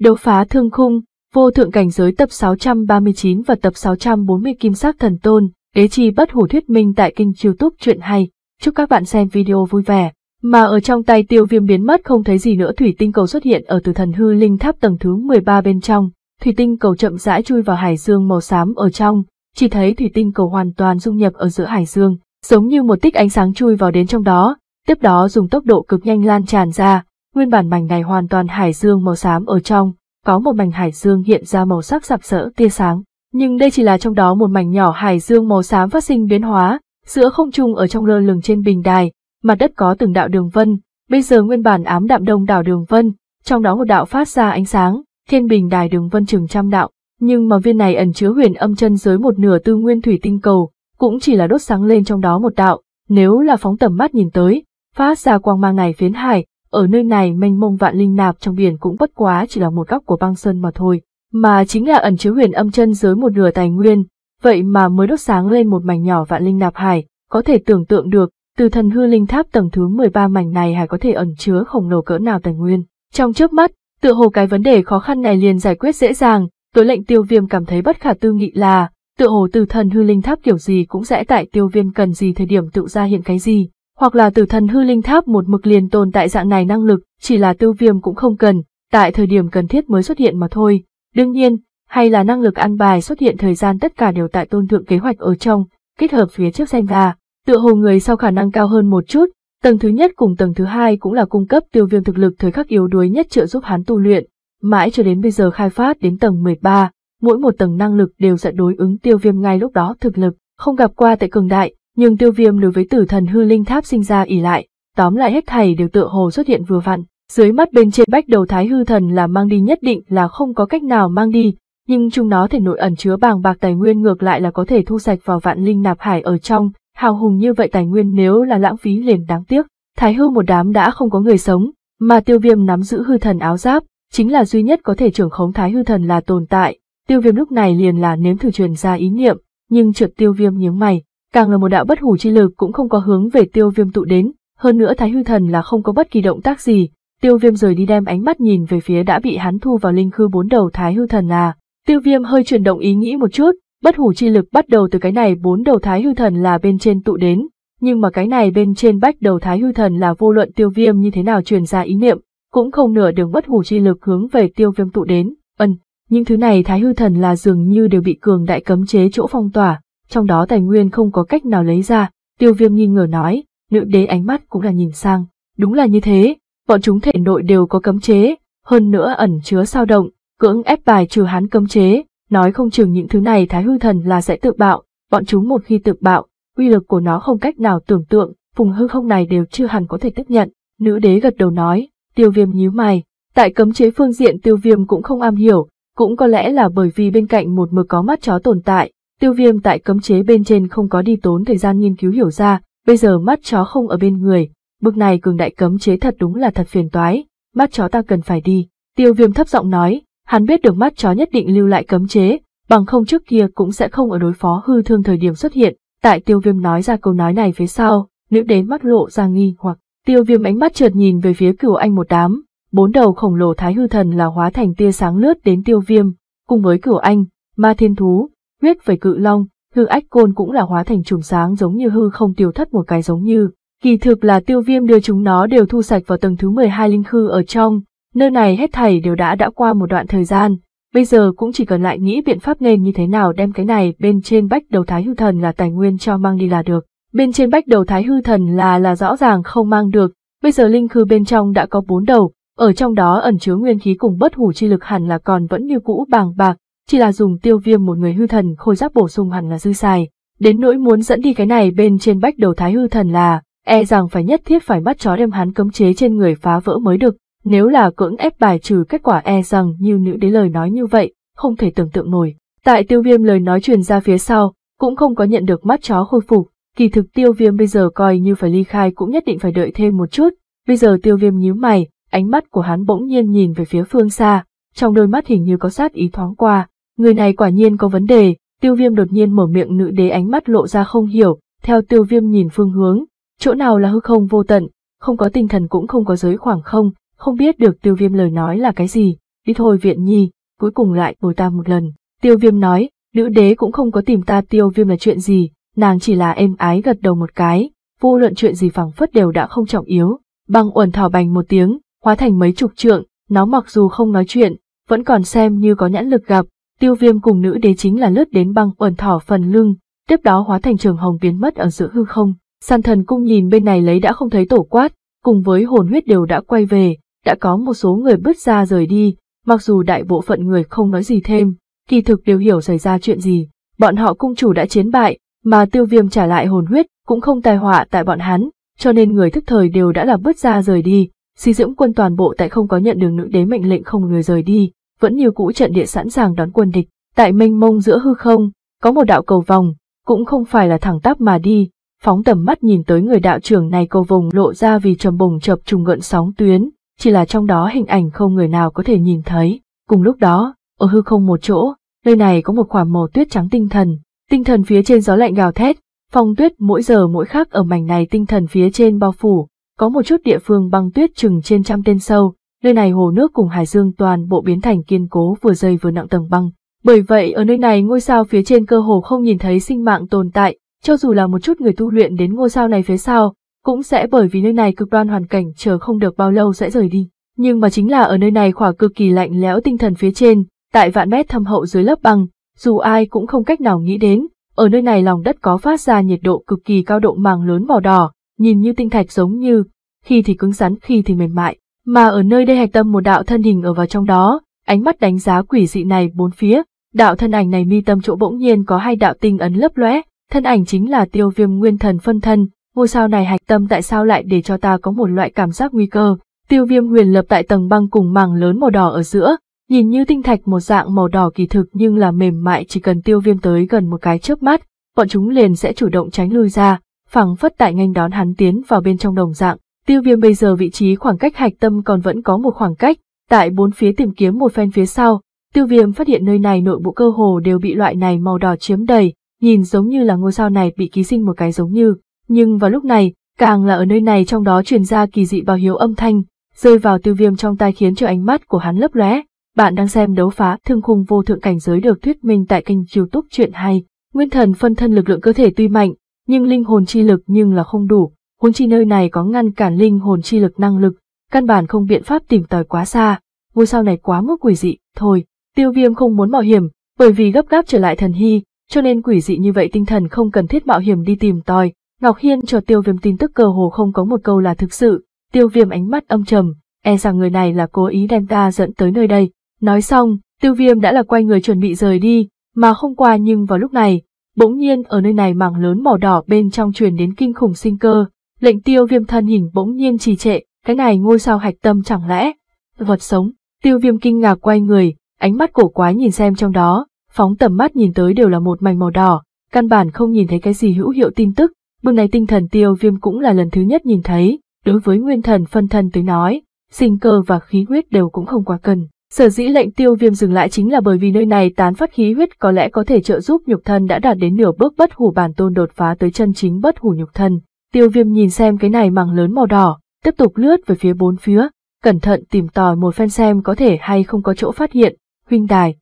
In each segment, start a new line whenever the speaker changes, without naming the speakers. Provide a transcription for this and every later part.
Đấu phá thương khung, vô thượng cảnh giới tập 639 và tập 640 kim sắc thần tôn, đế chi bất hủ thuyết minh tại kênh youtube chuyện hay, chúc các bạn xem video vui vẻ. Mà ở trong tay tiêu viêm biến mất không thấy gì nữa thủy tinh cầu xuất hiện ở từ thần hư linh tháp tầng thứ 13 bên trong, thủy tinh cầu chậm rãi chui vào hải dương màu xám ở trong, chỉ thấy thủy tinh cầu hoàn toàn dung nhập ở giữa hải dương, giống như một tích ánh sáng chui vào đến trong đó, tiếp đó dùng tốc độ cực nhanh lan tràn ra, nguyên bản mảnh này hoàn toàn hải dương màu xám ở trong, có một mảnh hải dương hiện ra màu sắc sặc sỡ tia sáng, nhưng đây chỉ là trong đó một mảnh nhỏ hải dương màu xám phát sinh biến hóa, giữa không trung ở trong lơ lửng trên bình đài, mặt đất có từng đạo đường vân, bây giờ nguyên bản ám đạm đông đảo đường vân, trong đó một đạo phát ra ánh sáng, thiên bình đài đường vân chừng trăm đạo, nhưng mà viên này ẩn chứa huyền âm chân giới một nửa tư nguyên thủy tinh cầu, cũng chỉ là đốt sáng lên trong đó một đạo, nếu là phóng tầm mắt nhìn tới, phát ra quang mang này phiến hải, ở nơi này mênh mông vạn linh nạp trong biển cũng bất quá chỉ là một góc của băng sơn mà thôi, mà chính là ẩn chứa huyền âm chân giới một nửa tài nguyên, vậy mà mới đốt sáng lên một mảnh nhỏ vạn linh nạp hải, có thể tưởng tượng được, từ thần hư linh tháp tầng thứ 13 mảnh này hải có thể ẩn chứa khổng lồ cỡ nào tài nguyên. Trong chớp mắt, tựa hồ cái vấn đề khó khăn này liền giải quyết dễ dàng, tối lệnh tiêu viêm cảm thấy bất khả tư nghị là, tựa hồ từ thần hư linh tháp kiểu gì cũng sẽ tại tiêu viêm cần gì thời điểm tự ra hiện cái gì hoặc là tử thần hư linh tháp một mực liền tồn tại dạng này năng lực, chỉ là tiêu viêm cũng không cần, tại thời điểm cần thiết mới xuất hiện mà thôi. Đương nhiên, hay là năng lực ăn bài xuất hiện thời gian tất cả đều tại tôn thượng kế hoạch ở trong, kết hợp phía trước danh à, tựa hồ người sau khả năng cao hơn một chút, tầng thứ nhất cùng tầng thứ hai cũng là cung cấp tiêu viêm thực lực thời khắc yếu đuối nhất trợ giúp hắn tu luyện, mãi cho đến bây giờ khai phát đến tầng 13, mỗi một tầng năng lực đều sẽ đối ứng tiêu viêm ngay lúc đó thực lực, không gặp qua tại cường đại, nhưng tiêu viêm đối với tử thần hư linh tháp sinh ra ỉ lại, tóm lại hết thảy đều tựa hồ xuất hiện vừa vặn. Dưới mắt bên trên bách đầu thái hư thần là mang đi nhất định là không có cách nào mang đi, nhưng chúng nó thể nội ẩn chứa bàng bạc tài nguyên ngược lại là có thể thu sạch vào vạn linh nạp hải ở trong, hào hùng như vậy tài nguyên nếu là lãng phí liền đáng tiếc. Thái hư một đám đã không có người sống, mà tiêu viêm nắm giữ hư thần áo giáp, chính là duy nhất có thể trưởng khống thái hư thần là tồn tại. Tiêu viêm lúc này liền là nếm thử truyền ra ý niệm, nhưng trượt tiêu viêm nhướng mày, càng người một đạo bất hủ chi lực cũng không có hướng về tiêu viêm tụ đến, hơn nữa thái hư thần là không có bất kỳ động tác gì, tiêu viêm rời đi đem ánh mắt nhìn về phía đã bị hắn thu vào linh khư bốn đầu thái hư thần là, tiêu viêm hơi chuyển động ý nghĩ một chút, bất hủ chi lực bắt đầu từ cái này bốn đầu thái hư thần là bên trên tụ đến, nhưng mà cái này bên trên bách đầu thái hư thần là vô luận tiêu viêm như thế nào truyền ra ý niệm, cũng không nửa đường bất hủ chi lực hướng về tiêu viêm tụ đến, ân, ừ, những thứ này thái hư thần là dường như đều bị cường đại cấm chế chỗ phong tỏa, trong đó tài nguyên không có cách nào lấy ra, tiêu viêm nghi ngờ nói, nữ đế ánh mắt cũng là nhìn sang, đúng là như thế, bọn chúng thể nội đều có cấm chế, hơn nữa ẩn chứa sao động, cưỡng ép bài trừ hắn cấm chế, nói không chừng những thứ này thái hư thần là sẽ tự bạo, bọn chúng một khi tự bạo, uy lực của nó không cách nào tưởng tượng, vùng hư không này đều chưa hẳn có thể tiếp nhận, nữ đế gật đầu nói, tiêu viêm nhíu mày, tại cấm chế phương diện tiêu viêm cũng không am hiểu, cũng có lẽ là bởi vì bên cạnh một mực có mắt chó tồn tại, Tiêu viêm tại cấm chế bên trên không có đi tốn thời gian nghiên cứu hiểu ra, bây giờ mắt chó không ở bên người, bước này cường đại cấm chế thật đúng là thật phiền toái, mắt chó ta cần phải đi. Tiêu viêm thấp giọng nói, hắn biết được mắt chó nhất định lưu lại cấm chế, bằng không trước kia cũng sẽ không ở đối phó hư thương thời điểm xuất hiện. Tại tiêu viêm nói ra câu nói này phía sau, nữ đế mắt lộ ra nghi hoặc tiêu viêm ánh mắt trượt nhìn về phía cửu anh một đám, bốn đầu khổng lồ thái hư thần là hóa thành tia sáng lướt đến tiêu viêm, cùng với cửu anh, ma thiên thú, huyết về cự long, hư ách côn cũng là hóa thành chùm sáng giống như hư không tiêu thất một cái giống như. Kỳ thực là tiêu viêm đưa chúng nó đều thu sạch vào tầng thứ 12 linh khư ở trong, nơi này hết thảy đều đã đã qua một đoạn thời gian, bây giờ cũng chỉ cần lại nghĩ biện pháp nên như thế nào đem cái này bên trên bách đầu thái hư thần là tài nguyên cho mang đi là được. Bên trên bách đầu thái hư thần là là rõ ràng không mang được, bây giờ linh khư bên trong đã có bốn đầu, ở trong đó ẩn chứa nguyên khí cùng bất hủ chi lực hẳn là còn vẫn như cũ bàng bạc, chỉ là dùng tiêu viêm một người hư thần khôi giáp bổ sung hẳn là dư xài, đến nỗi muốn dẫn đi cái này bên trên bách đầu thái hư thần là, e rằng phải nhất thiết phải bắt chó đem hắn cấm chế trên người phá vỡ mới được, nếu là cưỡng ép bài trừ kết quả e rằng như nữ đế lời nói như vậy, không thể tưởng tượng nổi. Tại tiêu viêm lời nói truyền ra phía sau, cũng không có nhận được mắt chó khôi phục, kỳ thực tiêu viêm bây giờ coi như phải ly khai cũng nhất định phải đợi thêm một chút, bây giờ tiêu viêm nhíu mày, ánh mắt của hắn bỗng nhiên nhìn về phía phương xa, trong đôi mắt hình như có sát ý thoáng qua, Người này quả nhiên có vấn đề, tiêu viêm đột nhiên mở miệng nữ đế ánh mắt lộ ra không hiểu, theo tiêu viêm nhìn phương hướng, chỗ nào là hư không vô tận, không có tinh thần cũng không có giới khoảng không, không biết được tiêu viêm lời nói là cái gì, đi thôi viện nhi, cuối cùng lại bồi ta một lần. Tiêu viêm nói, nữ đế cũng không có tìm ta tiêu viêm là chuyện gì, nàng chỉ là êm ái gật đầu một cái, vô luận chuyện gì phẳng phất đều đã không trọng yếu. Băng uẩn thảo bành một tiếng, hóa thành mấy chục trượng, nó mặc dù không nói chuyện, vẫn còn xem như có nhãn lực gặp, tiêu viêm cùng nữ đế chính là lướt đến băng uẩn thỏ phần lưng, tiếp đó hóa thành trường hồng biến mất ở giữa hư không. san thần cung nhìn bên này lấy đã không thấy tổ quát, cùng với hồn huyết đều đã quay về, đã có một số người bứt ra rời đi, mặc dù đại bộ phận người không nói gì thêm, kỳ thực đều hiểu xảy ra chuyện gì, bọn họ cung chủ đã chiến bại, mà tiêu viêm trả lại hồn huyết cũng không tai họa tại bọn hắn, cho nên người thức thời đều đã là bứt ra rời đi, xí dưỡng quân toàn bộ tại không có nhận được nữ đế mệnh lệnh không người rời đi, vẫn như cũ trận địa sẵn sàng đón quân địch. Tại mênh mông giữa hư không, có một đạo cầu vòng, cũng không phải là thẳng tắp mà đi, phóng tầm mắt nhìn tới người đạo trưởng này cầu vùng lộ ra vì trầm bùng chập trùng gợn sóng tuyến, chỉ là trong đó hình ảnh không người nào có thể nhìn thấy. Cùng lúc đó, ở hư không một chỗ, nơi này có một khoảng màu tuyết trắng tinh thần, tinh thần phía trên gió lạnh gào thét, phong tuyết mỗi giờ mỗi khắc ở mảnh này tinh thần phía trên bao phủ, có một chút địa phương băng tuyết chừng trên trăm tên sâu, Nơi này hồ nước cùng hải dương toàn bộ biến thành kiên cố vừa dày vừa nặng tầng băng. Bởi vậy ở nơi này ngôi sao phía trên cơ hồ không nhìn thấy sinh mạng tồn tại, cho dù là một chút người tu luyện đến ngôi sao này phía sau, cũng sẽ bởi vì nơi này cực đoan hoàn cảnh chờ không được bao lâu sẽ rời đi. Nhưng mà chính là ở nơi này khỏa cực kỳ lạnh lẽo tinh thần phía trên, tại vạn mét thâm hậu dưới lớp băng, dù ai cũng không cách nào nghĩ đến, ở nơi này lòng đất có phát ra nhiệt độ cực kỳ cao độ màng lớn màu đỏ, nhìn như tinh thạch giống như, khi thì cứng rắn khi thì mềm mại, mà ở nơi đây hạch tâm một đạo thân hình ở vào trong đó, ánh mắt đánh giá quỷ dị này bốn phía, đạo thân ảnh này mi tâm chỗ bỗng nhiên có hai đạo tinh ấn lấp lóe, thân ảnh chính là tiêu viêm nguyên thần phân thân, ngôi sao này hạch tâm tại sao lại để cho ta có một loại cảm giác nguy cơ, tiêu viêm huyền lập tại tầng băng cùng màng lớn màu đỏ ở giữa, nhìn như tinh thạch một dạng màu đỏ kỳ thực nhưng là mềm mại chỉ cần tiêu viêm tới gần một cái chớp mắt, bọn chúng liền sẽ chủ động tránh lui ra, phẳng phất tại nhanh đón hắn tiến vào bên trong đồng dạng, Tiêu viêm bây giờ vị trí khoảng cách hạch tâm còn vẫn có một khoảng cách, tại bốn phía tìm kiếm một phen phía sau, tiêu viêm phát hiện nơi này nội bộ cơ hồ đều bị loại này màu đỏ chiếm đầy, nhìn giống như là ngôi sao này bị ký sinh một cái giống như. Nhưng vào lúc này, càng là ở nơi này trong đó truyền ra kỳ dị báo hiếu âm thanh, rơi vào tiêu viêm trong tai khiến cho ánh mắt của hắn lấp lóe. Bạn đang xem đấu phá thương khung vô thượng cảnh giới được thuyết minh tại kênh youtube chuyện hay. Nguyên thần phân thân lực lượng cơ thể tuy mạnh, nhưng linh hồn chi lực nhưng là không đủ, huống chi nơi này có ngăn cản linh hồn chi lực năng lực, căn bản không biện pháp tìm tòi quá xa, ngôi sao này quá mức quỷ dị, thôi, tiêu viêm không muốn mạo hiểm, bởi vì gấp gáp trở lại thần hy, cho nên quỷ dị như vậy tinh thần không cần thiết mạo hiểm đi tìm tòi, Ngọc Hiên cho tiêu viêm tin tức cơ hồ không có một câu là thực sự, tiêu viêm ánh mắt âm trầm, e rằng người này là cố ý đem ta dẫn tới nơi đây, nói xong, tiêu viêm đã là quay người chuẩn bị rời đi, mà không qua nhưng vào lúc này, bỗng nhiên ở nơi này mảng lớn màu đỏ bên trong truyền đến kinh khủng sinh cơ, Lệnh tiêu viêm thân hình bỗng nhiên trì trệ, cái này ngôi sao hạch tâm chẳng lẽ? Vật sống, tiêu viêm kinh ngạc quay người, ánh mắt cổ quái nhìn xem trong đó, phóng tầm mắt nhìn tới đều là một mảnh màu đỏ, căn bản không nhìn thấy cái gì hữu hiệu tin tức, bừng này tinh thần tiêu viêm cũng là lần thứ nhất nhìn thấy, đối với nguyên thần phân thân tới nói, sinh cơ và khí huyết đều cũng không quá cần. Sở dĩ lệnh tiêu viêm dừng lại chính là bởi vì nơi này tán phát khí huyết có lẽ có thể trợ giúp nhục thân đã đạt đến nửa bước bất hủ bản tôn đột phá tới chân chính bất hủ nhục thân, Tiêu viêm nhìn xem cái này mảng lớn màu đỏ, tiếp tục lướt về phía bốn phía, cẩn thận tìm tòi một phen xem có thể hay không có chỗ phát hiện, huynh đài.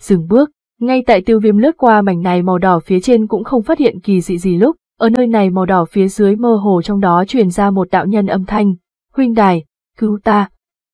Dừng bước, ngay tại tiêu viêm lướt qua mảnh này màu đỏ phía trên cũng không phát hiện kỳ dị gì lúc, ở nơi này màu đỏ phía dưới mơ hồ trong đó truyền ra một đạo nhân âm thanh, huynh đài, cứu ta,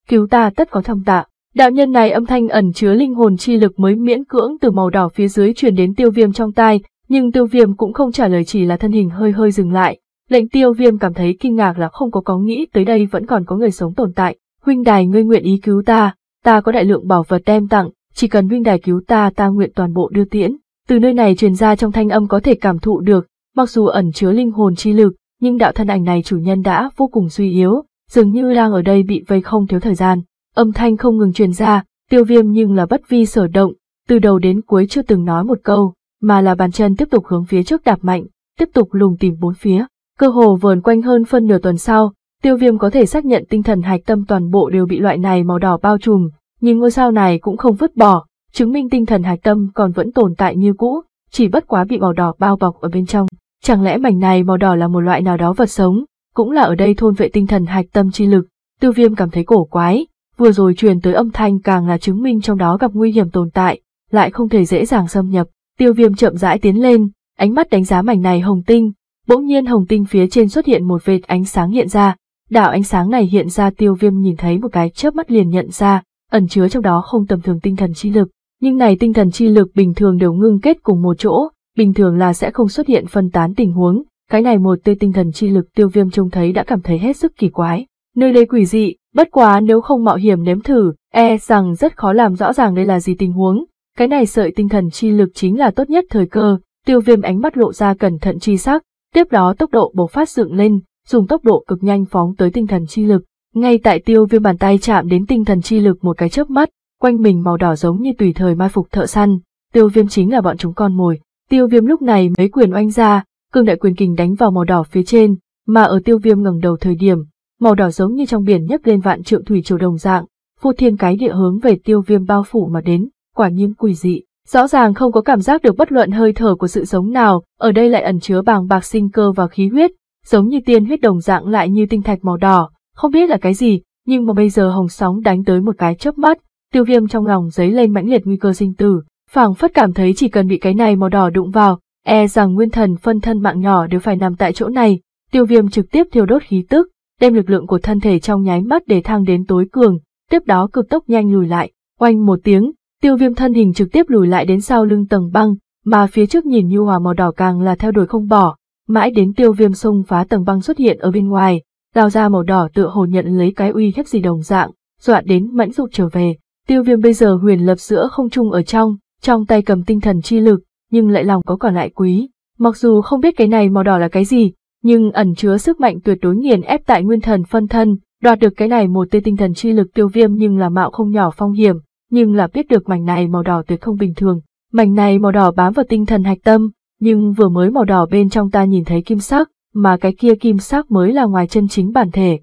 cứu ta tất có thông tạ. Đạo nhân này âm thanh ẩn chứa linh hồn chi lực mới miễn cưỡng từ màu đỏ phía dưới truyền đến tiêu viêm trong tai, nhưng tiêu viêm cũng không trả lời chỉ là thân hình hơi hơi dừng lại, Lệnh tiêu viêm cảm thấy kinh ngạc là không có có nghĩ tới đây vẫn còn có người sống tồn tại. Huynh đài ngươi nguyện ý cứu ta, ta có đại lượng bảo vật đem tặng, chỉ cần huynh đài cứu ta ta nguyện toàn bộ đưa tiễn. Từ nơi này truyền ra trong thanh âm có thể cảm thụ được, mặc dù ẩn chứa linh hồn chi lực, nhưng đạo thân ảnh này chủ nhân đã vô cùng suy yếu, dường như đang ở đây bị vây không thiếu thời gian. Âm thanh không ngừng truyền ra, tiêu viêm nhưng là bất vi sở động, từ đầu đến cuối chưa từng nói một câu, mà là bàn chân tiếp tục hướng phía trước đạp mạnh, tiếp tục lùng tìm bốn phía. Cơ hồ vờn quanh hơn phân nửa tuần sau, tiêu viêm có thể xác nhận tinh thần hạch tâm toàn bộ đều bị loại này màu đỏ bao trùm, nhưng ngôi sao này cũng không vứt bỏ, chứng minh tinh thần hạch tâm còn vẫn tồn tại như cũ, chỉ bất quá bị màu đỏ bao bọc ở bên trong. Chẳng lẽ mảnh này màu đỏ là một loại nào đó vật sống, cũng là ở đây thôn vệ tinh thần hạch tâm chi lực, tiêu viêm cảm thấy cổ quái, vừa rồi truyền tới âm thanh càng là chứng minh trong đó gặp nguy hiểm tồn tại, lại không thể dễ dàng xâm nhập. Tiêu viêm chậm rãi tiến lên, ánh mắt đánh giá mảnh này hồng tinh, Bỗng nhiên hồng tinh phía trên xuất hiện một vệt ánh sáng hiện ra, đảo ánh sáng này hiện ra tiêu viêm nhìn thấy một cái chớp mắt liền nhận ra, ẩn chứa trong đó không tầm thường tinh thần chi lực, nhưng này tinh thần chi lực bình thường đều ngưng kết cùng một chỗ, bình thường là sẽ không xuất hiện phân tán tình huống, cái này một tê tinh thần chi lực tiêu viêm trông thấy đã cảm thấy hết sức kỳ quái. Nơi đây quỷ dị, bất quá nếu không mạo hiểm nếm thử, e rằng rất khó làm rõ ràng đây là gì tình huống, cái này sợi tinh thần chi lực chính là tốt nhất thời cơ, tiêu viêm ánh mắt lộ ra cẩn thận chi sắc, Tiếp đó tốc độ bộc phát dựng lên, dùng tốc độ cực nhanh phóng tới tinh thần chi lực. Ngay tại tiêu viêm bàn tay chạm đến tinh thần chi lực một cái chớp mắt, quanh mình màu đỏ giống như tùy thời mai phục thợ săn, tiêu viêm chính là bọn chúng con mồi. Tiêu viêm lúc này mấy quyền oanh ra, cương đại quyền kình đánh vào màu đỏ phía trên, mà ở tiêu viêm ngẩng đầu thời điểm, màu đỏ giống như trong biển nhấc lên vạn trượng thủy triều đồng dạng, phô thiên cái địa hướng về tiêu viêm bao phủ mà đến, quả nhiên quỷ dị. Rõ ràng không có cảm giác được bất luận hơi thở của sự sống nào, ở đây lại ẩn chứa bàng bạc sinh cơ và khí huyết, giống như tiên huyết đồng dạng lại như tinh thạch màu đỏ, không biết là cái gì, nhưng mà bây giờ hồng sóng đánh tới một cái chớp mắt, tiêu viêm trong lòng dấy lên mãnh liệt nguy cơ sinh tử, phảng phất cảm thấy chỉ cần bị cái này màu đỏ đụng vào, e rằng nguyên thần phân thân mạng nhỏ đều phải nằm tại chỗ này, tiêu viêm trực tiếp thiêu đốt khí tức, đem lực lượng của thân thể trong nháy mắt để thăng đến tối cường, tiếp đó cực tốc nhanh lùi lại, oanh một tiếng, Tiêu viêm thân hình trực tiếp lùi lại đến sau lưng tầng băng, mà phía trước nhìn như hòa màu đỏ càng là theo đuổi không bỏ, mãi đến tiêu viêm xông phá tầng băng xuất hiện ở bên ngoài, đào ra màu đỏ tựa hồ nhận lấy cái uy hiếp gì đồng dạng, dọa đến mãnh dục trở về. Tiêu viêm bây giờ huyền lập giữa không trung ở trong, trong tay cầm tinh thần chi lực, nhưng lại lòng có còn lại quý. Mặc dù không biết cái này màu đỏ là cái gì, nhưng ẩn chứa sức mạnh tuyệt đối nghiền ép tại nguyên thần phân thân, đoạt được cái này một tia tinh thần chi lực tiêu viêm nhưng là mạo không nhỏ phong hiểm, nhưng là biết được mảnh này màu đỏ tuyệt không bình thường. Mảnh này màu đỏ bám vào tinh thần hạch tâm, nhưng vừa mới màu đỏ bên trong ta nhìn thấy kim sắc, mà cái kia kim sắc mới là ngoài chân chính bản thể.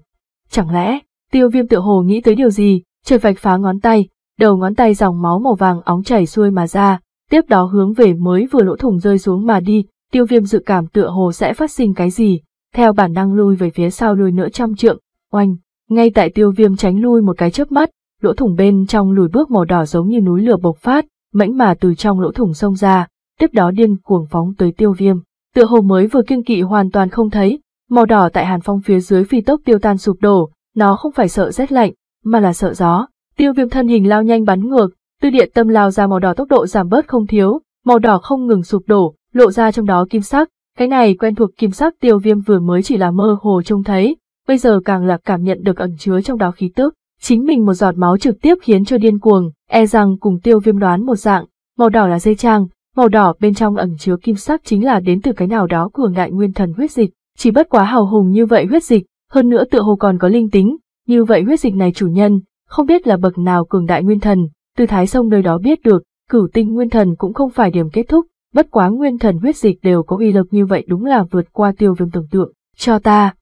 Chẳng lẽ, tiêu viêm tự hồ nghĩ tới điều gì, trời vạch phá ngón tay, đầu ngón tay dòng máu màu vàng óng chảy xuôi mà ra, tiếp đó hướng về mới vừa lỗ thủng rơi xuống mà đi, tiêu viêm dự cảm tựa hồ sẽ phát sinh cái gì, theo bản năng lui về phía sau lui nữa trăm trượng, oanh, ngay tại tiêu viêm tránh lui một cái chớp mắt, lỗ thủng bên trong lùi bước màu đỏ giống như núi lửa bộc phát, mãnh mà từ trong lỗ thủng xông ra, tiếp đó điên cuồng phóng tới tiêu viêm. Tựa hồ mới vừa kiêng kỵ hoàn toàn không thấy, màu đỏ tại hàn phong phía dưới phi tốc tiêu tan sụp đổ, nó không phải sợ rét lạnh, mà là sợ gió. Tiêu viêm thân hình lao nhanh bắn ngược, tư địa tâm lao ra màu đỏ tốc độ giảm bớt không thiếu, màu đỏ không ngừng sụp đổ, lộ ra trong đó kim sắc. Cái này quen thuộc kim sắc tiêu viêm vừa mới chỉ là mơ hồ trông thấy, bây giờ càng là cảm nhận được ẩn chứa trong đó khí tức. Chính mình một giọt máu trực tiếp khiến cho điên cuồng, e rằng cùng tiêu viêm đoán một dạng, màu đỏ là dây trang, màu đỏ bên trong ẩn chứa kim sắc chính là đến từ cái nào đó của ngại nguyên thần huyết dịch, chỉ bất quá hào hùng như vậy huyết dịch, hơn nữa tựa hồ còn có linh tính, như vậy huyết dịch này chủ nhân, không biết là bậc nào cường đại nguyên thần, từ thái sông nơi đó biết được, cửu tinh nguyên thần cũng không phải điểm kết thúc, bất quá nguyên thần huyết dịch đều có uy lực như vậy đúng là vượt qua tiêu viêm tưởng tượng, cho ta,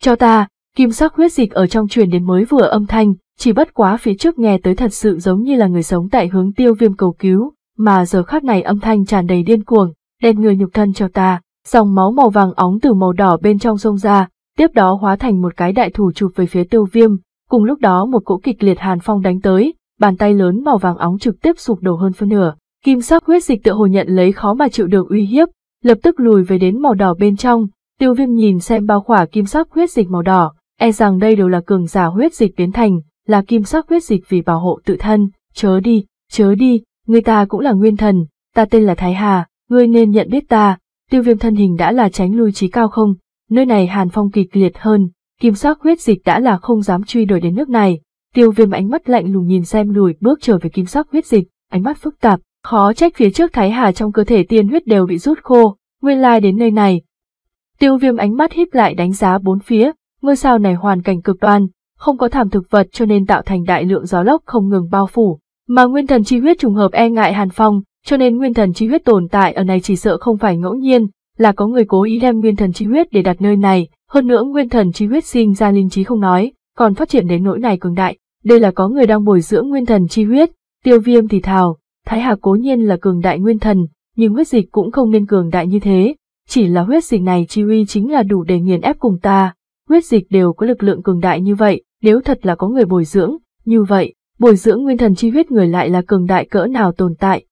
cho ta, Kim sắc huyết dịch ở trong truyền đến mới vừa âm thanh, chỉ bất quá phía trước nghe tới thật sự giống như là người sống tại hướng tiêu viêm cầu cứu, mà giờ khác này âm thanh tràn đầy điên cuồng, đen người nhục thân cho ta, dòng máu màu vàng óng từ màu đỏ bên trong sông ra, tiếp đó hóa thành một cái đại thủ chụp về phía tiêu viêm, cùng lúc đó một cỗ kịch liệt hàn phong đánh tới, bàn tay lớn màu vàng óng trực tiếp sụp đổ hơn phân nửa, kim sắc huyết dịch tự hồ nhận lấy khó mà chịu được uy hiếp, lập tức lùi về đến màu đỏ bên trong, tiêu viêm nhìn xem bao khỏa kim sắc huyết dịch màu đỏ, e rằng đây đều là cường giả huyết dịch biến thành, là kim sắc huyết dịch vì bảo hộ tự thân, chớ đi, chớ đi, người ta cũng là nguyên thần, ta tên là Thái Hà, ngươi nên nhận biết ta, tiêu viêm thân hình đã là tránh lui trí cao không, nơi này hàn phong kịch liệt hơn, kim sắc huyết dịch đã là không dám truy đuổi đến nước này, tiêu viêm ánh mắt lạnh lùng nhìn xem lùi bước trở về kim sắc huyết dịch, ánh mắt phức tạp, khó trách phía trước Thái Hà trong cơ thể tiên huyết đều bị rút khô, nguyên lai like đến nơi này. Tiêu viêm ánh mắt híp lại đánh giá bốn phía, ngôi sao này hoàn cảnh cực đoan, không có thảm thực vật cho nên tạo thành đại lượng gió lốc không ngừng bao phủ, mà nguyên thần chi huyết trùng hợp e ngại hàn phong, cho nên nguyên thần chi huyết tồn tại ở này chỉ sợ không phải ngẫu nhiên, là có người cố ý đem nguyên thần chi huyết để đặt nơi này, hơn nữa nguyên thần chi huyết sinh ra linh trí không nói, còn phát triển đến nỗi này cường đại, đây là có người đang bồi dưỡng nguyên thần chi huyết, tiêu viêm thì thào, thái hà cố nhiên là cường đại nguyên thần, nhưng huyết dịch cũng không nên cường đại như thế, chỉ là huyết dịch này chi uy chính là đủ để nghiền ép cùng ta, huyết dịch đều có lực lượng cường đại như vậy, nếu thật là có người bồi dưỡng, như vậy, bồi dưỡng nguyên thần chi huyết người lại là cường đại cỡ nào tồn tại.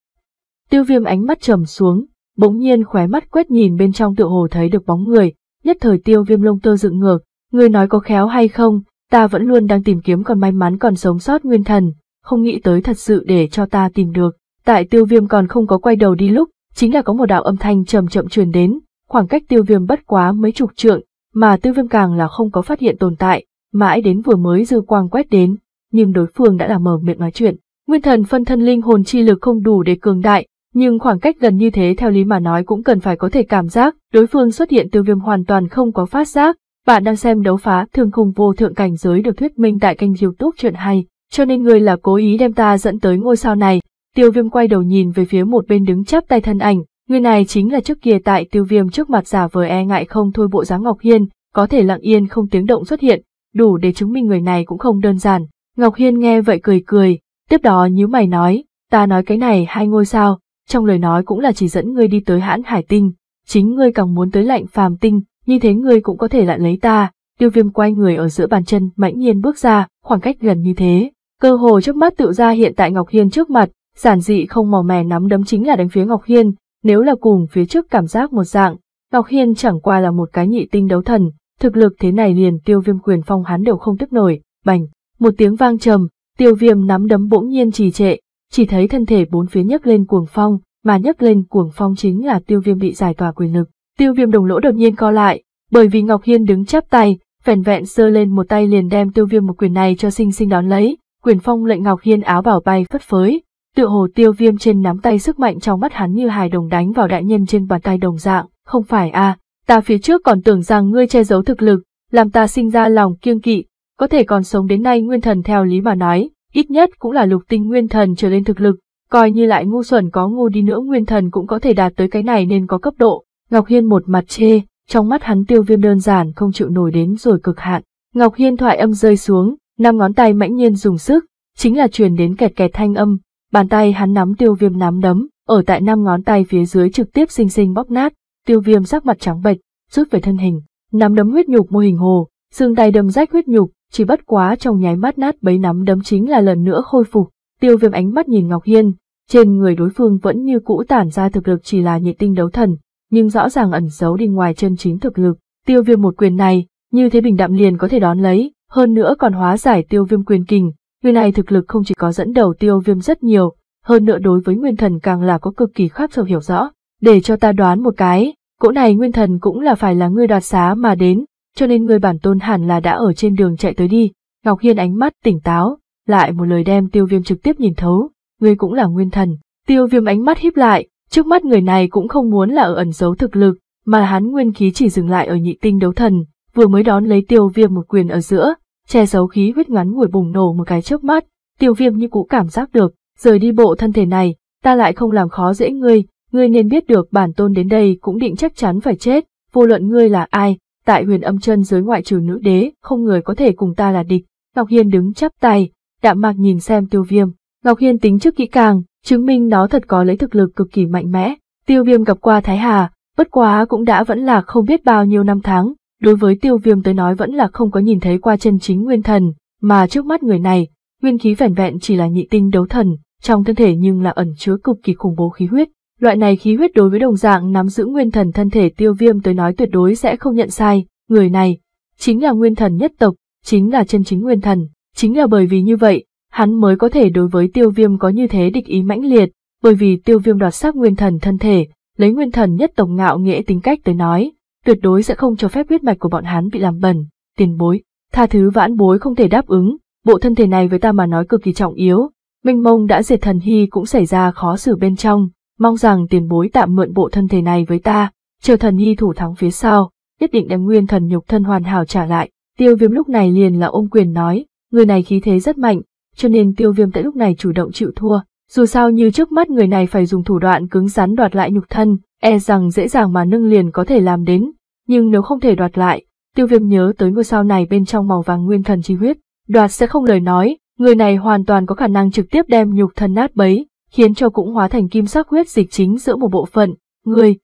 Tiêu viêm ánh mắt trầm xuống, bỗng nhiên khóe mắt quét nhìn bên trong tựa hồ thấy được bóng người, nhất thời tiêu viêm lông tơ dựng ngược, người nói có khéo hay không, ta vẫn luôn đang tìm kiếm còn may mắn còn sống sót nguyên thần, không nghĩ tới thật sự để cho ta tìm được. Tại tiêu viêm còn không có quay đầu đi lúc, chính là có một đạo âm thanh trầm chậm truyền đến, khoảng cách tiêu viêm bất quá mấy chục trượng, mà tiêu viêm càng là không có phát hiện tồn tại, mãi đến vừa mới dư quang quét đến, nhưng đối phương đã là mở miệng nói chuyện. Nguyên thần phân thân linh hồn chi lực không đủ để cường đại, nhưng khoảng cách gần như thế theo lý mà nói cũng cần phải có thể cảm giác, đối phương xuất hiện tiêu viêm hoàn toàn không có phát giác. Bạn đang xem đấu phá thường khung vô thượng cảnh giới được thuyết minh tại kênh youtube chuyện hay, cho nên người là cố ý đem ta dẫn tới ngôi sao này. Tiêu viêm quay đầu nhìn về phía một bên đứng chắp tay thân ảnh, Người này chính là trước kia tại tiêu viêm trước mặt giả vờ e ngại không thôi bộ dáng Ngọc Hiên, có thể lặng yên không tiếng động xuất hiện, đủ để chứng minh người này cũng không đơn giản. Ngọc Hiên nghe vậy cười cười, tiếp đó nhíu mày nói, ta nói cái này hai ngôi sao, trong lời nói cũng là chỉ dẫn ngươi đi tới hãn hải tinh, chính ngươi càng muốn tới lạnh phàm tinh, như thế ngươi cũng có thể lại lấy ta. Tiêu viêm quay người ở giữa bàn chân mãnh nhiên bước ra, khoảng cách gần như thế. Cơ hồ trước mắt tự ra hiện tại Ngọc Hiên trước mặt, giản dị không mò mè nắm đấm chính là đánh phía Ngọc Hiên, nếu là cùng phía trước cảm giác một dạng, Ngọc Hiên chẳng qua là một cái nhị tinh đấu thần, thực lực thế này liền tiêu viêm quyền phong hắn đều không tức nổi, bành, một tiếng vang trầm, tiêu viêm nắm đấm bỗng nhiên trì trệ, chỉ thấy thân thể bốn phía nhấc lên cuồng phong, mà nhấc lên cuồng phong chính là tiêu viêm bị giải tỏa quyền lực. Tiêu viêm đồng lỗ đột nhiên co lại, bởi vì Ngọc Hiên đứng chắp tay, vẻn vẹn sơ lên một tay liền đem tiêu viêm một quyền này cho sinh sinh đón lấy, quyền phong lệnh Ngọc Hiên áo bảo bay phất phới, Tựa hồ tiêu viêm trên nắm tay sức mạnh trong mắt hắn như hài đồng đánh vào đại nhân trên bàn tay đồng dạng, không phải a à, ta phía trước còn tưởng rằng ngươi che giấu thực lực, làm ta sinh ra lòng kiêng kỵ, có thể còn sống đến nay nguyên thần theo lý mà nói, ít nhất cũng là lục tinh nguyên thần trở lên thực lực, coi như lại ngu xuẩn có ngu đi nữa nguyên thần cũng có thể đạt tới cái này nên có cấp độ. Ngọc Hiên một mặt chê, trong mắt hắn tiêu viêm đơn giản không chịu nổi đến rồi cực hạn. Ngọc Hiên thoại âm rơi xuống, năm ngón tay mãnh nhiên dùng sức, chính là truyền đến kẹt kẹt thanh âm, Bàn tay hắn nắm tiêu viêm nắm đấm, ở tại năm ngón tay phía dưới trực tiếp xinh xinh bóc nát, tiêu viêm sắc mặt trắng bệch, rút về thân hình, nắm đấm huyết nhục mô hình hồ, xương tay đâm rách huyết nhục, chỉ bất quá trong nháy mắt nát bấy nắm đấm chính là lần nữa khôi phục. Tiêu viêm ánh mắt nhìn Ngọc Hiên, trên người đối phương vẫn như cũ tản ra thực lực chỉ là nhị tinh đấu thần, nhưng rõ ràng ẩn giấu đi ngoài chân chính thực lực. Tiêu viêm một quyền này, như thế bình đạm liền có thể đón lấy, hơn nữa còn hóa giải tiêu viêm quyền kình, Người này thực lực không chỉ có dẫn đầu tiêu viêm rất nhiều, hơn nữa đối với nguyên thần càng là có cực kỳ khác sâu hiểu rõ. Để cho ta đoán một cái, cỗ này nguyên thần cũng là phải là người đoạt xá mà đến, cho nên người bản tôn hẳn là đã ở trên đường chạy tới đi. Ngọc Hiên ánh mắt tỉnh táo, lại một lời đem tiêu viêm trực tiếp nhìn thấu, người cũng là nguyên thần. Tiêu viêm ánh mắt híp lại, trước mắt người này cũng không muốn là ở ẩn giấu thực lực, mà hắn nguyên khí chỉ dừng lại ở nhị tinh đấu thần, vừa mới đón lấy tiêu viêm một quyền ở giữa, che giấu khí huyết ngắn ngủi bùng nổ một cái trước mắt, tiêu viêm như cũ cảm giác được, rời đi bộ thân thể này, ta lại không làm khó dễ ngươi, ngươi nên biết được bản tôn đến đây cũng định chắc chắn phải chết, vô luận ngươi là ai, tại huyền âm chân giới ngoại trừ nữ đế, không người có thể cùng ta là địch. Ngọc Hiên đứng chắp tay, đạm mạc nhìn xem tiêu viêm, Ngọc Hiên tính trước kỹ càng, chứng minh nó thật có lấy thực lực cực kỳ mạnh mẽ, tiêu viêm gặp qua Thái Hà, bất quá cũng đã vẫn là không biết bao nhiêu năm tháng, Đối với tiêu viêm tới nói vẫn là không có nhìn thấy qua chân chính nguyên thần, mà trước mắt người này, nguyên khí vẻn vẹn chỉ là nhị tinh đấu thần, trong thân thể nhưng là ẩn chứa cực kỳ khủng bố khí huyết. Loại này khí huyết đối với đồng dạng nắm giữ nguyên thần thân thể tiêu viêm tới nói tuyệt đối sẽ không nhận sai, người này, chính là nguyên thần nhất tộc, chính là chân chính nguyên thần, chính là bởi vì như vậy, hắn mới có thể đối với tiêu viêm có như thế địch ý mãnh liệt, bởi vì tiêu viêm đoạt xác nguyên thần thân thể, lấy nguyên thần nhất tộc ngạo nghễ tính cách tới nói, tuyệt đối sẽ không cho phép huyết mạch của bọn hắn bị làm bẩn, tiền bối, tha thứ vãn bối không thể đáp ứng, bộ thân thể này với ta mà nói cực kỳ trọng yếu, minh mông đã diệt thần hy cũng xảy ra khó xử bên trong, mong rằng tiền bối tạm mượn bộ thân thể này với ta, chờ thần hy thủ thắng phía sau, nhất định đem nguyên thần nhục thân hoàn hảo trả lại, tiêu viêm lúc này liền là ôm quyền nói, người này khí thế rất mạnh, cho nên tiêu viêm tại lúc này chủ động chịu thua, dù sao như trước mắt người này phải dùng thủ đoạn cứng rắn đoạt lại nhục thân, e rằng dễ dàng mà nâng liền có thể làm đến, nhưng nếu không thể đoạt lại, tiêu viêm nhớ tới ngôi sao này bên trong màu vàng nguyên thần chi huyết, đoạt sẽ không lời nói, người này hoàn toàn có khả năng trực tiếp đem nhục thần nát bấy, khiến cho cũng hóa thành kim sắc huyết dịch chính giữa một bộ phận, người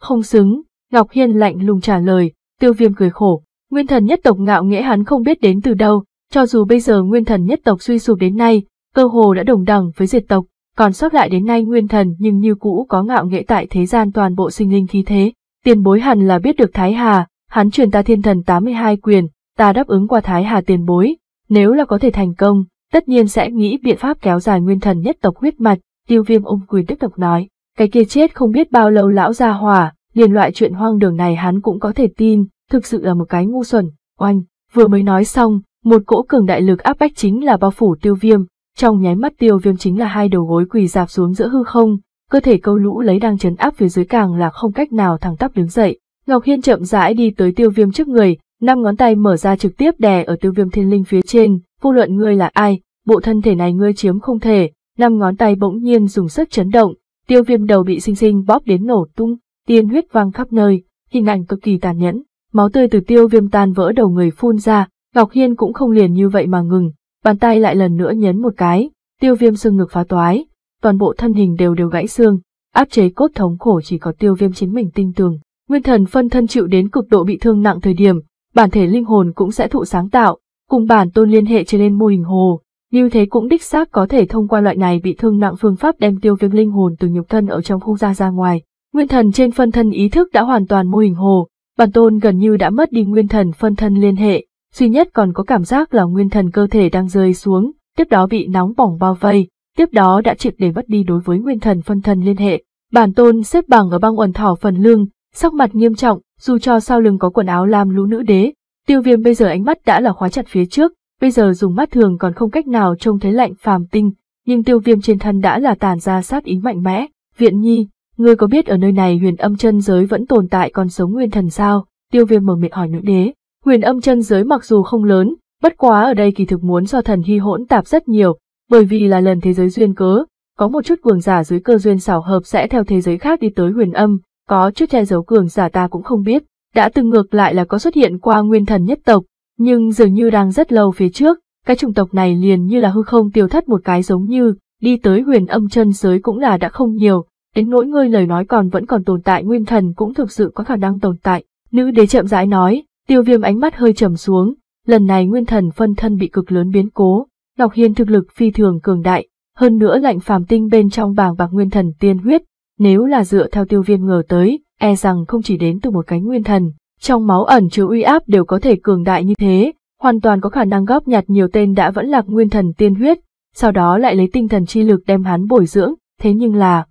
không xứng, Ngọc Hiên lạnh lùng trả lời, tiêu viêm cười khổ, nguyên thần nhất tộc ngạo nghễ hắn không biết đến từ đâu, cho dù bây giờ nguyên thần nhất tộc suy sụp đến nay, cơ hồ đã đồng đẳng với diệt tộc, còn sót lại đến nay nguyên thần nhưng như cũ có ngạo nghệ tại thế gian toàn bộ sinh linh khí thế. Tiền bối hẳn là biết được Thái Hà, hắn truyền ta thiên thần 82 quyền, ta đáp ứng qua Thái Hà tiền bối, nếu là có thể thành công, tất nhiên sẽ nghĩ biện pháp kéo dài nguyên thần nhất tộc huyết mạch, tiêu viêm ung quyền đức độc nói, cái kia chết không biết bao lâu lão ra hỏa, liền loại chuyện hoang đường này hắn cũng có thể tin, thực sự là một cái ngu xuẩn, oanh, vừa mới nói xong, một cỗ cường đại lực áp bách chính là bao phủ tiêu viêm, trong nháy mắt tiêu viêm chính là hai đầu gối quỳ dạp xuống giữa hư không, cơ thể câu lũ lấy đang chấn áp phía dưới càng là không cách nào thẳng tắp đứng dậy. Ngọc Hiên chậm rãi đi tới tiêu viêm trước người, năm ngón tay mở ra trực tiếp đè ở tiêu viêm thiên linh phía trên, vô luận ngươi là ai, bộ thân thể này ngươi chiếm không thể, năm ngón tay bỗng nhiên dùng sức chấn động, tiêu viêm đầu bị sinh sinh bóp đến nổ tung, tiên huyết vang khắp nơi, hình ảnh cực kỳ tàn nhẫn, máu tươi từ tiêu viêm tan vỡ đầu người phun ra, Ngọc Hiên cũng không liền như vậy mà ngừng, Bàn tay lại lần nữa nhấn một cái, tiêu viêm xương ngực phá toái, toàn bộ thân hình đều đều gãy xương, áp chế cốt thống khổ chỉ có tiêu viêm chính mình tinh tường. Nguyên thần phân thân chịu đến cực độ bị thương nặng thời điểm, bản thể linh hồn cũng sẽ thụ sáng tạo, cùng bản tôn liên hệ trên lên mô hình hồ. Như thế cũng đích xác có thể thông qua loại này bị thương nặng phương pháp đem tiêu viêm linh hồn từ nhục thân ở trong không ra ra ngoài. Nguyên thần trên phân thân ý thức đã hoàn toàn mô hình hồ, bản tôn gần như đã mất đi nguyên thần phân thân liên hệ, duy nhất còn có cảm giác là nguyên thần cơ thể đang rơi xuống, tiếp đó bị nóng bỏng bao vây, tiếp đó đã triệt để mất đi đối với nguyên thần phân thân liên hệ. Bản tôn xếp bằng ở băng uẩn thỏ phần lưng, sắc mặt nghiêm trọng, dù cho sau lưng có quần áo lam lũ nữ đế, tiêu viêm bây giờ ánh mắt đã là khóa chặt phía trước, bây giờ dùng mắt thường còn không cách nào trông thấy lạnh phàm tinh, nhưng tiêu viêm trên thân đã là tàn ra sát ý mạnh mẽ. Viện nhi, ngươi có biết ở nơi này huyền âm chân giới vẫn tồn tại còn sống nguyên thần sao? Tiêu viêm mở miệng hỏi nữ đế. Huyền âm chân giới mặc dù không lớn, bất quá ở đây kỳ thực muốn do thần hy hỗn tạp rất nhiều, bởi vì là lần thế giới duyên cớ, có một chút cường giả dưới cơ duyên xảo hợp sẽ theo thế giới khác đi tới huyền âm, có chút che giấu cường giả ta cũng không biết, đã từng ngược lại là có xuất hiện qua nguyên thần nhất tộc, nhưng dường như đang rất lâu phía trước, cái chủng tộc này liền như là hư không tiêu thất một cái giống như, đi tới huyền âm chân giới cũng là đã không nhiều, đến nỗi ngươi lời nói còn vẫn còn tồn tại nguyên thần cũng thực sự có khả năng tồn tại. Nữ đế chậm rãi nói, Tiêu viêm ánh mắt hơi trầm xuống, lần này nguyên thần phân thân bị cực lớn biến cố, Ngọc Hiên thực lực phi thường cường đại, hơn nữa lạnh phàm tinh bên trong bàng bạc nguyên thần tiên huyết, nếu là dựa theo tiêu viêm ngờ tới, e rằng không chỉ đến từ một cánh nguyên thần, trong máu ẩn chứa uy áp đều có thể cường đại như thế, hoàn toàn có khả năng góp nhặt nhiều tên đã vẫn lạc nguyên thần tiên huyết, sau đó lại lấy tinh thần chi lực đem hắn bồi dưỡng, thế nhưng là...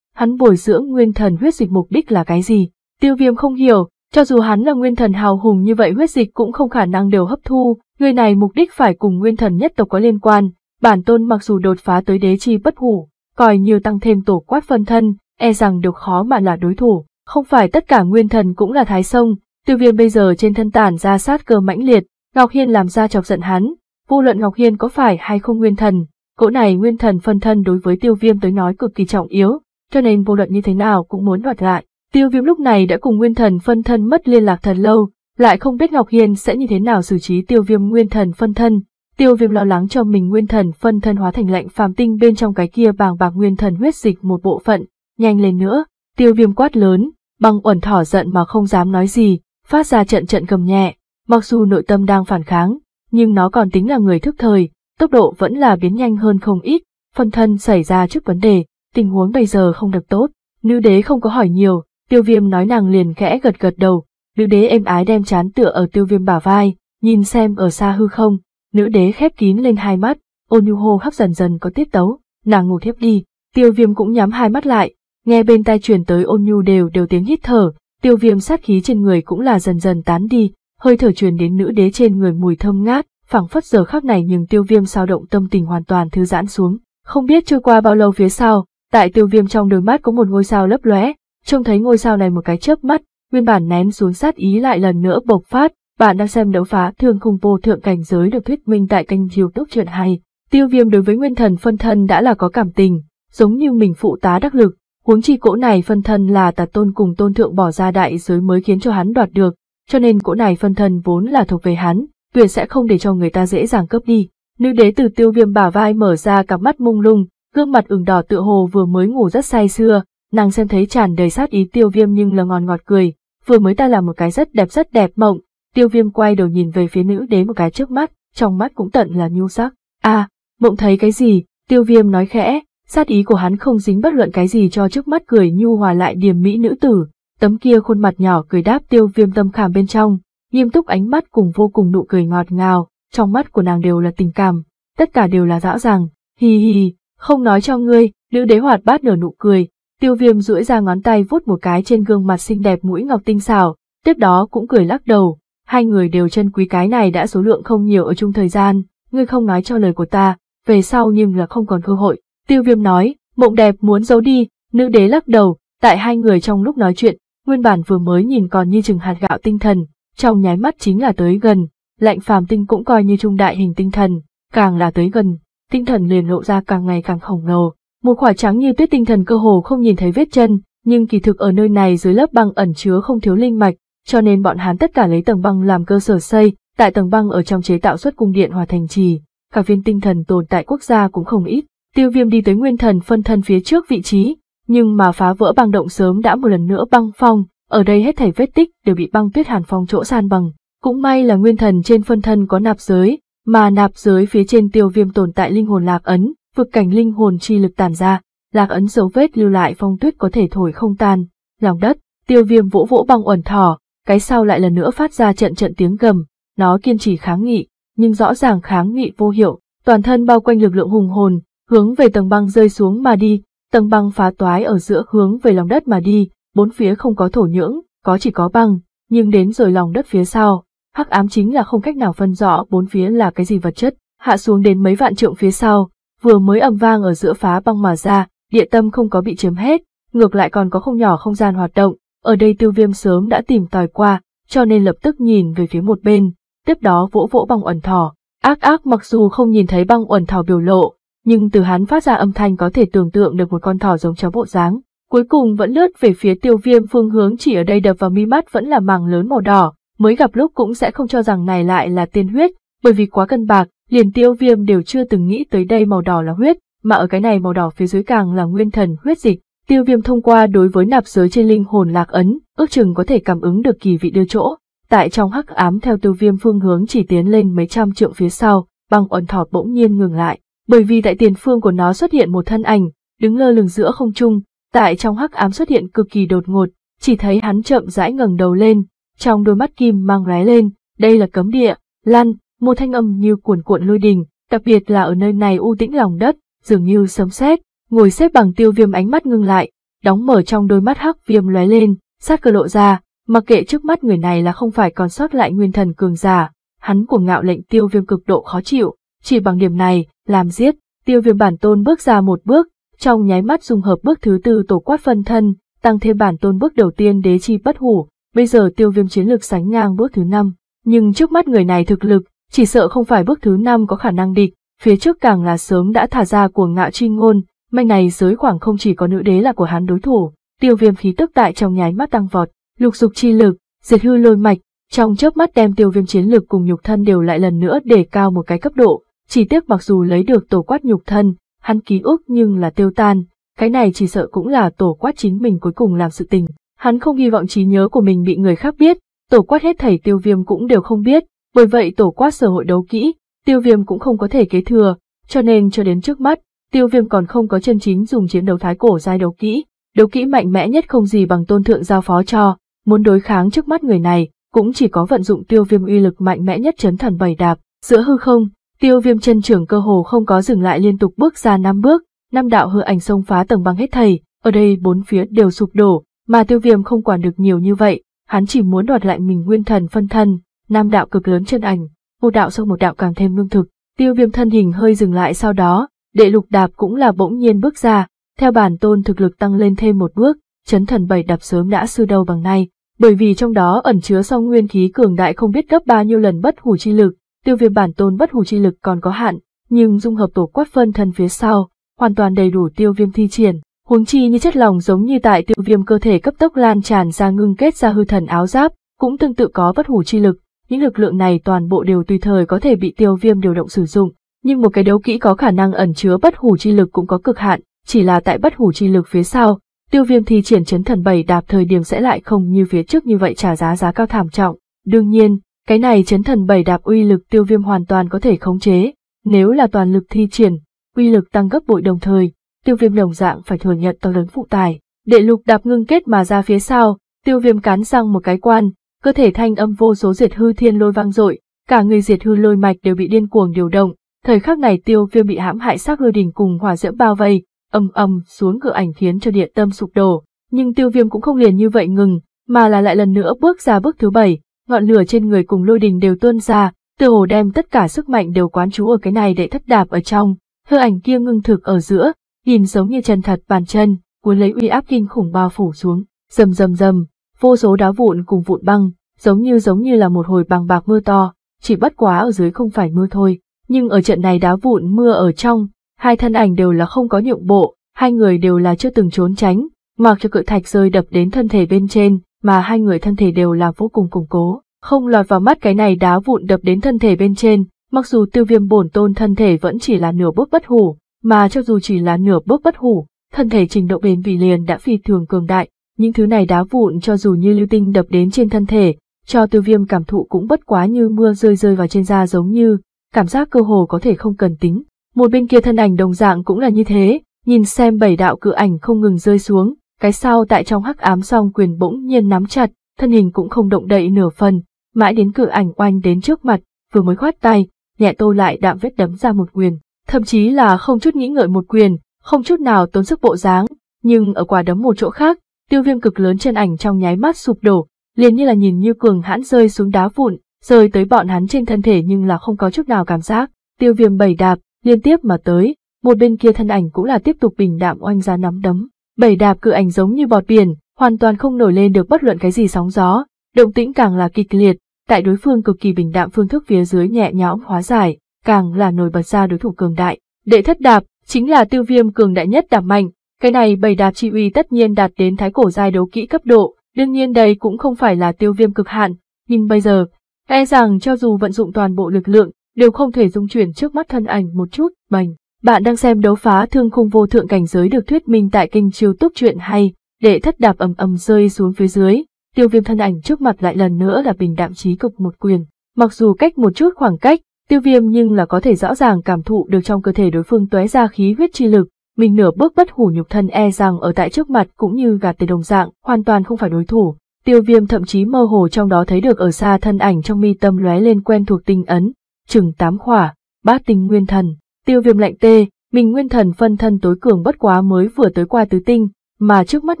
Hắn bồi dưỡng nguyên thần huyết dịch mục đích là cái gì? Tiêu viêm không hiểu, cho dù hắn là nguyên thần hào hùng như vậy huyết dịch cũng không khả năng đều hấp thu, người này mục đích phải cùng nguyên thần nhất tộc có liên quan, bản tôn mặc dù đột phá tới đế chi bất hủ, coi như tăng thêm tổ quát phân thân, e rằng được khó mà là đối thủ, không phải tất cả nguyên thần cũng là thái sông, tiêu viêm bây giờ trên thân tản ra sát cơ mãnh liệt, Ngọc Hiên làm ra chọc giận hắn, vô luận Ngọc Hiên có phải hay không nguyên thần, cỗ này nguyên thần phân thân đối với tiêu viêm tới nói cực kỳ trọng yếu, cho nên vô luận như thế nào cũng muốn đoạt lại. Tiêu viêm lúc này đã cùng nguyên thần phân thân mất liên lạc thật lâu, lại không biết Ngọc Hiên sẽ như thế nào xử trí tiêu viêm nguyên thần phân thân. Tiêu viêm lo lắng cho mình nguyên thần phân thân hóa thành lạnh phàm tinh bên trong cái kia bàng bạc nguyên thần huyết dịch một bộ phận, nhanh lên nữa, tiêu viêm quát lớn, băng uẩn thỏ giận mà không dám nói gì, phát ra trận trận cầm nhẹ, mặc dù nội tâm đang phản kháng, nhưng nó còn tính là người thức thời, tốc độ vẫn là biến nhanh hơn không ít, phân thân xảy ra trước vấn đề, tình huống bây giờ không được tốt, nữ đế không có hỏi nhiều, Tiêu viêm nói nàng liền khẽ gật gật đầu, nữ đế êm ái đem chán tựa ở tiêu viêm bả vai, nhìn xem ở xa hư không, nữ đế khép kín lên hai mắt, ôn nhu hô hấp dần dần có tiết tấu, nàng ngủ thiếp đi, tiêu viêm cũng nhắm hai mắt lại, nghe bên tai truyền tới ôn nhu đều đều tiếng hít thở, tiêu viêm sát khí trên người cũng là dần dần tán đi, hơi thở truyền đến nữ đế trên người mùi thơm ngát, phảng phất giờ khắc này nhưng tiêu viêm sao động tâm tình hoàn toàn thư giãn xuống, không biết trôi qua bao lâu phía sau, tại tiêu viêm trong đôi mắt có một ngôi sao lấp lóe, Trông thấy ngôi sao này một cái chớp mắt, nguyên bản nén xuống sát ý lại lần nữa bộc phát, bạn đang xem đấu phá thường khung vô thượng cảnh giới được thuyết minh tại kênh youtube truyện hay. Tiêu viêm đối với nguyên thần phân thân đã là có cảm tình, giống như mình phụ tá đắc lực, huống chi cỗ này phân thân là tà tôn cùng tôn thượng bỏ ra đại giới mới khiến cho hắn đoạt được, cho nên cỗ này phân thân vốn là thuộc về hắn, tuyệt sẽ không để cho người ta dễ dàng cướp đi. Nữ đế từ tiêu viêm bả vai mở ra cặp mắt mung lung, gương mặt ửng đỏ tựa hồ vừa mới ngủ rất say xưa nàng xem thấy tràn đầy sát ý tiêu viêm nhưng là ngon ngọt cười, vừa mới ta làm một cái rất đẹp rất đẹp mộng, tiêu viêm quay đầu nhìn về phía nữ đế một cái trước mắt, trong mắt cũng tận là nhu sắc. a à, mộng thấy cái gì, tiêu viêm nói khẽ, sát ý của hắn không dính bất luận cái gì cho trước mắt cười nhu hòa lại điểm mỹ nữ tử, tấm kia khuôn mặt nhỏ cười đáp tiêu viêm tâm khảm bên trong, nghiêm túc ánh mắt cùng vô cùng nụ cười ngọt ngào, trong mắt của nàng đều là tình cảm, tất cả đều là rõ ràng, hi hi, không nói cho ngươi, nữ đế hoạt bát nở nụ cười, Tiêu viêm duỗi ra ngón tay vuốt một cái trên gương mặt xinh đẹp mũi ngọc tinh xảo, tiếp đó cũng cười lắc đầu. Hai người đều chân quý cái này đã số lượng không nhiều ở chung thời gian, ngươi không nói cho lời của ta, về sau nhưng là không còn cơ hội. Tiêu viêm nói, mộng đẹp muốn giấu đi, nữ đế lắc đầu, tại hai người trong lúc nói chuyện, nguyên bản vừa mới nhìn còn như chừng hạt gạo tinh thần, trong nháy mắt chính là tới gần, lạnh phàm tinh cũng coi như trung đại hình tinh thần, càng là tới gần, tinh thần liền lộ ra càng ngày càng khổng lồ, một quả trắng như tuyết tinh thần cơ hồ không nhìn thấy vết chân, nhưng kỳ thực ở nơi này dưới lớp băng ẩn chứa không thiếu linh mạch, cho nên bọn hắn tất cả lấy tầng băng làm cơ sở xây, tại tầng băng ở trong chế tạo xuất cung điện hòa thành trì, cả viên tinh thần tồn tại quốc gia cũng không ít. Tiêu Viêm đi tới nguyên thần phân thân phía trước vị trí, nhưng mà phá vỡ băng động sớm đã một lần nữa băng phong, ở đây hết thảy vết tích đều bị băng tuyết hàn phong chỗ san bằng. Cũng may là nguyên thần trên phân thân có nạp giới, mà nạp giới phía trên Tiêu Viêm tồn tại linh hồn lạc ấn, vực cảnh linh hồn chi lực tàn ra, lạc ấn dấu vết lưu lại phong tuyết có thể thổi không tan, lòng đất, tiêu viêm vỗ vỗ băng uẩn thỏ, cái sau lại lần nữa phát ra trận trận tiếng gầm, nó kiên trì kháng nghị, nhưng rõ ràng kháng nghị vô hiệu, toàn thân bao quanh lực lượng hùng hồn, hướng về tầng băng rơi xuống mà đi, tầng băng phá toái ở giữa hướng về lòng đất mà đi, bốn phía không có thổ nhưỡng, có chỉ có băng, nhưng đến rồi lòng đất phía sau, hắc ám chính là không cách nào phân rõ bốn phía là cái gì vật chất, hạ xuống đến mấy vạn trượng phía sau, vừa mới ầm vang ở giữa phá băng mà ra, địa tâm không có bị chiếm hết, ngược lại còn có không nhỏ không gian hoạt động, ở đây tiêu viêm sớm đã tìm tòi qua, cho nên lập tức nhìn về phía một bên, tiếp đó vỗ vỗ băng ẩn thỏ. Ác ác mặc dù không nhìn thấy băng ẩn thỏ biểu lộ, nhưng từ hắn phát ra âm thanh có thể tưởng tượng được một con thỏ giống chó bộ dáng. Cuối cùng vẫn lướt về phía tiêu viêm phương hướng chỉ ở đây đập vào mi mắt vẫn là màng lớn màu đỏ, mới gặp lúc cũng sẽ không cho rằng này lại là tiên huyết, bởi vì quá cân bạc, liền tiêu viêm đều chưa từng nghĩ tới đây màu đỏ là huyết, mà ở cái này màu đỏ phía dưới càng là nguyên thần huyết dịch. Tiêu viêm thông qua đối với nạp giới trên linh hồn lạc ấn, ước chừng có thể cảm ứng được kỳ vị đưa chỗ. Tại trong hắc ám theo tiêu viêm phương hướng chỉ tiến lên mấy trăm trượng phía sau, băng ẩn thọt bỗng nhiên ngừng lại, bởi vì tại tiền phương của nó xuất hiện một thân ảnh, đứng lơ lửng giữa không trung, tại trong hắc ám xuất hiện cực kỳ đột ngột, chỉ thấy hắn chậm rãi ngẩng đầu lên, trong đôi mắt kim mang lóe lên, đây là cấm địa, lăn, một thanh âm như cuồn cuộn lôi đình, đặc biệt là ở nơi này u tĩnh lòng đất, dường như sấm sét, ngồi xếp bằng tiêu viêm ánh mắt ngưng lại, đóng mở trong đôi mắt hắc viêm lóe lên, sát cơ lộ ra, mặc kệ trước mắt người này là không phải còn sót lại nguyên thần cường giả, hắn cuồng ngạo lệnh tiêu viêm cực độ khó chịu, chỉ bằng điểm này, làm giết, tiêu viêm bản tôn bước ra một bước, trong nháy mắt dùng hợp bước thứ tư tổ quát phân thân, tăng thêm bản tôn bước đầu tiên đế chi bất hủ, bây giờ tiêu viêm chiến lược sánh ngang bước thứ năm, nhưng trước mắt người này thực lực, chỉ sợ không phải bước thứ năm có khả năng địch, phía trước càng là sớm đã thả ra cuồng ngạo chi ngôn, manh này dưới khoảng không chỉ có nữ đế là của hắn đối thủ, tiêu viêm khí tức tại trong nháy mắt tăng vọt, lục dục chi lực, diệt hư lôi mạch, trong chớp mắt đem tiêu viêm chiến lực cùng nhục thân đều lại lần nữa để cao một cái cấp độ, chỉ tiếc mặc dù lấy được tổ quát nhục thân, hắn ký ức nhưng là tiêu tan, cái này chỉ sợ cũng là tổ quát chính mình cuối cùng làm sự tình. Hắn không hy vọng trí nhớ của mình bị người khác biết, tổ quát hết thảy tiêu viêm cũng đều không biết, bởi vậy tổ quát sở hội đấu kỹ, tiêu viêm cũng không có thể kế thừa, cho nên cho đến trước mắt, tiêu viêm còn không có chân chính dùng chiến đấu thái cổ giai đấu kỹ, đấu kỹ mạnh mẽ nhất không gì bằng tôn thượng giao phó cho, muốn đối kháng trước mắt người này, cũng chỉ có vận dụng tiêu viêm uy lực mạnh mẽ nhất chấn thần bảy đạp, giữa hư không, tiêu viêm chân trưởng cơ hồ không có dừng lại liên tục bước ra năm bước, năm đạo hư ảnh xông phá tầng băng hết thầy, ở đây bốn phía đều sụp đổ, mà tiêu viêm không quản được nhiều như vậy, hắn chỉ muốn đoạt lại mình nguyên thần phân thân, nam đạo cực lớn chân ảnh, vô đạo sau một đạo càng thêm lương thực, tiêu viêm thân hình hơi dừng lại sau đó, đệ lục đạp cũng là bỗng nhiên bước ra, theo bản tôn thực lực tăng lên thêm một bước, chấn thần bảy đạp sớm đã sư đầu bằng nay, bởi vì trong đó ẩn chứa song nguyên khí cường đại không biết gấp bao nhiêu lần bất hủ chi lực, tiêu viêm bản tôn bất hủ chi lực còn có hạn, nhưng dung hợp tổ quát phân thân phía sau, hoàn toàn đầy đủ tiêu viêm thi triển. Huống chi như chất lòng giống như tại tiêu viêm cơ thể cấp tốc lan tràn ra ngưng kết ra hư thần áo giáp, cũng tương tự có bất hủ chi lực, những lực lượng này toàn bộ đều tùy thời có thể bị tiêu viêm điều động sử dụng, nhưng một cái đấu kỹ có khả năng ẩn chứa bất hủ chi lực cũng có cực hạn, chỉ là tại bất hủ chi lực phía sau, tiêu viêm thi triển chấn thần bảy đạp thời điểm sẽ lại không như phía trước như vậy trả giá giá cao thảm trọng. Đương nhiên, cái này chấn thần bảy đạp uy lực tiêu viêm hoàn toàn có thể khống chế, nếu là toàn lực thi triển, uy lực tăng gấp bội đồng thời, tiêu viêm đồng dạng phải thừa nhận to lớn phụ tài. Đệ lục đạp ngưng kết mà ra phía sau, tiêu viêm cán sang một cái quan, cơ thể thanh âm vô số diệt hư thiên lôi vang dội, cả người diệt hư lôi mạch đều bị điên cuồng điều động, thời khắc này tiêu viêm bị hãm hại sát lôi đình cùng hỏa diễm bao vây, âm âm xuống cửa ảnh khiến cho địa tâm sụp đổ, nhưng tiêu viêm cũng không liền như vậy ngừng, mà là lại lần nữa bước ra bước thứ bảy, ngọn lửa trên người cùng lôi đình đều tuôn ra, từ hồ đem tất cả sức mạnh đều quán trú ở cái này để thất đạp ở trong, hư ảnh kia ngưng thực ở giữa, nhìn giống như chân thật bàn chân, cuốn lấy uy áp kinh khủng bao phủ xuống, rầm rầm rầm, vô số đá vụn cùng vụn băng, giống như giống như là một hồi bằng bạc mưa to, chỉ bất quá ở dưới không phải mưa thôi, nhưng ở trận này đá vụn mưa ở trong, hai thân ảnh đều là không có nhượng bộ, hai người đều là chưa từng trốn tránh, mặc cho cự thạch rơi đập đến thân thể bên trên, mà hai người thân thể đều là vô cùng củng cố, không lọt vào mắt cái này đá vụn đập đến thân thể bên trên, mặc dù tiêu viêm bổn tôn thân thể vẫn chỉ là nửa bước bất hủ, mà cho dù chỉ là nửa bước bất hủ, thân thể trình độ bền vì liền đã phi thường cường đại, những thứ này đá vụn cho dù như lưu tinh đập đến trên thân thể, cho tiêu viêm cảm thụ cũng bất quá như mưa rơi rơi vào trên da giống như, cảm giác cơ hồ có thể không cần tính. Một bên kia thân ảnh đồng dạng cũng là như thế, nhìn xem bảy đạo cự ảnh không ngừng rơi xuống, cái sau tại trong hắc ám song quyền bỗng nhiên nắm chặt, thân hình cũng không động đậy nửa phần, mãi đến cự ảnh oanh đến trước mặt, vừa mới khoát tay, nhẹ tô lại đạm vết đấm ra một quyền, thậm chí là không chút nghĩ ngợi một quyền, không chút nào tốn sức bộ dáng, nhưng ở quả đấm một chỗ khác, tiêu viêm cực lớn trên ảnh trong nháy mắt sụp đổ, liền như là nhìn như cường hãn rơi xuống đá vụn, rơi tới bọn hắn trên thân thể nhưng là không có chút nào cảm giác, tiêu viêm bảy đạp, liên tiếp mà tới, một bên kia thân ảnh cũng là tiếp tục bình đạm oanh ra nắm đấm, bảy đạp cự ảnh giống như bọt biển, hoàn toàn không nổi lên được bất luận cái gì sóng gió, động tĩnh càng là kịch liệt, tại đối phương cực kỳ bình đạm phương thức phía dưới nhẹ nhõm hóa giải, càng là nổi bật ra đối thủ cường đại. Đệ thất đạp, chính là tiêu viêm cường đại nhất đạp mạnh, cái này bầy đạp chi uy tất nhiên đạt đến thái cổ giai đấu kỹ cấp độ, đương nhiên đây cũng không phải là tiêu viêm cực hạn, nhưng bây giờ, e rằng cho dù vận dụng toàn bộ lực lượng, đều không thể dung chuyển trước mắt thân ảnh một chút, bành. Bạn đang xem đấu phá thương khung vô thượng cảnh giới được thuyết minh tại kênh chiêu túc truyện hay, để thất đạp ầm ầm rơi xuống phía dưới, tiêu viêm thân ảnh trước mặt lại lần nữa là bình đạm trí cực một quyền. Mặc dù cách một chút khoảng cách, tiêu viêm nhưng là có thể rõ ràng cảm thụ được trong cơ thể đối phương tóe ra khí huyết chi lực, mình nửa bước bất hủ nhục thân e rằng ở tại trước mặt cũng như gạt tề đồng dạng, hoàn toàn không phải đối thủ. Tiêu viêm thậm chí mơ hồ trong đó thấy được ở xa thân ảnh trong mi tâm lóe lên quen thuộc tinh ấn, chừng tám khỏa, bát tinh nguyên thần. Tiêu viêm lạnh tê, mình nguyên thần phân thân tối cường bất quá mới vừa tới qua tứ tinh, mà trước mắt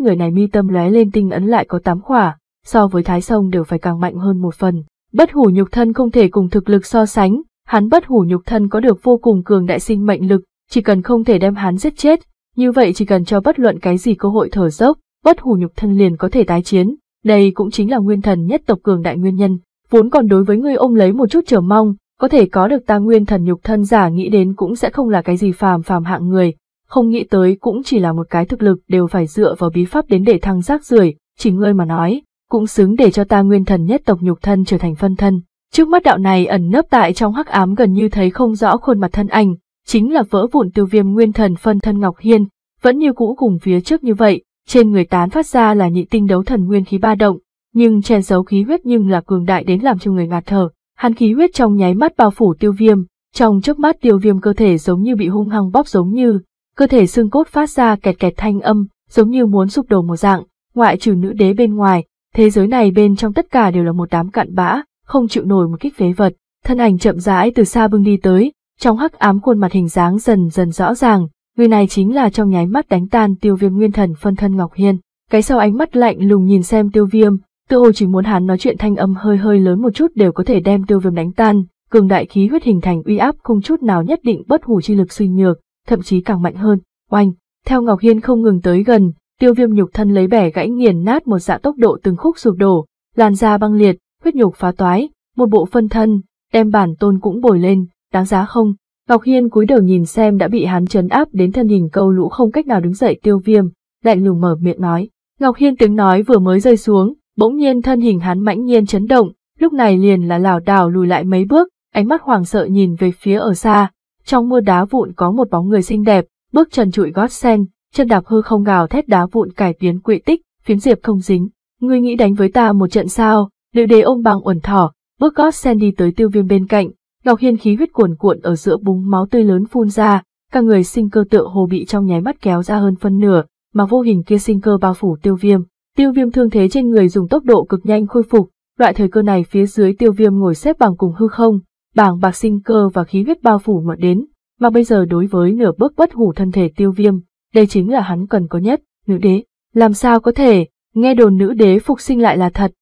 người này mi tâm lóe lên tinh ấn lại có tám khỏa, so với thái sông đều phải càng mạnh hơn một phần. Bất hủ nhục thân không thể cùng thực lực so sánh, hắn bất hủ nhục thân có được vô cùng cường đại sinh mệnh lực, chỉ cần không thể đem hắn giết chết, như vậy chỉ cần cho bất luận cái gì cơ hội thở dốc, bất hủ nhục thân liền có thể tái chiến. Đây cũng chính là nguyên thần nhất tộc cường đại nguyên nhân, vốn còn đối với ngươi ôm lấy một chút chờ mong, có thể có được ta nguyên thần nhục thân giả nghĩ đến cũng sẽ không là cái gì phàm phàm hạng người, không nghĩ tới cũng chỉ là một cái thực lực đều phải dựa vào bí pháp đến để thăng rác rưởi, chỉ ngươi mà nói, cũng xứng để cho ta nguyên thần nhất tộc nhục thân trở thành phân thân. Trước mắt đạo này ẩn nấp tại trong hắc ám gần như thấy không rõ khuôn mặt thân ảnh, chính là vỡ vụn tiêu viêm nguyên thần phân thân Ngọc Hiên, vẫn như cũ cùng phía trước như vậy, trên người tán phát ra là nhị tinh đấu thần nguyên khí ba động, nhưng che giấu khí huyết nhưng là cường đại đến làm cho người ngạt thở. Hắn khí huyết trong nháy mắt bao phủ tiêu viêm, trong chớp mắt tiêu viêm cơ thể giống như bị hung hăng bóp giống như, cơ thể xương cốt phát ra kẹt kẹt thanh âm, giống như muốn sụp đổ một dạng, ngoại trừ nữ đế bên ngoài, thế giới này bên trong tất cả đều là một đám cặn bã, không chịu nổi một kích phế vật. Thân ảnh chậm rãi từ xa bưng đi tới, trong hắc ám khuôn mặt hình dáng dần dần rõ ràng, người này chính là trong nháy mắt đánh tan tiêu viêm nguyên thần phân thân Ngọc Hiên. Cái sau ánh mắt lạnh lùng nhìn xem tiêu viêm, tự hồ chỉ muốn hắn nói chuyện thanh âm hơi hơi lớn một chút đều có thể đem tiêu viêm đánh tan, cường đại khí huyết hình thành uy áp không chút nào nhất định bất hủ chi lực suy nhược, thậm chí càng mạnh hơn. Oanh, theo Ngọc Hiên không ngừng tới gần, tiêu viêm nhục thân lấy bẻ gãy nghiền nát một dạng tốc độ từng khúc sụp đổ, làn da băng liệt, huyết nhục phá toái, một bộ phân thân, đem bản tôn cũng bồi lên, đáng giá không? Ngọc Hiên cúi đầu nhìn xem đã bị hắn chấn áp đến thân hình câu lũ không cách nào đứng dậy tiêu viêm, lạnh lùng mở miệng nói. Ngọc Hiên tiếng nói vừa mới rơi xuống, bỗng nhiên thân hình hắn mãnh nhiên chấn động, lúc này liền là lảo đảo lùi lại mấy bước, ánh mắt hoảng sợ nhìn về phía ở xa. Trong mưa đá vụn có một bóng người xinh đẹp, bước trần trụi gót sen, chân đạp hư không gào thét đá vụn cải tiến quỵ tích, phiến diệp không dính. Ngươi nghĩ đánh với ta một trận sao? Lữ đế ôm bằng uẩn thỏ, bước gót sen đi tới tiêu viêm bên cạnh, Ngọc Hiên khí huyết cuồn cuộn ở giữa búng máu tươi lớn phun ra, cả người sinh cơ tựa hồ bị trong nháy mắt kéo ra hơn phân nửa, mà vô hình kia sinh cơ bao phủ tiêu viêm. Tiêu viêm thương thế trên người dùng tốc độ cực nhanh khôi phục, loại thời cơ này phía dưới tiêu viêm ngồi xếp bằng cùng hư không, bảng bạc sinh cơ và khí huyết bao phủ mọi đến, mà bây giờ đối với nửa bước bất hủ thân thể tiêu viêm, đây chính là hắn cần có nhất, nữ đế. Làm sao có thể, nghe đồn nữ đế phục sinh lại là thật.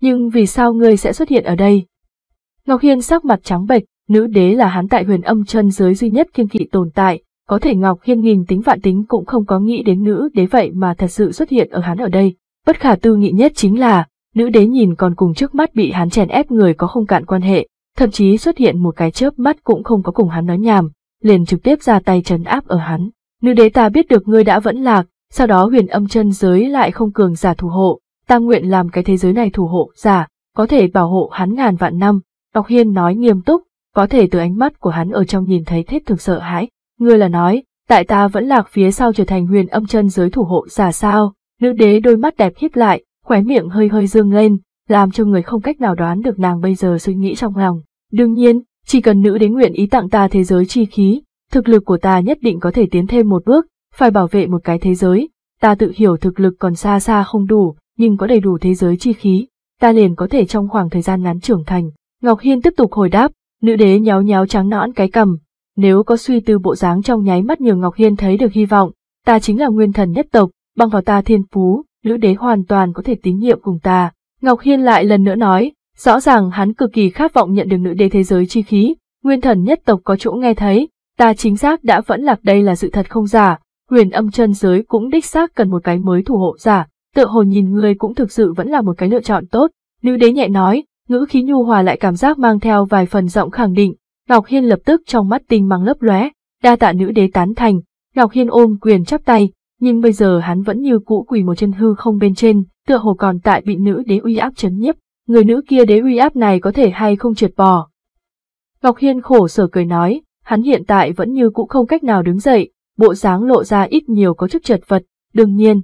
Nhưng vì sao ngươi sẽ xuất hiện ở đây? Ngọc Hiên sắc mặt trắng bệch, nữ đế là hắn tại huyền âm chân giới duy nhất kiên kỵ tồn tại, có thể Ngọc Hiên nghìn tính vạn tính cũng không có nghĩ đến nữ đế vậy mà thật sự xuất hiện ở hắn ở đây. Bất khả tư nghị nhất chính là, nữ đế nhìn còn cùng trước mắt bị hắn chèn ép người có không cạn quan hệ, thậm chí xuất hiện một cái chớp mắt cũng không có cùng hắn nói nhảm, liền trực tiếp ra tay chấn áp ở hắn. Nữ đế ta biết được ngươi đã vẫn lạc, sau đó huyền âm chân giới lại không cường giả thủ hộ, ta nguyện làm cái thế giới này thủ hộ giả, có thể bảo hộ hắn ngàn vạn năm, Ngọc Hiên nói nghiêm túc, có thể từ ánh mắt của hắn ở trong nhìn thấy thiết thực sợ hãi. Ngươi là nói, tại ta vẫn lạc phía sau trở thành huyền âm chân giới thủ hộ giả sao, nữ đế đôi mắt đẹp híp lại, khóe miệng hơi hơi dương lên, làm cho người không cách nào đoán được nàng bây giờ suy nghĩ trong lòng. Đương nhiên, chỉ cần nữ đế nguyện ý tặng ta thế giới chi khí, thực lực của ta nhất định có thể tiến thêm một bước, phải bảo vệ một cái thế giới. Ta tự hiểu thực lực còn xa xa không đủ, nhưng có đầy đủ thế giới chi khí, ta liền có thể trong khoảng thời gian ngắn trưởng thành, Ngọc Hiên tiếp tục hồi đáp, nữ đế nhéo nhéo trắng nõn cái cầm, nếu có suy tư bộ dáng trong nháy mắt nhường Ngọc Hiên thấy được hy vọng, ta chính là nguyên thần nhất tộc, bằng vào ta thiên phú, nữ đế hoàn toàn có thể tín nhiệm cùng ta. Ngọc Hiên lại lần nữa nói, rõ ràng hắn cực kỳ khát vọng nhận được nữ đế thế giới chi khí, nguyên thần nhất tộc có chỗ nghe thấy, ta chính xác đã vẫn lạc đây là sự thật không giả, huyền âm chân giới cũng đích xác cần một cái mới thủ hộ giả, tự hồ nhìn người cũng thực sự vẫn là một cái lựa chọn tốt, nữ đế nhẹ nói, ngữ khí nhu hòa lại cảm giác mang theo vài phần giọng khẳng định, Ngọc Hiên lập tức trong mắt tinh mang lấp lóe, đa tạ nữ đế tán thành, Ngọc Hiên ôm quyền chắp tay, nhưng bây giờ hắn vẫn như cũ quỳ một chân hư không bên trên, tựa hồ còn tại bị nữ đế uy áp chấn nhiếp, người nữ kia đế uy áp này có thể hay không trượt bò. Ngọc Hiên khổ sở cười nói, hắn hiện tại vẫn như cũ không cách nào đứng dậy, bộ dáng lộ ra ít nhiều có chút chật vật, đương nhiên.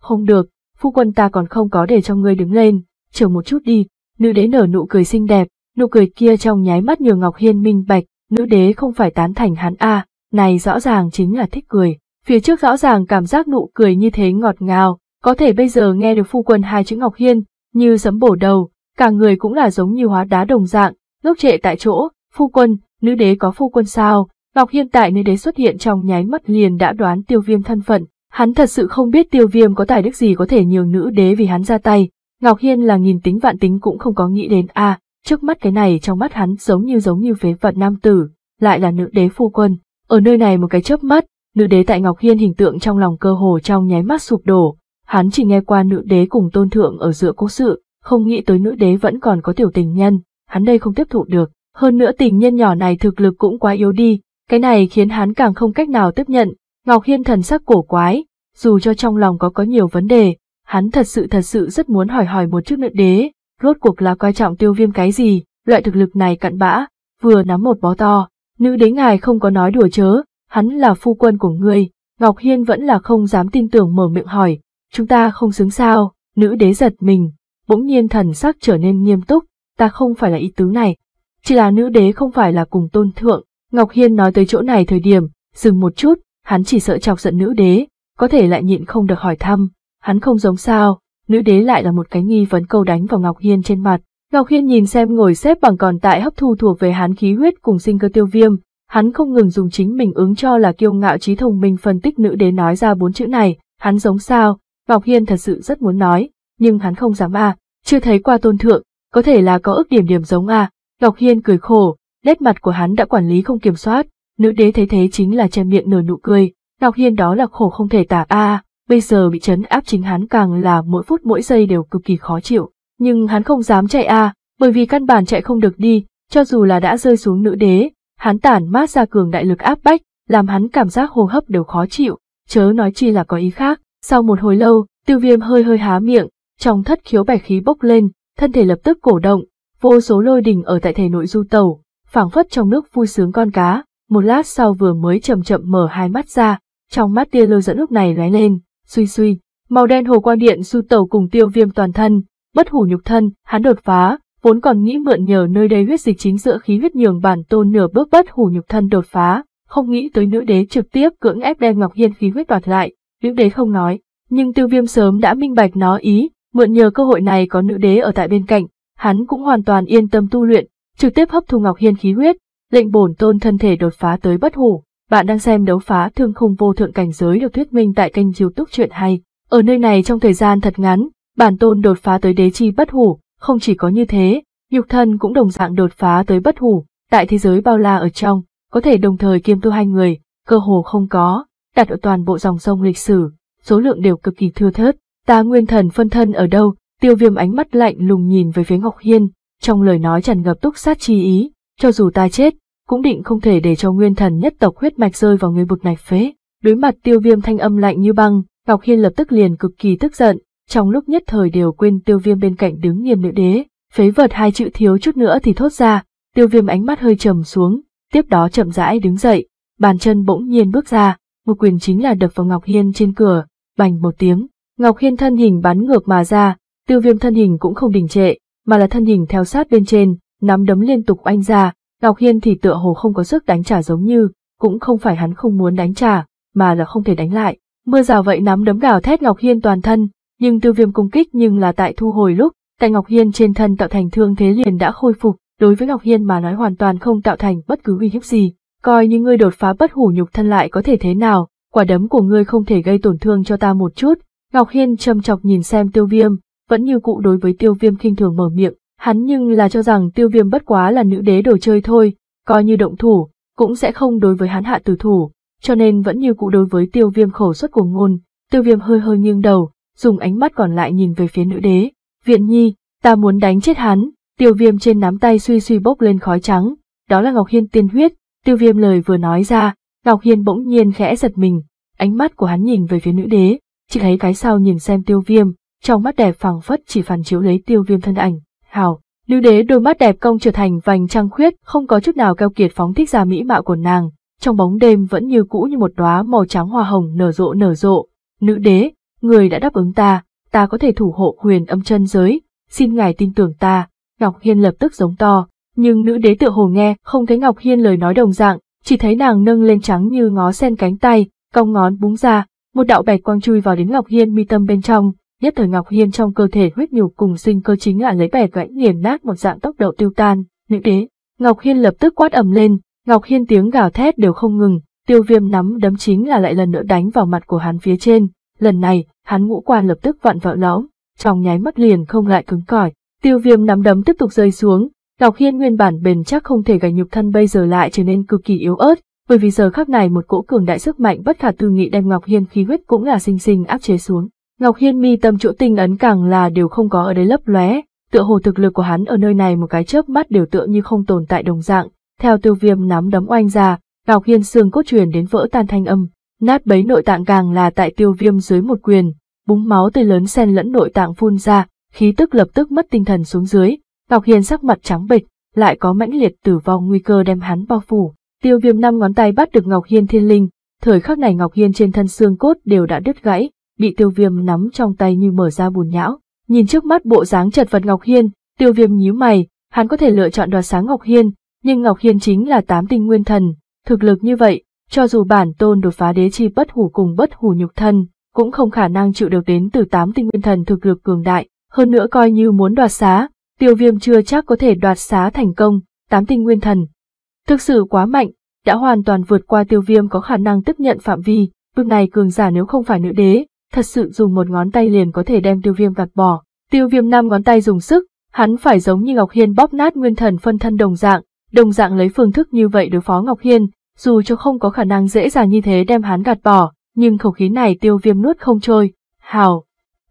Không được, phu quân ta còn không có để cho ngươi đứng lên, chờ một chút đi, nữ đế nở nụ cười xinh đẹp, nụ cười kia trong nháy mắt nhường Ngọc Hiên minh bạch, nữ đế không phải tán thành hắn a, này rõ ràng chính là thích cười. Phía trước rõ ràng cảm giác nụ cười như thế ngọt ngào, có thể bây giờ nghe được phu quân hai chữ Ngọc Hiên, như sấm bổ đầu, cả người cũng là giống như hóa đá đồng dạng, ngốc trệ tại chỗ, phu quân, nữ đế có phu quân sao? Ngọc Hiên tại nữ đế xuất hiện trong nháy mắt liền đã đoán tiêu viêm thân phận, hắn thật sự không biết tiêu viêm có tài đức gì có thể nhường nữ đế vì hắn ra tay, Ngọc Hiên là nghìn tính vạn tính cũng không có nghĩ đến a, à, trước mắt cái này trong mắt hắn giống như giống như phế vật nam tử, lại là nữ đế phu quân. Ở nơi này một cái chớp mắt, nữ đế tại Ngọc Hiên hình tượng trong lòng cơ hồ trong nháy mắt sụp đổ. Hắn chỉ nghe qua nữ đế cùng tôn thượng ở giữa cố sự, không nghĩ tới nữ đế vẫn còn có tiểu tình nhân, hắn đây không tiếp thụ được. Hơn nữa tình nhân nhỏ này thực lực cũng quá yếu đi, cái này khiến hắn càng không cách nào tiếp nhận. Ngọc Hiên thần sắc cổ quái, dù cho trong lòng có có nhiều vấn đề, hắn thật sự thật sự rất muốn hỏi hỏi một chiếc nữ đế, rốt cuộc là coi trọng tiêu viêm cái gì, loại thực lực này cặn bã, vừa nắm một bó to, nữ đế ngài không có nói đùa chớ, hắn là phu quân của ngươi, Ngọc Hiên vẫn là không dám tin tưởng mở miệng hỏi, chúng ta không xứng sao, nữ đế giật mình, bỗng nhiên thần sắc trở nên nghiêm túc, ta không phải là ý tứ này, chỉ là nữ đế không phải là cùng tôn thượng, Ngọc Hiên nói tới chỗ này thời điểm, dừng một chút, hắn chỉ sợ chọc giận nữ đế, có thể lại nhịn không được hỏi thăm, hắn không giống sao, nữ đế lại là một cái nghi vấn câu đánh vào Ngọc Hiên trên mặt. Ngọc Hiên nhìn xem ngồi xếp bằng còn tại hấp thu thuộc về hắn khí huyết cùng sinh cơ tiêu viêm, hắn không ngừng dùng chính mình ứng cho là kiêu ngạo trí thông minh phân tích nữ đế nói ra bốn chữ này, hắn giống sao, Ngọc Hiên thật sự rất muốn nói, nhưng hắn không dám a. À. chưa thấy qua tôn thượng, có thể là có ước điểm điểm giống a. À. Ngọc Hiên cười khổ, nét mặt của hắn đã quản lý không kiểm soát, nữ đế thấy thế chính là che miệng nở nụ cười, Ngọc Hiên đó là khổ không thể tả a à bây giờ bị chấn áp chính hắn càng là mỗi phút mỗi giây đều cực kỳ khó chịu. Nhưng hắn không dám chạy a, bởi vì căn bản chạy không được đi, cho dù là đã rơi xuống nữ đế, hắn tản mát ra cường đại lực áp bách, làm hắn cảm giác hô hấp đều khó chịu, chớ nói chi là có ý khác. Sau một hồi lâu, tiêu viêm hơi hơi há miệng, trong thất khiếu bạch khí bốc lên, thân thể lập tức cổ động, vô số lôi đình ở tại thể nội du tẩu, phảng phất trong nước vui sướng con cá, một lát sau vừa mới chậm chậm mở hai mắt ra, trong mắt tia lôi dẫn lúc này lóe lên, suy suy, màu đen hồ quang điện du tẩu cùng tiêu viêm toàn thân, bất hủ nhục thân, hắn đột phá, vốn còn nghĩ mượn nhờ nơi đây huyết dịch chính giữa khí huyết nhường bản tôn nửa bước bất hủ nhục thân đột phá, không nghĩ tới nữ đế trực tiếp cưỡng ép đem Ngọc Hiên khí huyết đoạt lại, nữ đế không nói, nhưng tiêu viêm sớm đã minh bạch nó ý, mượn nhờ cơ hội này có nữ đế ở tại bên cạnh, hắn cũng hoàn toàn yên tâm tu luyện, trực tiếp hấp thu Ngọc Hiên khí huyết, lệnh bổn tôn thân thể đột phá tới bất hủ. Bạn đang xem đấu phá thương khung vô thượng cảnh giới được thuyết minh tại kênh youtube truyện hay. Ở nơi này trong thời gian thật ngắn, bản tôn đột phá tới đế chi bất hủ, không chỉ có như thế, nhục thân cũng đồng dạng đột phá tới bất hủ, tại thế giới bao la ở trong, có thể đồng thời kiêm tu hai người, cơ hồ không có, đạt ở toàn bộ dòng sông lịch sử, số lượng đều cực kỳ thưa thớt. Ta nguyên thần phân thân ở đâu, tiêu viêm ánh mắt lạnh lùng nhìn về phía Ngọc Hiên, trong lời nói tràn ngập túc sát chi ý, cho dù ta chết, cũng định không thể để cho nguyên thần nhất tộc huyết mạch rơi vào người bực này phế. Đối mặt tiêu viêm thanh âm lạnh như băng, Ngọc Hiên lập tức liền cực kỳ tức giận, trong lúc nhất thời đều quên tiêu viêm bên cạnh đứng nghiêm nữ đế, phế vật hai chữ thiếu chút nữa thì thốt ra, tiêu viêm ánh mắt hơi trầm xuống, tiếp đó chậm rãi đứng dậy, bàn chân bỗng nhiên bước ra, một quyền chính là đập vào Ngọc Hiên trên cửa, bành một tiếng, Ngọc Hiên thân hình bắn ngược mà ra, tiêu viêm thân hình cũng không đình trệ, mà là thân hình theo sát bên trên, nắm đấm liên tục oanh ra, Ngọc Hiên thì tựa hồ không có sức đánh trả giống như, cũng không phải hắn không muốn đánh trả, mà là không thể đánh lại. Mưa rào vậy nắm đấm gào thét Ngọc Hiên toàn thân, nhưng tiêu viêm công kích nhưng là tại thu hồi lúc, tại Ngọc Hiên trên thân tạo thành thương thế liền đã khôi phục, đối với Ngọc Hiên mà nói hoàn toàn không tạo thành bất cứ uy hiếp gì. Coi như ngươi đột phá bất hủ nhục thân lại có thể thế nào, quả đấm của ngươi không thể gây tổn thương cho ta một chút. Ngọc Hiên châm chọc nhìn xem tiêu viêm, vẫn như cũ đối với tiêu viêm khinh thường mở miệng, Hắn nhưng là cho rằng tiêu viêm bất quá là nữ đế đồ chơi thôi, coi như động thủ, cũng sẽ không đối với hắn hạ tử thủ, cho nên vẫn như cũ đối với tiêu viêm khổ suất của ngôn, tiêu viêm hơi hơi nghiêng đầu, dùng ánh mắt còn lại nhìn về phía nữ đế. Viện nhi, ta muốn đánh chết hắn, tiêu viêm trên nắm tay suy suy bốc lên khói trắng, đó là Ngọc Hiên tiên huyết, tiêu viêm lời vừa nói ra, Ngọc Hiên bỗng nhiên khẽ giật mình, ánh mắt của hắn nhìn về phía nữ đế, chỉ thấy cái sau nhìn xem tiêu viêm, trong mắt đẹp phẳng phất chỉ phản chiếu lấy tiêu viêm thân ảnh hào, lưu đế đôi mắt đẹp cong trở thành vành trăng khuyết, không có chút nào keo kiệt phóng thích ra mỹ mạo của nàng, trong bóng đêm vẫn như cũ như một đóa màu trắng hoa hồng nở rộ nở rộ. Nữ đế, người đã đáp ứng ta, ta có thể thủ hộ huyền âm chân giới, xin ngài tin tưởng ta, Ngọc Hiên lập tức giống to, nhưng nữ đế tựa hồ nghe không thấy Ngọc Hiên lời nói đồng dạng, chỉ thấy nàng nâng lên trắng như ngó sen cánh tay, cong ngón búng ra, một đạo bạch quang chui vào đến Ngọc Hiên mi tâm bên trong, nhất thời Ngọc Hiên trong cơ thể huyết nhục cùng sinh cơ chính là lấy bẻ gãy nghiền nát một dạng tốc độ tiêu tan, nữ đế. Ngọc Hiên lập tức quát ầm lên, Ngọc Hiên tiếng gào thét đều không ngừng, tiêu viêm nắm đấm chính là lại lần nữa đánh vào mặt của hắn phía trên, lần này, hắn ngũ quan lập tức vặn vẹo lõm, trong nháy mắt liền không lại cứng cỏi, tiêu viêm nắm đấm tiếp tục rơi xuống, Ngọc Hiên nguyên bản bền chắc không thể gầy nhục thân bây giờ lại trở nên cực kỳ yếu ớt, bởi vì giờ khắc này một cỗ cường đại sức mạnh bất khả tư nghị đem Ngọc Hiên khí huyết cũng là sinh sinh áp chế xuống. Ngọc Hiên mi tâm chỗ tinh ấn càng là đều không có ở đây lấp lóe, tựa hồ thực lực của hắn ở nơi này một cái chớp mắt đều tựa như không tồn tại đồng dạng. Theo tiêu viêm nắm đấm oanh ra, Ngọc Hiên xương cốt truyền đến vỡ tan thanh âm, nát bấy nội tạng càng là tại tiêu viêm dưới một quyền, búng máu tươi lớn xen lẫn nội tạng phun ra, khí tức lập tức mất tinh thần xuống dưới. Ngọc Hiên sắc mặt trắng bệch, lại có mãnh liệt tử vong nguy cơ đem hắn bao phủ. Tiêu Viêm năm ngón tay bắt được Ngọc Hiên Thiên Linh, thời khắc này Ngọc Hiên trên thân xương cốt đều đã đứt gãy, bị tiêu viêm nắm trong tay như mở ra bùn nhão. Nhìn trước mắt bộ dáng chật vật Ngọc Hiên, tiêu viêm nhíu mày, hắn có thể lựa chọn đoạt sáng Ngọc Hiên, nhưng Ngọc Hiên chính là tám tinh nguyên thần, thực lực như vậy, cho dù bản tôn đột phá đế chi bất hủ cùng bất hủ nhục thân, cũng không khả năng chịu được đến từ tám tinh nguyên thần thực lực cường đại, hơn nữa coi như muốn đoạt xá, tiêu viêm chưa chắc có thể đoạt xá thành công, tám tinh nguyên thần. Thực sự quá mạnh, đã hoàn toàn vượt qua tiêu viêm có khả năng tiếp nhận phạm vi, bước này cường giả nếu không phải nữ đế, thật sự dùng một ngón tay liền có thể đem tiêu viêm gạt bỏ. Tiêu viêm năm ngón tay dùng sức, hắn phải giống như Ngọc Hiên bóp nát nguyên thần phân thân đồng dạng, đồng dạng lấy phương thức như vậy đối phó Ngọc Hiên, dù cho không có khả năng dễ dàng như thế đem hắn gạt bỏ, nhưng khẩu khí này tiêu viêm nuốt không trôi. Hào!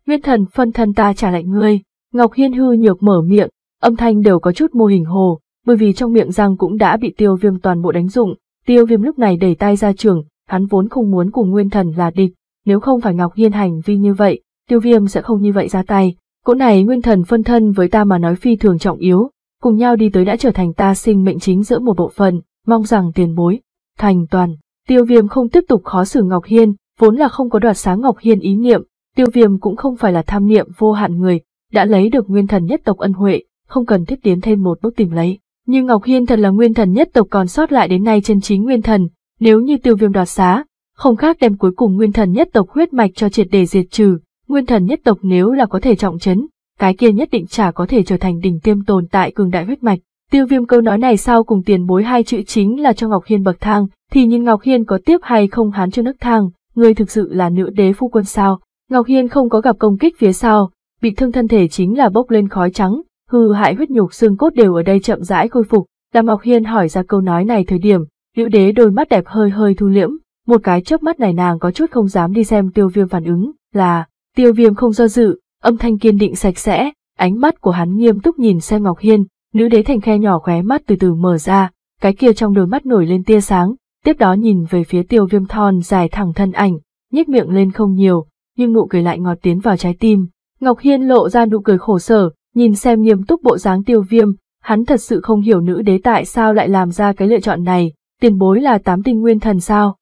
Nguyên thần phân thân ta trả lại ngươi, Ngọc Hiên hư nhược mở miệng, âm thanh đều có chút mô hình hồ, bởi vì trong miệng răng cũng đã bị tiêu viêm toàn bộ đánh dụng, tiêu viêm lúc này đẩy tay ra trường, hắn vốn không muốn cùng nguyên thần là địch, nếu không phải Ngọc Hiên hành vi như vậy, tiêu viêm sẽ không như vậy ra tay. Cỗ này nguyên thần phân thân với ta mà nói phi thường trọng yếu, cùng nhau đi tới đã trở thành ta sinh mệnh chính giữa một bộ phận, mong rằng tiền bối, thành toàn. Tiêu viêm không tiếp tục khó xử Ngọc Hiên, vốn là không có đoạt sáng Ngọc Hiên ý niệm, tiêu viêm cũng không phải là tham niệm vô hạn người, đã lấy được nguyên thần nhất tộc ân huệ, không cần thiết tiến thêm một bước tìm lấy. Nhưng Ngọc Hiên thật là nguyên thần nhất tộc còn sót lại đến nay chân chính nguyên thần, nếu như tiêu viêm đoạt xá, không khác đem cuối cùng nguyên thần nhất tộc huyết mạch cho triệt đề diệt trừ, nguyên thần nhất tộc nếu là có thể trọng chấn, cái kia nhất định chả có thể trở thành đỉnh tiêm tồn tại cường đại huyết mạch. Tiêu viêm câu nói này sau cùng tiền bối hai chữ chính là cho Ngọc Hiên bậc thang, thì nhìn Ngọc Hiên có tiếp hay không hán cho nước thang, người thực sự là nữ đế phu quân sao. Ngọc Hiên không có gặp công kích phía sau, bị thương thân thể chính là bốc lên khói trắng, hư hại huyết nhục xương cốt đều ở đây chậm rãi khôi phục. làm Ngọc Hiên hỏi ra câu nói này thời điểm, nữ đế đôi mắt đẹp hơi hơi thu liễm, một cái chớp mắt này nàng có chút không dám đi xem tiêu viêm phản ứng, là, tiêu viêm không do dự, âm thanh kiên định sạch sẽ, ánh mắt của hắn nghiêm túc nhìn xem Ngọc Hiên, nữ đế thành khe nhỏ khóe mắt từ từ mở ra, cái kia trong đôi mắt nổi lên tia sáng, tiếp đó nhìn về phía tiêu viêm thon dài thẳng thân ảnh, nhếch miệng lên không nhiều, nhưng nụ cười lại ngọt tiến vào trái tim. Ngọc Hiên lộ ra nụ cười khổ sở, nhìn xem nghiêm túc bộ dáng tiêu viêm, hắn thật sự không hiểu nữ đế tại sao lại làm ra cái lựa chọn này, tiền bối là tám tinh nguyên thần sao,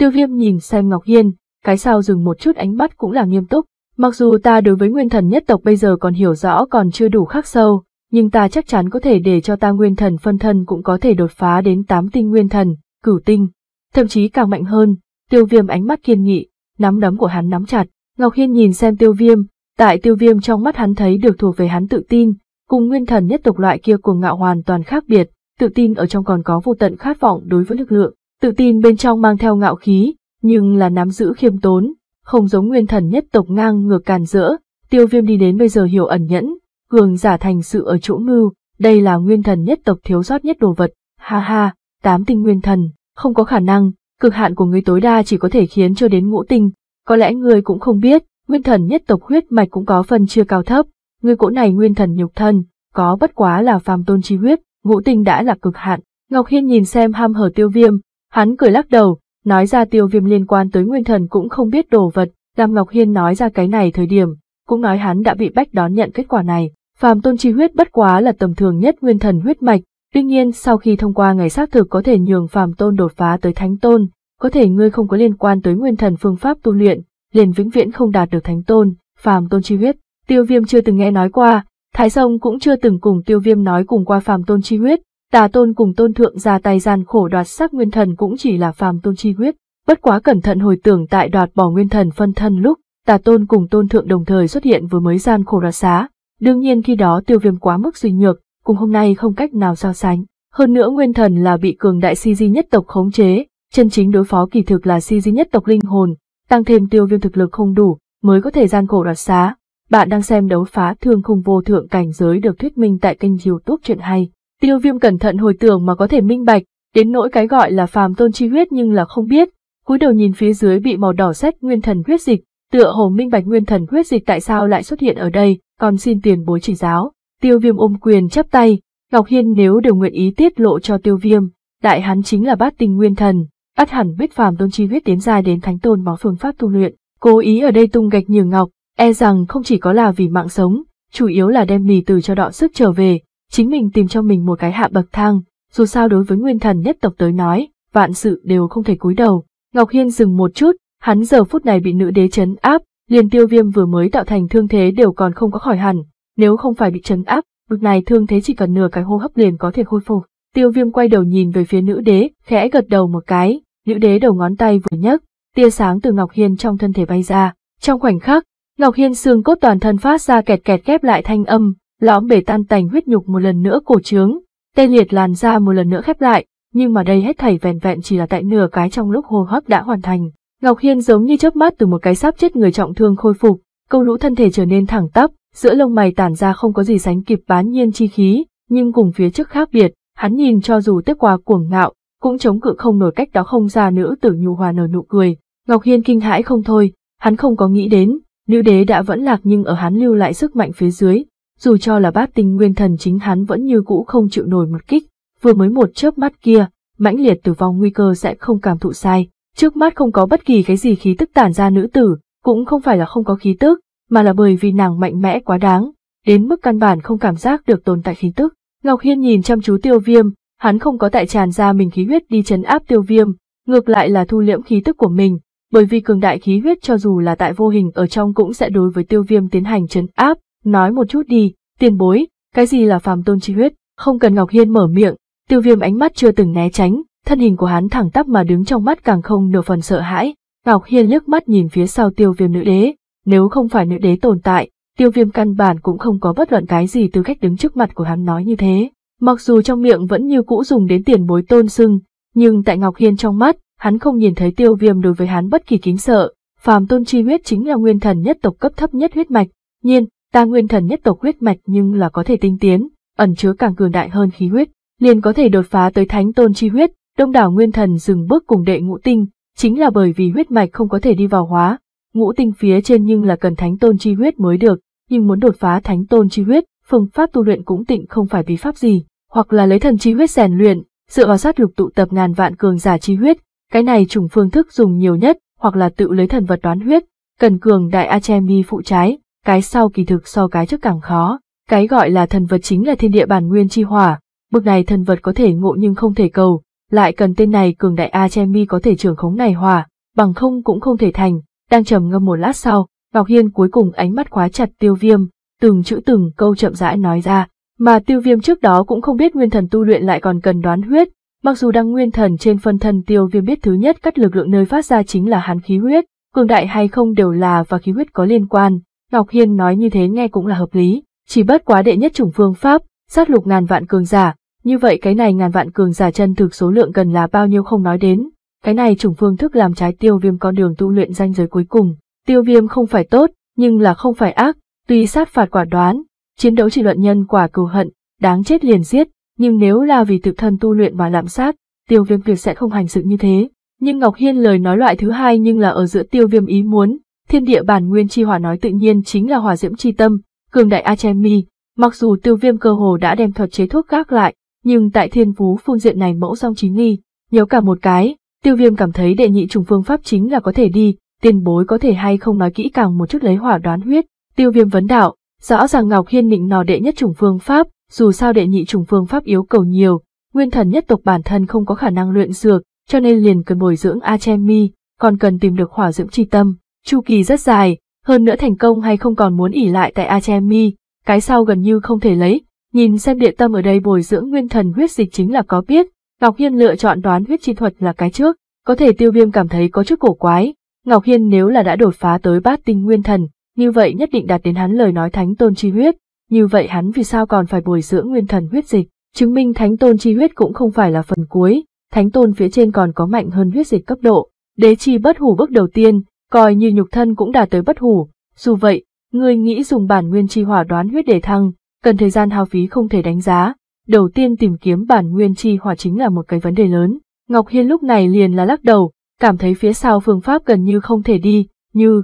Tiêu viêm nhìn xem Ngọc Hiên, cái sao dừng một chút ánh mắt cũng là nghiêm túc. Mặc dù ta đối với nguyên thần nhất tộc bây giờ còn hiểu rõ còn chưa đủ khắc sâu, nhưng ta chắc chắn có thể để cho ta nguyên thần phân thân cũng có thể đột phá đến tám tinh nguyên thần, cửu tinh, thậm chí càng mạnh hơn. Tiêu viêm ánh mắt kiên nghị, nắm đấm của hắn nắm chặt. Ngọc Hiên nhìn xem tiêu viêm, tại tiêu viêm trong mắt hắn thấy được thuộc về hắn tự tin, cùng nguyên thần nhất tộc loại kia cuồng ngạo hoàn toàn khác biệt, tự tin ở trong còn có vô tận khát vọng đối với lực lượng tự tin bên trong mang theo ngạo khí, nhưng là nắm giữ khiêm tốn, không giống nguyên thần nhất tộc ngang ngược càn rỡ, tiêu viêm đi đến bây giờ hiểu ẩn nhẫn, cường giả thành sự ở chỗ ngưu, đây là nguyên thần nhất tộc thiếu sót nhất đồ vật, ha ha, tám tinh nguyên thần, không có khả năng, cực hạn của người tối đa chỉ có thể khiến cho đến ngũ tinh, có lẽ người cũng không biết, nguyên thần nhất tộc huyết mạch cũng có phần chưa cao thấp, người cỗ này nguyên thần nhục thân, có bất quá là phàm tôn chi huyết, ngũ tinh đã là cực hạn. Ngọc Hiên nhìn xem ham hở tiêu viêm, Hắn cười lắc đầu, nói ra tiêu viêm liên quan tới nguyên thần cũng không biết đồ vật, Lam Ngọc Hiên nói ra cái này thời điểm, cũng nói hắn đã bị bách đón nhận kết quả này. Phàm tôn chi huyết bất quá là tầm thường nhất nguyên thần huyết mạch, tuy nhiên sau khi thông qua ngày xác thực có thể nhường phàm tôn đột phá tới thánh tôn, có thể ngươi không có liên quan tới nguyên thần phương pháp tu luyện, liền vĩnh viễn không đạt được thánh tôn, phàm tôn chi huyết. Tiêu viêm chưa từng nghe nói qua, Thái Sông cũng chưa từng cùng tiêu viêm nói cùng qua phàm tôn chi huyết, Tà tôn cùng tôn thượng ra tay gian khổ đoạt sắc nguyên thần cũng chỉ là phàm tôn chi huyết, bất quá cẩn thận hồi tưởng tại đoạt bỏ nguyên thần phân thân lúc, tà tôn cùng tôn thượng đồng thời xuất hiện vừa mới gian khổ đoạt xá. Đương nhiên khi đó tiêu viêm quá mức suy nhược, cùng hôm nay không cách nào so sánh. Hơn nữa nguyên thần là bị cường đại si di nhất tộc khống chế, chân chính đối phó kỳ thực là si di nhất tộc linh hồn, tăng thêm tiêu viêm thực lực không đủ, mới có thể gian khổ đoạt xá. Bạn đang xem đấu phá thương khung vô thượng cảnh giới được thuyết minh tại kênh youtube chuyện hay. Tiêu viêm cẩn thận hồi tưởng mà có thể minh bạch, đến nỗi cái gọi là phàm tôn chi huyết nhưng là không biết, cúi đầu nhìn phía dưới bị màu đỏ xét nguyên thần huyết dịch, tựa hồ minh bạch nguyên thần huyết dịch tại sao lại xuất hiện ở đây, còn xin tiền bối chỉ giáo. Tiêu viêm ôm quyền chắp tay, Ngọc Hiên nếu đều nguyện ý tiết lộ cho tiêu viêm, đại hắn chính là bát tinh nguyên thần, ắt hẳn biết phàm tôn chi huyết tiến dài đến thánh tôn máu phương pháp tu luyện, cố ý ở đây tung gạch nhường ngọc, e rằng không chỉ có là vì mạng sống, chủ yếu là đem mì từ cho đọ sức trở về, chính mình tìm cho mình một cái hạ bậc thang, dù sao đối với nguyên thần nhất tộc tới nói, vạn sự đều không thể cúi đầu. Ngọc Hiên dừng một chút, hắn giờ phút này bị nữ đế chấn áp, liền tiêu viêm vừa mới tạo thành thương thế đều còn không có khỏi hẳn, nếu không phải bị chấn áp, bực này thương thế chỉ cần nửa cái hô hấp liền có thể khôi phục. Tiêu viêm quay đầu nhìn về phía nữ đế, khẽ gật đầu một cái, nữ đế đầu ngón tay vừa nhấc, tia sáng từ Ngọc Hiên trong thân thể bay ra. Trong khoảnh khắc, Ngọc Hiên xương cốt toàn thân phát ra kẹt kẹt ghép lại thanh âm, lõm bể tan tành huyết nhục một lần nữa cổ trướng, tê liệt làn da một lần nữa khép lại, nhưng mà đây hết thảy vẹn vẹn chỉ là tại nửa cái trong lúc hô hấp đã hoàn thành. Ngọc Hiên giống như chớp mắt từ một cái sắp chết người trọng thương khôi phục, câu lũ thân thể trở nên thẳng tắp, giữa lông mày tản ra không có gì sánh kịp bán nhiên chi khí, nhưng cùng phía trước khác biệt, hắn nhìn cho dù tiếp qua cuồng ngạo, cũng chống cự không nổi cách đó không ra nữ tử nhu hòa nở nụ cười. Ngọc Hiên kinh hãi không thôi, hắn không có nghĩ đến, nữ đế đã vẫn lạc nhưng ở hắn lưu lại sức mạnh phía dưới, dù cho là bát tinh nguyên thần chính hắn vẫn như cũ không chịu nổi một kích, vừa mới một chớp mắt kia, mãnh liệt tử vong nguy cơ sẽ không cảm thụ sai, trước mắt không có bất kỳ cái gì khí tức tản ra nữ tử, cũng không phải là không có khí tức, mà là bởi vì nàng mạnh mẽ quá đáng, đến mức căn bản không cảm giác được tồn tại khí tức. Ngọc Hiên nhìn chăm chú tiêu viêm, hắn không có tại tràn ra mình khí huyết đi chấn áp tiêu viêm, ngược lại là thu liễm khí tức của mình, bởi vì cường đại khí huyết cho dù là tại vô hình ở trong cũng sẽ đối với tiêu viêm tiến hành chấn áp, nói một chút đi, tiền bối, cái gì là phàm tôn chi huyết, không cần Ngọc Hiên mở miệng, tiêu viêm ánh mắt chưa từng né tránh, thân hình của hắn thẳng tắp mà đứng trong mắt càng không nửa phần sợ hãi, Ngọc Hiên liếc mắt nhìn phía sau tiêu viêm nữ đế, nếu không phải nữ đế tồn tại, tiêu viêm căn bản cũng không có bất luận cái gì tư cách đứng trước mặt của hắn nói như thế. Mặc dù trong miệng vẫn như cũ dùng đến tiền bối tôn sưng, nhưng tại Ngọc Hiên trong mắt, hắn không nhìn thấy tiêu viêm đối với hắn bất kỳ kính sợ, phàm tôn chi huyết chính là nguyên thần nhất tộc cấp thấp nhất huyết mạch, nhiên, ta nguyên thần nhất tộc huyết mạch nhưng là có thể tinh tiến, ẩn chứa càng cường đại hơn khí huyết, liền có thể đột phá tới thánh tôn chi huyết, đông đảo nguyên thần dừng bước cùng đệ ngũ tinh, chính là bởi vì huyết mạch không có thể đi vào hóa, ngũ tinh phía trên nhưng là cần thánh tôn chi huyết mới được, nhưng muốn đột phá thánh tôn chi huyết, phương pháp tu luyện cũng tịnh không phải bí pháp gì, hoặc là lấy thần chi huyết rèn luyện, dựa vào sát lục tụ tập ngàn vạn cường giả chi huyết, cái này chủng phương thức dùng nhiều nhất, hoặc là tự lấy thần vật đoán huyết, cần cường đại Achemi phụ trái, cái sau kỳ thực so cái trước càng khó. Cái gọi là thần vật chính là thiên địa bản nguyên chi hỏa, bực này thần vật có thể ngộ nhưng không thể cầu, lại cần tên này cường đại A Che Mi có thể trưởng khống này hỏa, bằng không cũng không thể thành. Đang trầm ngâm một lát sau, Ngọc Hiên cuối cùng ánh mắt khóa chặt tiêu viêm, từng chữ từng câu chậm rãi nói ra, mà tiêu viêm trước đó cũng không biết nguyên thần tu luyện lại còn cần đoán huyết, mặc dù đang nguyên thần trên phân thân tiêu viêm biết thứ nhất cắt lực lượng nơi phát ra chính là hán khí huyết, cường đại hay không đều là và khí huyết có liên quan, Ngọc Hiên nói như thế nghe cũng là hợp lý, chỉ bất quá đệ nhất chủng phương pháp, sát lục ngàn vạn cường giả, như vậy cái này ngàn vạn cường giả chân thực số lượng cần là bao nhiêu không nói đến, cái này chủng phương thức làm trái tiêu viêm con đường tu luyện danh giới cuối cùng, tiêu viêm không phải tốt, nhưng là không phải ác, tuy sát phạt quả đoán, chiến đấu chỉ luận nhân quả cừu hận, đáng chết liền giết, nhưng nếu là vì tự thân tu luyện mà lạm sát, tiêu viêm tuyệt sẽ không hành sự như thế. Nhưng Ngọc Hiên lời nói loại thứ hai nhưng là ở giữa tiêu viêm ý muốn, Thiên địa bản nguyên chi hỏa nói tự nhiên chính là hỏa diễm chi tâm, cường đại Achemi, mặc dù tiêu viêm cơ hồ đã đem thuật chế thuốc gác lại, nhưng tại thiên phú phương diện này mẫu song chính nghi, nhớ cả một cái, tiêu viêm cảm thấy đệ nhị trùng phương pháp chính là có thể đi, tiền bối có thể hay không nói kỹ càng một chút lấy hỏa đoán huyết, tiêu viêm vấn đạo, rõ ràng Ngọc Hiên định nò đệ nhất trùng phương pháp, dù sao đệ nhị trùng phương pháp yếu cầu nhiều, nguyên thần nhất tộc bản thân không có khả năng luyện dược, cho nên liền cần bồi dưỡng Achemi, còn cần tìm được hỏa diễm chi tâm chu kỳ rất dài, hơn nữa thành công hay không còn muốn ỉ lại tại Achemi, cái sau gần như không thể lấy, nhìn xem địa tâm ở đây bồi dưỡng nguyên thần huyết dịch chính là có biết, Ngọc Hiên lựa chọn đoán huyết chi thuật là cái trước, có thể tiêu viêm cảm thấy có chút cổ quái, Ngọc Hiên nếu là đã đột phá tới bát tinh nguyên thần, như vậy nhất định đạt đến hắn lời nói thánh tôn chi huyết, như vậy hắn vì sao còn phải bồi dưỡng nguyên thần huyết dịch, chứng minh thánh tôn chi huyết cũng không phải là phần cuối, thánh tôn phía trên còn có mạnh hơn huyết dịch cấp độ, đế chi bất hủ bước đầu tiên, coi như nhục thân cũng đã tới bất hủ, dù vậy, ngươi nghĩ dùng bản nguyên chi hỏa đoán huyết để thăng, cần thời gian hao phí không thể đánh giá, đầu tiên tìm kiếm bản nguyên chi hỏa chính là một cái vấn đề lớn. Ngọc Hiên lúc này liền là lắc đầu, cảm thấy phía sau phương pháp gần như không thể đi, như,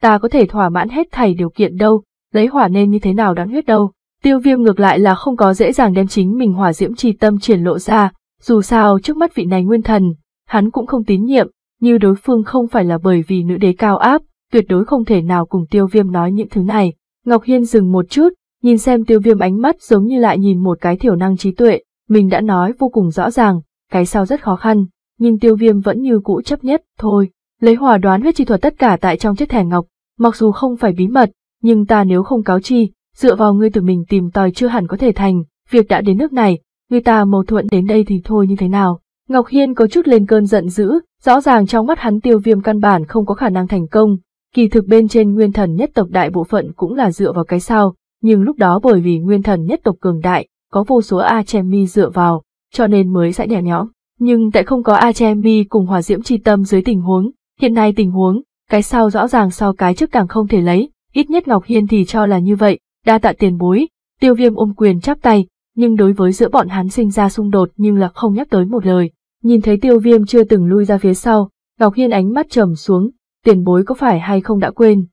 ta có thể thỏa mãn hết thảy điều kiện đâu, lấy hỏa nên như thế nào đoán huyết đâu. Tiêu viêm ngược lại là không có dễ dàng đem chính mình hỏa diễm chi tâm triển lộ ra, dù sao trước mắt vị này nguyên thần, hắn cũng không tín nhiệm, như đối phương không phải là bởi vì nữ đế cao áp, tuyệt đối không thể nào cùng tiêu viêm nói những thứ này. Ngọc Hiên dừng một chút, nhìn xem tiêu viêm ánh mắt giống như lại nhìn một cái thiểu năng trí tuệ, mình đã nói vô cùng rõ ràng, cái sau rất khó khăn, nhưng tiêu viêm vẫn như cũ chấp nhất, thôi, lấy hòa đoán huyết chi thuật tất cả tại trong chiếc thẻ ngọc, mặc dù không phải bí mật, nhưng ta nếu không cáo chi, dựa vào ngươi tự mình tìm tòi chưa hẳn có thể thành, việc đã đến nước này, người ta mâu thuẫn đến đây thì thôi như thế nào. Ngọc Hiên có chút lên cơn giận dữ, Rõ ràng trong mắt hắn tiêu viêm căn bản không có khả năng thành công, kỳ thực bên trên nguyên thần nhất tộc đại bộ phận cũng là dựa vào cái sao, nhưng lúc đó bởi vì nguyên thần nhất tộc cường đại, có vô số Achemi dựa vào, cho nên mới sẽ nhẹ nhõm. Nhưng tại không có Achemi cùng hòa diễm chi tâm dưới tình huống, hiện nay tình huống, cái sao rõ ràng sau cái trước càng không thể lấy, ít nhất Ngọc Hiên thì cho là như vậy, đa tạ tiền bối, tiêu viêm ôm quyền chắp tay, nhưng đối với giữa bọn hắn sinh ra xung đột nhưng là không nhắc tới một lời, Nhìn thấy tiêu viêm chưa từng lui ra phía sau, Ngọc Hiên ánh mắt trầm xuống, tiền bối có phải hay không đã quên.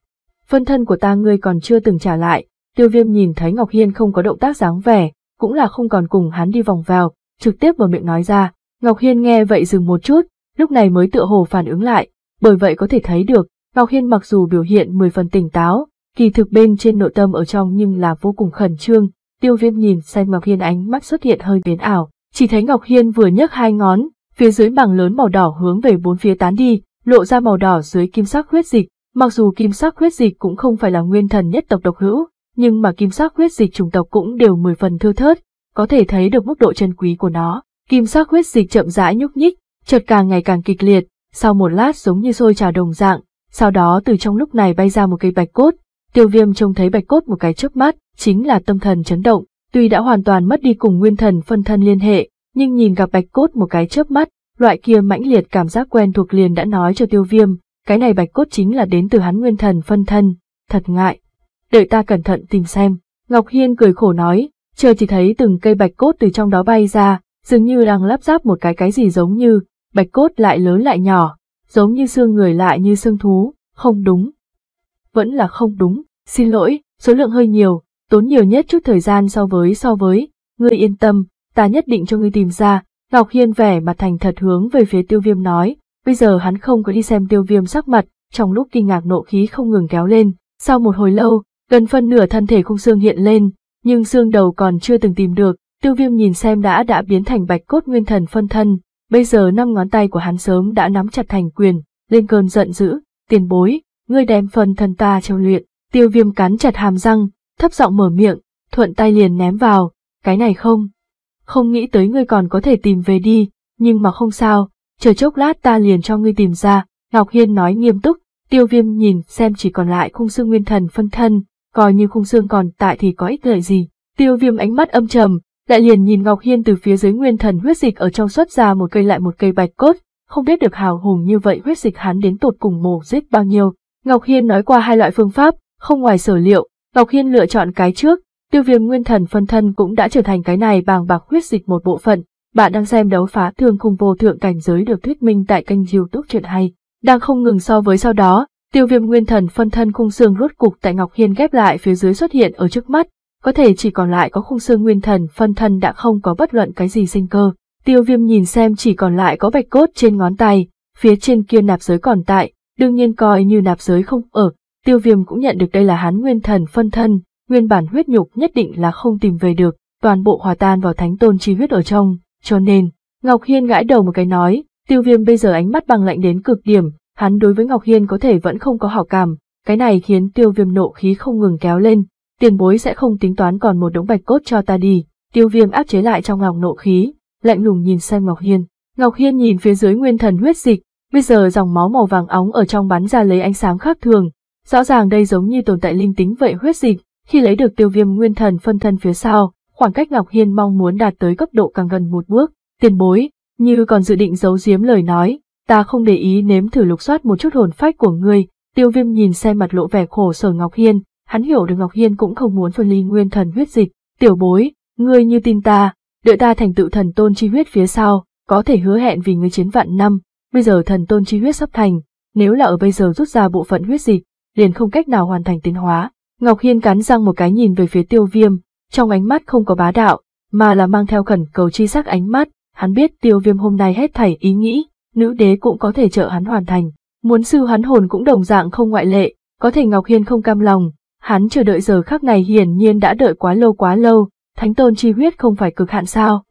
Phân thân của ta ngươi còn chưa từng trả lại, tiêu viêm nhìn thấy Ngọc Hiên không có động tác dáng vẻ, cũng là không còn cùng hắn đi vòng vào, trực tiếp mở miệng nói ra. Ngọc Hiên nghe vậy dừng một chút, lúc này mới tựa hồ phản ứng lại, bởi vậy có thể thấy được, Ngọc Hiên mặc dù biểu hiện mười phần tỉnh táo, kỳ thực bên trên nội tâm ở trong nhưng là vô cùng khẩn trương, tiêu viêm nhìn xem Ngọc Hiên ánh mắt xuất hiện hơi biến ảo, chỉ thấy Ngọc Hiên vừa nhấc hai ngón, phía dưới mảng lớn màu đỏ hướng về bốn phía tán đi, lộ ra màu đỏ dưới kim sắc huyết dịch, mặc dù kim sắc huyết dịch cũng không phải là nguyên thần nhất tộc độc hữu, nhưng mà kim sắc huyết dịch chủng tộc cũng đều mười phần thưa thớt, có thể thấy được mức độ chân quý của nó. Kim sắc huyết dịch chậm rãi nhúc nhích, chợt càng ngày càng kịch liệt, sau một lát giống như sôi trào đồng dạng, sau đó từ trong lúc này bay ra một cây bạch cốt, Tiêu Viêm trông thấy bạch cốt một cái chớp mắt, chính là tâm thần chấn động, tuy đã hoàn toàn mất đi cùng nguyên thần phân thân liên hệ, nhưng nhìn gặp bạch cốt một cái chớp mắt, loại kia mãnh liệt cảm giác quen thuộc liền đã nói cho tiêu viêm, cái này bạch cốt chính là đến từ hắn nguyên thần phân thân, thật ngại. Đợi ta cẩn thận tìm xem, Ngọc Hiên cười khổ nói, chờ chỉ thấy từng cây bạch cốt từ trong đó bay ra, dường như đang lắp ráp một cái cái gì giống như, bạch cốt lại lớn lại nhỏ, giống như xương người lại như xương thú, không đúng. Vẫn là không đúng, xin lỗi, số lượng hơi nhiều, tốn nhiều nhất chút thời gian so với so với, ngươi yên tâm, ta nhất định cho ngươi tìm ra, Ngọc Hiên vẻ mặt thành thật hướng về phía tiêu viêm nói, bây giờ hắn không có đi xem tiêu viêm sắc mặt, trong lúc kinh ngạc nộ khí không ngừng kéo lên, sau một hồi lâu, gần phân nửa thân thể khung xương hiện lên, nhưng xương đầu còn chưa từng tìm được, tiêu viêm nhìn xem đã đã biến thành bạch cốt nguyên thần phân thân, bây giờ năm ngón tay của hắn sớm đã nắm chặt thành quyền, lên cơn giận dữ, tiền bối, ngươi đem phân thân ta treo luyện, tiêu viêm cắn chặt hàm răng, thấp giọng mở miệng, thuận tay liền ném vào, cái này không, không nghĩ tới ngươi còn có thể tìm về đi, nhưng mà không sao, chờ chốc lát ta liền cho ngươi tìm ra, Ngọc Hiên nói nghiêm túc, tiêu viêm nhìn xem chỉ còn lại khung xương nguyên thần phân thân, coi như khung xương còn tại thì có ích lợi gì, tiêu viêm ánh mắt âm trầm, lại liền nhìn Ngọc Hiên từ phía dưới nguyên thần huyết dịch ở trong xuất ra một cây lại một cây bạch cốt, không biết được hào hùng như vậy huyết dịch hắn đến tột cùng mổ giết bao nhiêu. Ngọc Hiên nói qua hai loại phương pháp, không ngoài sở liệu, Ngọc Hiên lựa chọn cái trước, tiêu viêm nguyên thần phân thân cũng đã trở thành cái này bàng bạc huyết dịch một bộ phận. Bạn đang xem đấu phá thương khung vô thượng cảnh giới được thuyết minh tại kênh youtube truyện hay. Đang không ngừng so với sau đó, tiêu viêm nguyên thần phân thân khung xương rốt cục tại Ngọc Hiên ghép lại phía dưới xuất hiện ở trước mắt, có thể chỉ còn lại có khung xương nguyên thần phân thân đã không có bất luận cái gì sinh cơ. Tiêu viêm nhìn xem chỉ còn lại có bạch cốt trên ngón tay, phía trên kia nạp giới còn tại, đương nhiên coi như nạp giới không ở, tiêu viêm cũng nhận được đây là hắn nguyên thần phân thân, nguyên bản huyết nhục nhất định là không tìm về được, toàn bộ hòa tan vào thánh tôn chi huyết ở trong, cho nên, Ngọc Hiên gãi đầu một cái nói, tiêu viêm bây giờ ánh mắt bằng lạnh đến cực điểm, hắn đối với Ngọc Hiên có thể vẫn không có hảo cảm, cái này khiến tiêu viêm nộ khí không ngừng kéo lên, tiền bối sẽ không tính toán còn một đống bạch cốt cho ta đi, tiêu viêm áp chế lại trong lòng nộ khí, lạnh lùng nhìn sang Ngọc Hiên. Ngọc Hiên nhìn phía dưới nguyên thần huyết dịch, bây giờ dòng máu màu vàng óng ở trong bắn ra lấy ánh sáng khác thường, rõ ràng đây giống như tồn tại linh tính vậy huyết dịch, khi lấy được tiêu viêm nguyên thần phân thân phía sau, khoảng cách Ngọc Hiên mong muốn đạt tới cấp độ càng gần một bước, tiền bối, như còn dự định giấu giếm lời nói, ta không để ý nếm thử lục soát một chút hồn phách của ngươi, tiêu viêm nhìn xem mặt lộ vẻ khổ sở Ngọc Hiên, hắn hiểu được Ngọc Hiên cũng không muốn phân ly nguyên thần huyết dịch, tiểu bối, ngươi như tin ta, đợi ta thành tựu thần tôn chi huyết phía sau, có thể hứa hẹn vì ngươi chiến vạn năm, bây giờ thần tôn chi huyết sắp thành, nếu là ở bây giờ rút ra bộ phận huyết dịch, liền không cách nào hoàn thành tiến hóa, Ngọc Hiên cắn răng một cái nhìn về phía tiêu viêm, trong ánh mắt không có bá đạo, mà là mang theo khẩn cầu chi sắc ánh mắt, hắn biết tiêu viêm hôm nay hết thảy ý nghĩ, nữ đế cũng có thể trợ hắn hoàn thành, muốn sư hắn hồn cũng đồng dạng không ngoại lệ, có thể Ngọc Hiên không cam lòng, hắn chờ đợi giờ khắc này hiển nhiên đã đợi quá lâu quá lâu, thánh tôn chi huyết không phải cực hạn sao.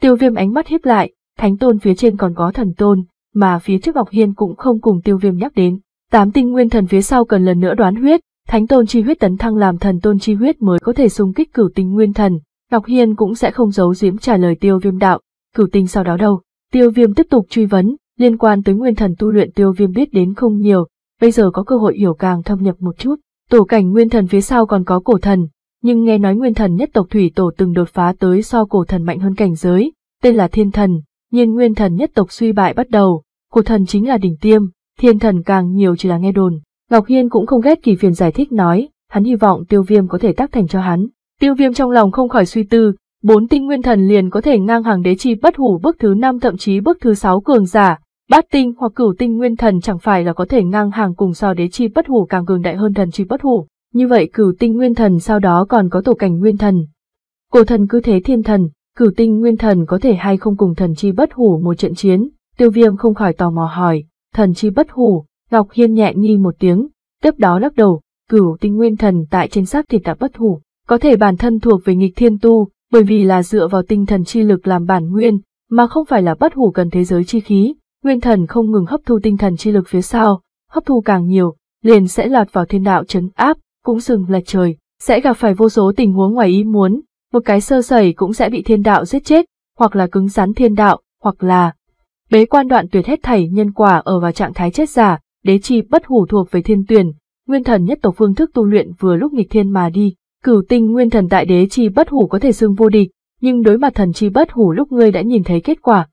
Tiêu viêm ánh mắt hiếp lại, thánh tôn phía trên còn có thần tôn, mà phía trước Ngọc Hiên cũng không cùng tiêu viêm nhắc đến. Tám tinh nguyên thần phía sau cần lần nữa đoán huyết, Thánh tôn chi huyết tấn thăng làm thần tôn chi huyết mới có thể xung kích cửu tinh nguyên thần, Ngọc Hiên cũng sẽ không giấu diếm trả lời tiêu viêm đạo, cửu tinh sau đó đâu. Tiêu viêm tiếp tục truy vấn, liên quan tới nguyên thần tu luyện tiêu viêm biết đến không nhiều, bây giờ có cơ hội hiểu càng thâm nhập một chút. Tổ cảnh nguyên thần phía sau còn có cổ thần, nhưng nghe nói nguyên thần nhất tộc thủy tổ từng đột phá tới so cổ thần mạnh hơn cảnh giới, tên là thiên thần, nhiên nguyên thần nhất tộc suy bại bắt đầu, cổ thần chính là đỉnh tiêm, thiên thần càng nhiều chỉ là nghe đồn. Ngọc Hiên cũng không ghét Kỳ Phiền giải thích nói, hắn hy vọng tiêu viêm có thể tác thành cho hắn. Tiêu viêm trong lòng không khỏi suy tư, bốn tinh nguyên thần liền có thể ngang hàng đế chi bất hủ bước thứ năm thậm chí bước thứ sáu cường giả, bát tinh hoặc cửu tinh nguyên thần chẳng phải là có thể ngang hàng cùng so đế chi bất hủ càng cường đại hơn thần chi bất hủ. Như vậy cửu tinh nguyên thần sau đó còn có tổ cảnh nguyên thần. Cổ thần cứ thế thiên thần, cửu tinh nguyên thần có thể hay không cùng thần chi bất hủ một trận chiến, tiêu viêm không khỏi tò mò hỏi, thần chi bất hủ, Ngọc Hiên nhẹ nghi một tiếng, tiếp đó lắc đầu, cửu tinh nguyên thần tại trên xác thịt đã bất hủ, có thể bản thân thuộc về nghịch thiên tu, bởi vì là dựa vào tinh thần chi lực làm bản nguyên, mà không phải là bất hủ cần thế giới chi khí, nguyên thần không ngừng hấp thu tinh thần chi lực phía sau, hấp thu càng nhiều, liền sẽ lọt vào thiên đạo chấn áp, cũng sừng lệch trời, sẽ gặp phải vô số tình huống ngoài ý muốn, một cái sơ sẩy cũng sẽ bị thiên đạo giết chết, hoặc là cứng rắn thiên đạo, hoặc là bế quan đoạn tuyệt hết thảy nhân quả ở vào trạng thái chết giả, đế chi bất hủ thuộc về thiên tuyển, nguyên thần nhất tộc phương thức tu luyện vừa lúc nghịch thiên mà đi, cửu tinh nguyên thần tại đế chi bất hủ có thể xưng vô địch, nhưng đối mặt thần chi bất hủ lúc ngươi đã nhìn thấy kết quả.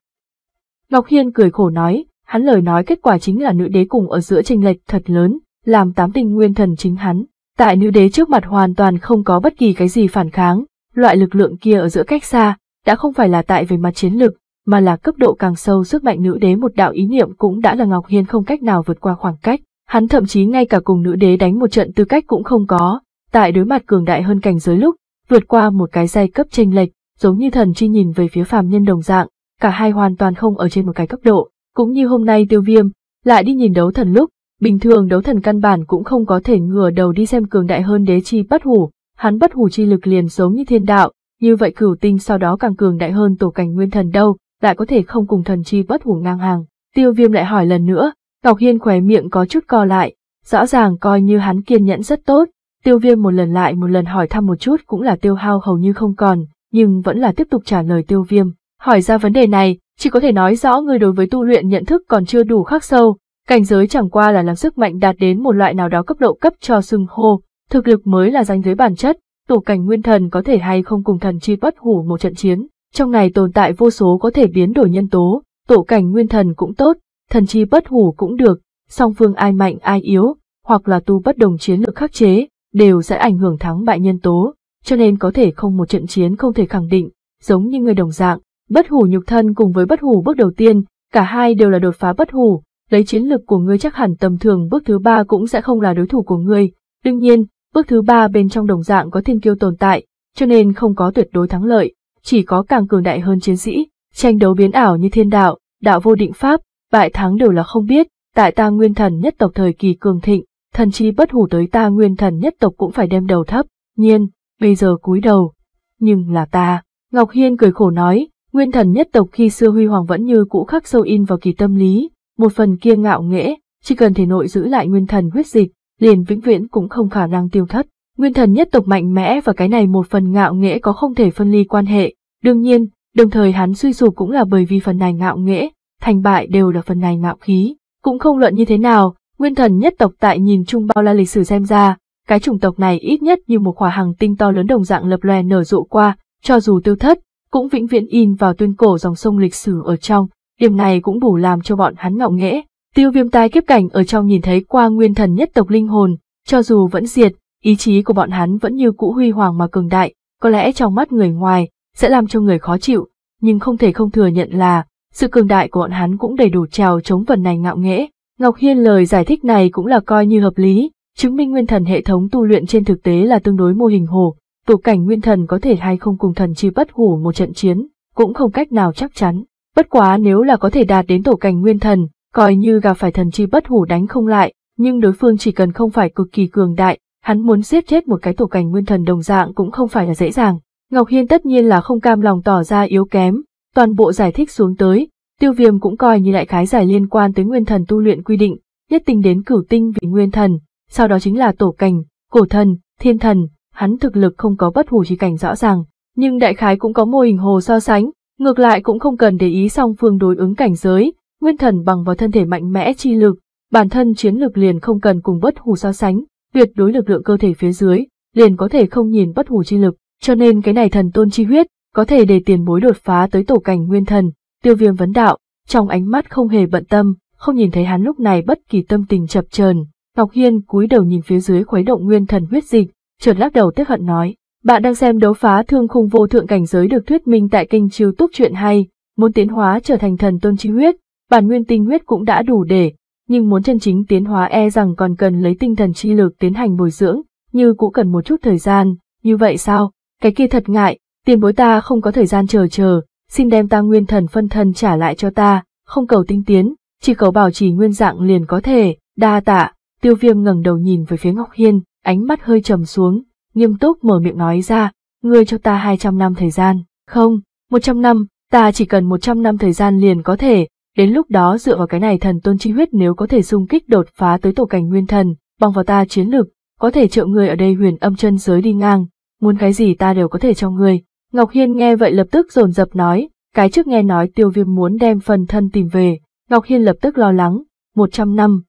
Ngọc Hiên cười khổ nói, hắn lời nói kết quả chính là nữ đế cùng ở giữa tranh lệch thật lớn, làm tám tinh nguyên thần chính hắn, tại nữ đế trước mặt hoàn toàn không có bất kỳ cái gì phản kháng, loại lực lượng kia ở giữa cách xa, đã không phải là tại về mặt chiến lực, mà là cấp độ càng sâu sức mạnh nữ đế một đạo ý niệm cũng đã là Ngọc Hiên không cách nào vượt qua khoảng cách. Hắn thậm chí ngay cả cùng nữ đế đánh một trận tư cách cũng không có, tại đối mặt cường đại hơn cảnh giới lúc, vượt qua một cái giai cấp chênh lệch, giống như thần chi nhìn về phía phàm nhân đồng dạng, cả hai hoàn toàn không ở trên một cái cấp độ, cũng như hôm nay Tiêu Viêm lại đi nhìn đấu thần lúc, bình thường đấu thần căn bản cũng không có thể ngửa đầu đi xem cường đại hơn đế chi bất hủ, hắn bất hủ chi lực liền giống như thiên đạo, như vậy cửu tinh sau đó càng cường đại hơn tổ cảnh nguyên thần đâu, lại có thể không cùng thần chi bất hủ ngang hàng. Tiêu viêm lại hỏi lần nữa, Ngọc Hiên khóe miệng có chút co lại, rõ ràng coi như hắn kiên nhẫn rất tốt, tiêu viêm một lần lại một lần hỏi thăm một chút cũng là tiêu hao hầu như không còn, nhưng vẫn là tiếp tục trả lời tiêu viêm. Hỏi ra vấn đề này, chỉ có thể nói rõ người đối với tu luyện nhận thức còn chưa đủ khắc sâu, cảnh giới chẳng qua là làm sức mạnh đạt đến một loại nào đó cấp độ cấp cho xưng hô, thực lực mới là danh giới bản chất, tổ cảnh nguyên thần có thể hay không cùng thần chi bất hủ một trận chiến, trong này tồn tại vô số có thể biến đổi nhân tố, tổ cảnh nguyên thần cũng tốt, thần chi bất hủ cũng được, song phương ai mạnh ai yếu, hoặc là tu bất đồng chiến lược khắc chế, đều sẽ ảnh hưởng thắng bại nhân tố, cho nên có thể không một trận chiến không thể khẳng định, giống như người đồng dạng, bất hủ nhục thân cùng với bất hủ bước đầu tiên, cả hai đều là đột phá bất hủ, lấy chiến lược của ngươi chắc hẳn tầm thường bước thứ ba cũng sẽ không là đối thủ của ngươi. Đương nhiên, bước thứ ba bên trong đồng dạng có thiên kiêu tồn tại, cho nên không có tuyệt đối thắng lợi, chỉ có càng cường đại hơn chiến sĩ, tranh đấu biến ảo như thiên đạo, đạo vô định pháp, bại thắng đều là không biết, tại ta nguyên thần nhất tộc thời kỳ cường thịnh, thần chi bất hủ tới ta nguyên thần nhất tộc cũng phải đem đầu thấp, nhiên, bây giờ cúi đầu. Nhưng là ta, Ngọc Hiên cười khổ nói, nguyên thần nhất tộc khi xưa huy hoàng vẫn như cũ khắc sâu in vào kỳ tâm lý, một phần kia ngạo nghễ, chỉ cần thể nội giữ lại nguyên thần huyết dịch, liền vĩnh viễn cũng không khả năng tiêu thất. Nguyên thần nhất tộc mạnh mẽ và cái này một phần ngạo nghễ có không thể phân ly quan hệ. Đương nhiên, đồng thời hắn suy sụp cũng là bởi vì phần này ngạo nghễ, thành bại đều là phần này ngạo khí. Cũng không luận như thế nào, nguyên thần nhất tộc tại nhìn chung bao la lịch sử xem ra, cái chủng tộc này ít nhất như một khỏa hàng tinh to lớn đồng dạng lập lòe nở rộ qua, cho dù tiêu thất, cũng vĩnh viễn in vào tuyên cổ dòng sông lịch sử ở trong, điểm này cũng đủ làm cho bọn hắn ngạo nghễ. Tiêu viêm tai kiếp cảnh ở trong nhìn thấy qua nguyên thần nhất tộc linh hồn, cho dù vẫn diệt, Ý chí của bọn hắn vẫn như cũ huy hoàng mà cường đại, có lẽ trong mắt người ngoài sẽ làm cho người khó chịu, nhưng không thể không thừa nhận là sự cường đại của bọn hắn cũng đầy đủ trèo chống phần này ngạo nghễ. Ngọc Hiên lời giải thích này cũng là coi như hợp lý, chứng minh nguyên thần hệ thống tu luyện trên thực tế là tương đối mô hình hồ, tổ cảnh nguyên thần có thể hay không cùng thần chi bất hủ một trận chiến, cũng không cách nào chắc chắn. Bất quá nếu là có thể đạt đến tổ cảnh nguyên thần, coi như gặp phải thần chi bất hủ đánh không lại, nhưng đối phương chỉ cần không phải cực kỳ cường đại, hắn muốn giết chết một cái tổ cảnh nguyên thần đồng dạng cũng không phải là dễ dàng. Ngọc Hiên tất nhiên là không cam lòng tỏ ra yếu kém, toàn bộ giải thích xuống tới, tiêu viêm cũng coi như đại khái giải liên quan tới nguyên thần tu luyện quy định, nhất tình đến cửu tinh vị nguyên thần, sau đó chính là tổ cảnh, cổ thần, thiên thần, hắn thực lực không có bất hủ chi cảnh rõ ràng, nhưng đại khái cũng có mô hình hồ so sánh, ngược lại cũng không cần để ý song phương đối ứng cảnh giới, nguyên thần bằng vào thân thể mạnh mẽ chi lực, bản thân chiến lực liền không cần cùng bất hủ so sánh, tuyệt đối lực lượng cơ thể phía dưới, liền có thể không nhìn bất hủ chi lực, cho nên cái này thần tôn chi huyết, có thể để tiền bối đột phá tới tổ cảnh nguyên thần, tiêu viêm vấn đạo, trong ánh mắt không hề bận tâm, không nhìn thấy hắn lúc này bất kỳ tâm tình chập chờn. Ngọc Hiên cúi đầu nhìn phía dưới khuấy động nguyên thần huyết dịch, chợt lắc đầu tiếc hận nói, bạn đang xem đấu phá thương khung vô thượng cảnh giới được thuyết minh tại kênh chiêu túc chuyện hay, muốn tiến hóa trở thành thần tôn chi huyết, bản nguyên tinh huyết cũng đã đủ để, nhưng muốn chân chính tiến hóa e rằng còn cần lấy tinh thần chi lực tiến hành bồi dưỡng, như cũng cần một chút thời gian, như vậy sao? Cái kia thật ngại, tiền bối ta không có thời gian chờ chờ, xin đem ta nguyên thần phân thân trả lại cho ta, không cầu tinh tiến, chỉ cầu bảo trì nguyên dạng liền có thể, đa tạ, tiêu viêm ngẩng đầu nhìn về phía Ngọc Hiên, ánh mắt hơi trầm xuống, nghiêm túc mở miệng nói ra, ngươi cho ta 200 năm thời gian, không, 100 năm, ta chỉ cần 100 năm thời gian liền có thể, Đến lúc đó dựa vào cái này thần tôn chi huyết nếu có thể xung kích đột phá tới tổ cảnh nguyên thần, bằng vào ta chiến lực, có thể trợ người ở đây huyền âm chân giới đi ngang, muốn cái gì ta đều có thể cho người. Ngọc Hiên nghe vậy lập tức dồn dập nói, cái trước nghe nói tiêu viêm muốn đem phần thân tìm về, Ngọc Hiên lập tức lo lắng, 100 năm,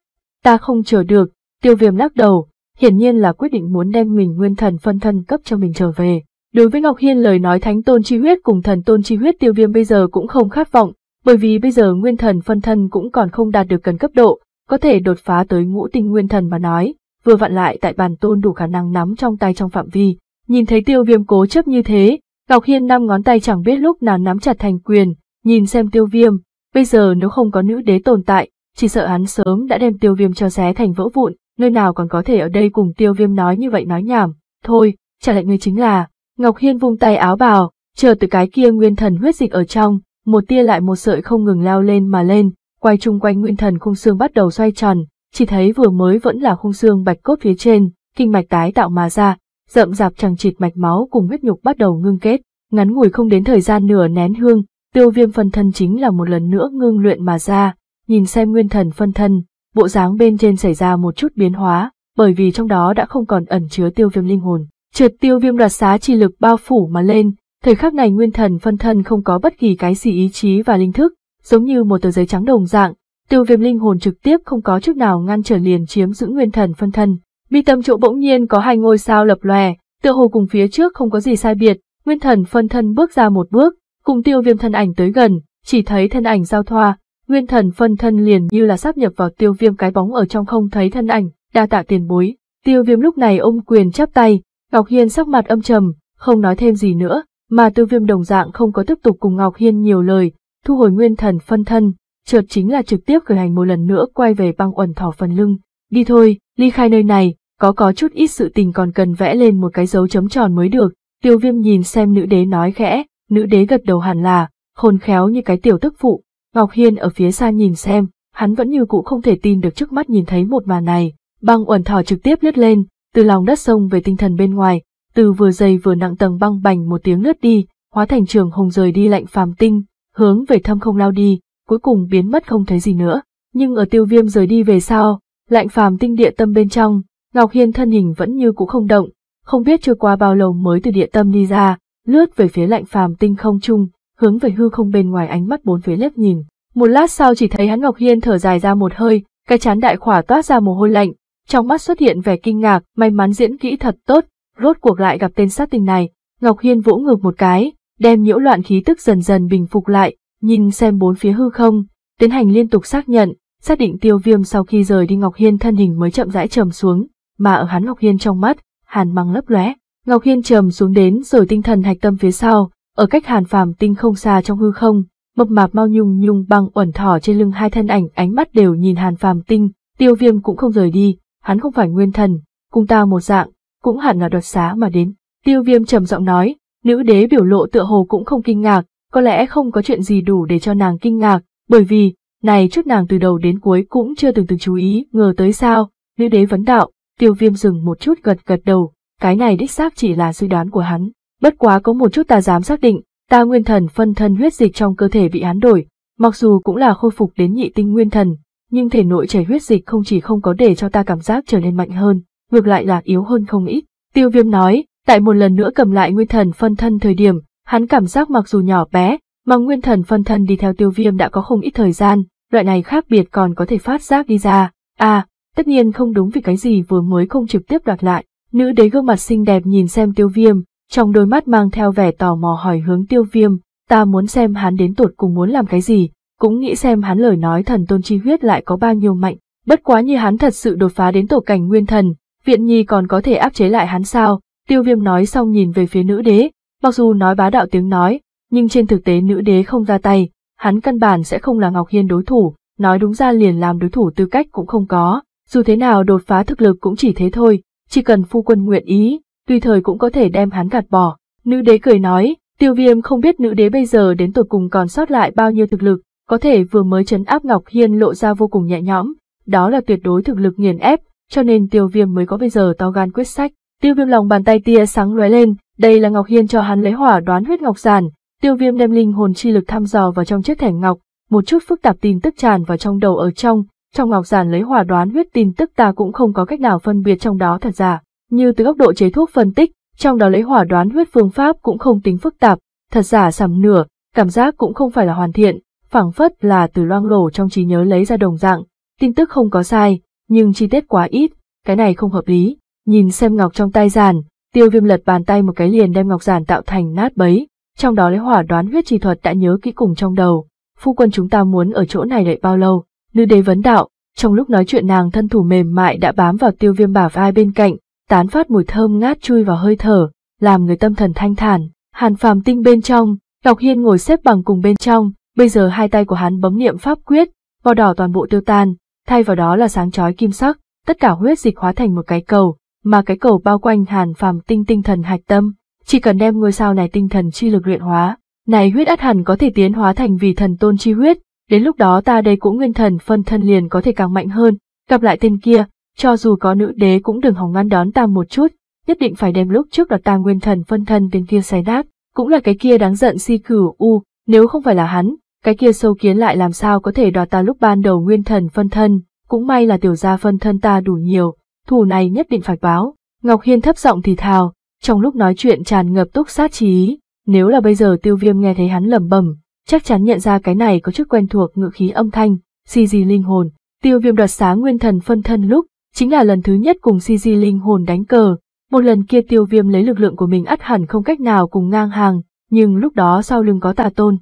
ta không chờ được, tiêu viêm lắc đầu, hiển nhiên là quyết định muốn đem mình nguyên thần phân thân cấp cho mình trở về. Đối với Ngọc Hiên lời nói thánh tôn chi huyết cùng thần tôn chi huyết tiêu viêm bây giờ cũng không khát vọng, bởi vì bây giờ nguyên thần phân thân cũng còn không đạt được cần cấp độ, có thể đột phá tới ngũ tinh nguyên thần mà nói, vừa vặn lại tại bàn tôn đủ khả năng nắm trong tay trong phạm vi. Nhìn thấy tiêu viêm cố chấp như thế, Ngọc Hiên năm ngón tay chẳng biết lúc nào nắm chặt thành quyền, nhìn xem tiêu viêm, bây giờ nếu không có nữ đế tồn tại, chỉ sợ hắn sớm đã đem tiêu viêm cho xé thành vỡ vụn, nơi nào còn có thể ở đây cùng tiêu viêm nói như vậy nói nhảm, thôi, trả lại người chính là, Ngọc Hiên vung tay áo bào, chờ từ cái kia nguyên thần huyết dịch ở trong, một tia lại một sợi không ngừng lao lên mà lên, quay chung quanh nguyên thần khung xương bắt đầu xoay tròn, chỉ thấy vừa mới vẫn là khung xương bạch cốt phía trên, kinh mạch tái tạo mà ra, rậm rạp chẳng chịt mạch máu cùng huyết nhục bắt đầu ngưng kết, ngắn ngủi không đến thời gian nửa nén hương, tiêu viêm phân thân chính là một lần nữa ngưng luyện mà ra, nhìn xem nguyên thần phân thân, bộ dáng bên trên xảy ra một chút biến hóa, bởi vì trong đó đã không còn ẩn chứa tiêu viêm linh hồn, trượt tiêu viêm đoạt xá chi lực bao phủ mà lên, Thời khắc này nguyên thần phân thân không có bất kỳ cái gì ý chí và linh thức, giống như một tờ giấy trắng đồng dạng, tiêu viêm linh hồn trực tiếp không có chút nào ngăn trở liền chiếm giữ nguyên thần phân thân. Mi tâm chỗ bỗng nhiên có hai ngôi sao lập lòe, tựa hồ cùng phía trước không có gì sai biệt, nguyên thần phân thân bước ra một bước, cùng tiêu viêm thân ảnh tới gần, chỉ thấy thân ảnh giao thoa, nguyên thần phân thân liền như là sắp nhập vào tiêu viêm cái bóng ở trong không thấy thân ảnh, đa tạ tiền bối. Tiêu viêm lúc này ôm quyền chắp tay, Ngọc Hiên sắc mặt âm trầm, không nói thêm gì nữa, mà tiêu viêm đồng dạng không có tiếp tục cùng Ngọc Hiên nhiều lời, thu hồi nguyên thần phân thân, chợt chính là trực tiếp khởi hành một lần nữa quay về băng uẩn thỏ phần lưng. Đi thôi, ly khai nơi này, có có chút ít sự tình còn cần vẽ lên một cái dấu chấm tròn mới được. Tiêu viêm nhìn xem nữ đế nói khẽ, nữ đế gật đầu hẳn là, khôn khéo như cái tiểu tức phụ. Ngọc Hiên ở phía xa nhìn xem, hắn vẫn như cũ không thể tin được trước mắt nhìn thấy một màn này. Băng uẩn thỏ trực tiếp lướt lên, từ lòng đất sông về tinh thần bên ngoài, từ vừa dày vừa nặng tầng băng bành một tiếng lướt đi, hóa thành trường hồng rời đi lạnh phàm tinh, hướng về thâm không lao đi, cuối cùng biến mất không thấy gì nữa. Nhưng ở tiêu viêm rời đi về sau, lạnh phàm tinh địa tâm bên trong, Ngọc Hiên thân hình vẫn như cũ không động, không biết chưa qua bao lâu mới từ địa tâm đi ra, lướt về phía lạnh phàm tinh không trung, hướng về hư không bên ngoài ánh mắt bốn phía lép nhìn. Một lát sau chỉ thấy hắn Ngọc Hiên thở dài ra một hơi, cái chán đại khỏa toát ra mồ hôi lạnh, trong mắt xuất hiện vẻ kinh ngạc, may mắn diễn kỹ thật tốt, rốt cuộc lại gặp tên sát tình này, Ngọc Hiên vỗ ngược một cái, đem nhiễu loạn khí tức dần dần bình phục lại, nhìn xem bốn phía hư không, tiến hành liên tục xác nhận, xác định tiêu viêm sau khi rời đi Ngọc Hiên thân hình mới chậm rãi trầm xuống, mà ở hắn Ngọc Hiên trong mắt, hàn mang lấp lóe. Ngọc Hiên trầm xuống đến rồi tinh thần hạch tâm phía sau, ở cách hàn phàm tinh không xa trong hư không, mập mạp mau nhung nhung băng uẩn thỏ trên lưng hai thân ảnh ánh mắt đều nhìn hàn phàm tinh, tiêu viêm cũng không rời đi, hắn không phải nguyên thần, cùng ta một dạng, cũng hẳn là đoạt xá mà đến. Tiêu viêm trầm giọng nói, nữ đế biểu lộ tựa hồ cũng không kinh ngạc, có lẽ không có chuyện gì đủ để cho nàng kinh ngạc, bởi vì, này chút nàng từ đầu đến cuối cũng chưa từng từng chú ý, ngờ tới sao, nữ đế vấn đạo, tiêu viêm dừng một chút gật gật đầu, cái này đích xác chỉ là suy đoán của hắn, bất quá có một chút ta dám xác định, ta nguyên thần phân thân huyết dịch trong cơ thể bị hắn đổi, mặc dù cũng là khôi phục đến nhị tinh nguyên thần, nhưng thể nội chảy huyết dịch không chỉ không có để cho ta cảm giác trở nên mạnh hơn, ngược lại là yếu hơn không ít. Tiêu viêm nói, tại một lần nữa cầm lại nguyên thần phân thân thời điểm, hắn cảm giác mặc dù nhỏ bé, mà nguyên thần phân thân đi theo tiêu viêm đã có không ít thời gian, loại này khác biệt còn có thể phát giác đi ra. À, tất nhiên không đúng vì cái gì vừa mới không trực tiếp đoạt lại. Nữ đế gương mặt xinh đẹp nhìn xem tiêu viêm, trong đôi mắt mang theo vẻ tò mò hỏi hướng tiêu viêm, ta muốn xem hắn đến tột cùng muốn làm cái gì, cũng nghĩ xem hắn lời nói thần tôn chi huyết lại có bao nhiêu mạnh. Bất quá như hắn thật sự đột phá đến tổ cảnh nguyên thần, viện nhi còn có thể áp chế lại hắn sao, tiêu viêm nói xong nhìn về phía nữ đế, mặc dù nói bá đạo tiếng nói, nhưng trên thực tế nữ đế không ra tay, hắn căn bản sẽ không là Ngọc Hiên đối thủ, nói đúng ra liền làm đối thủ tư cách cũng không có, dù thế nào đột phá thực lực cũng chỉ thế thôi, chỉ cần phu quân nguyện ý, tùy thời cũng có thể đem hắn gạt bỏ. Nữ đế cười nói, tiêu viêm không biết nữ đế bây giờ đến tột cùng còn sót lại bao nhiêu thực lực, có thể vừa mới chấn áp Ngọc Hiên lộ ra vô cùng nhẹ nhõm, đó là tuyệt đối thực lực nghiền ép cho nên tiêu viêm mới có bây giờ to gan quyết sách. Tiêu viêm lòng bàn tay tia sáng lóe lên, đây là Ngọc Hiên cho hắn lấy hỏa đoán huyết ngọc giản, tiêu viêm đem linh hồn chi lực thăm dò vào trong chiếc thẻ ngọc, một chút phức tạp tin tức tràn vào trong đầu ở trong, trong ngọc giản lấy hỏa đoán huyết tin tức ta cũng không có cách nào phân biệt trong đó thật giả, như từ góc độ chế thuốc phân tích, trong đó lấy hỏa đoán huyết phương pháp cũng không tính phức tạp, thật giả sầm nửa, cảm giác cũng không phải là hoàn thiện, phảng phất là từ loang lổ trong trí nhớ lấy ra đồng dạng, tin tức không có sai, nhưng chi tiết quá ít, cái này không hợp lý. Nhìn xem ngọc trong tay giàn, tiêu viêm lật bàn tay một cái liền đem ngọc giàn tạo thành nát bấy, trong đó lấy hỏa đoán huyết chi thuật đã nhớ kỹ cùng trong đầu. Phu quân chúng ta muốn ở chỗ này đợi bao lâu? Nữ đế vấn đạo, trong lúc nói chuyện nàng thân thủ mềm mại đã bám vào tiêu viêm bả vai bên cạnh, tán phát mùi thơm ngát chui vào hơi thở, làm người tâm thần thanh thản. Hàn phàm tinh bên trong, Ngọc Hiên ngồi xếp bằng cùng bên trong, bây giờ hai tay của hắn bấm niệm pháp quyết, vò đỏ toàn bộ tiêu tan, thay vào đó là sáng chói kim sắc, tất cả huyết dịch hóa thành một cái cầu, mà cái cầu bao quanh Hàn Phàm tinh tinh thần hạch tâm, chỉ cần đem ngôi sao này tinh thần chi lực luyện hóa, này huyết át hẳn có thể tiến hóa thành vì thần tôn chi huyết, đến lúc đó ta đây cũng nguyên thần phân thân liền có thể càng mạnh hơn, gặp lại tên kia, cho dù có nữ đế cũng đừng hòng ngăn đón ta một chút, nhất định phải đem lúc trước đoạt ta nguyên thần phân thân tên kia xé nát, cũng là cái kia đáng giận si cửu u, nếu không phải là hắn, cái kia sâu kiến lại làm sao có thể đoạt ta lúc ban đầu nguyên thần phân thân, cũng may là tiểu gia phân thân ta đủ nhiều, thủ này nhất định phải báo. Ngọc Hiên thấp giọng thì thào, trong lúc nói chuyện tràn ngập túc sát trí, nếu là bây giờ tiêu viêm nghe thấy hắn lẩm bẩm, chắc chắn nhận ra cái này có chút quen thuộc ngữ khí âm thanh, si di linh hồn, tiêu viêm đoạt sáng nguyên thần phân thân lúc, chính là lần thứ nhất cùng si di linh hồn đánh cờ, một lần kia tiêu viêm lấy lực lượng của mình ắt hẳn không cách nào cùng ngang hàng, nhưng lúc đó sau lưng có tà tôn,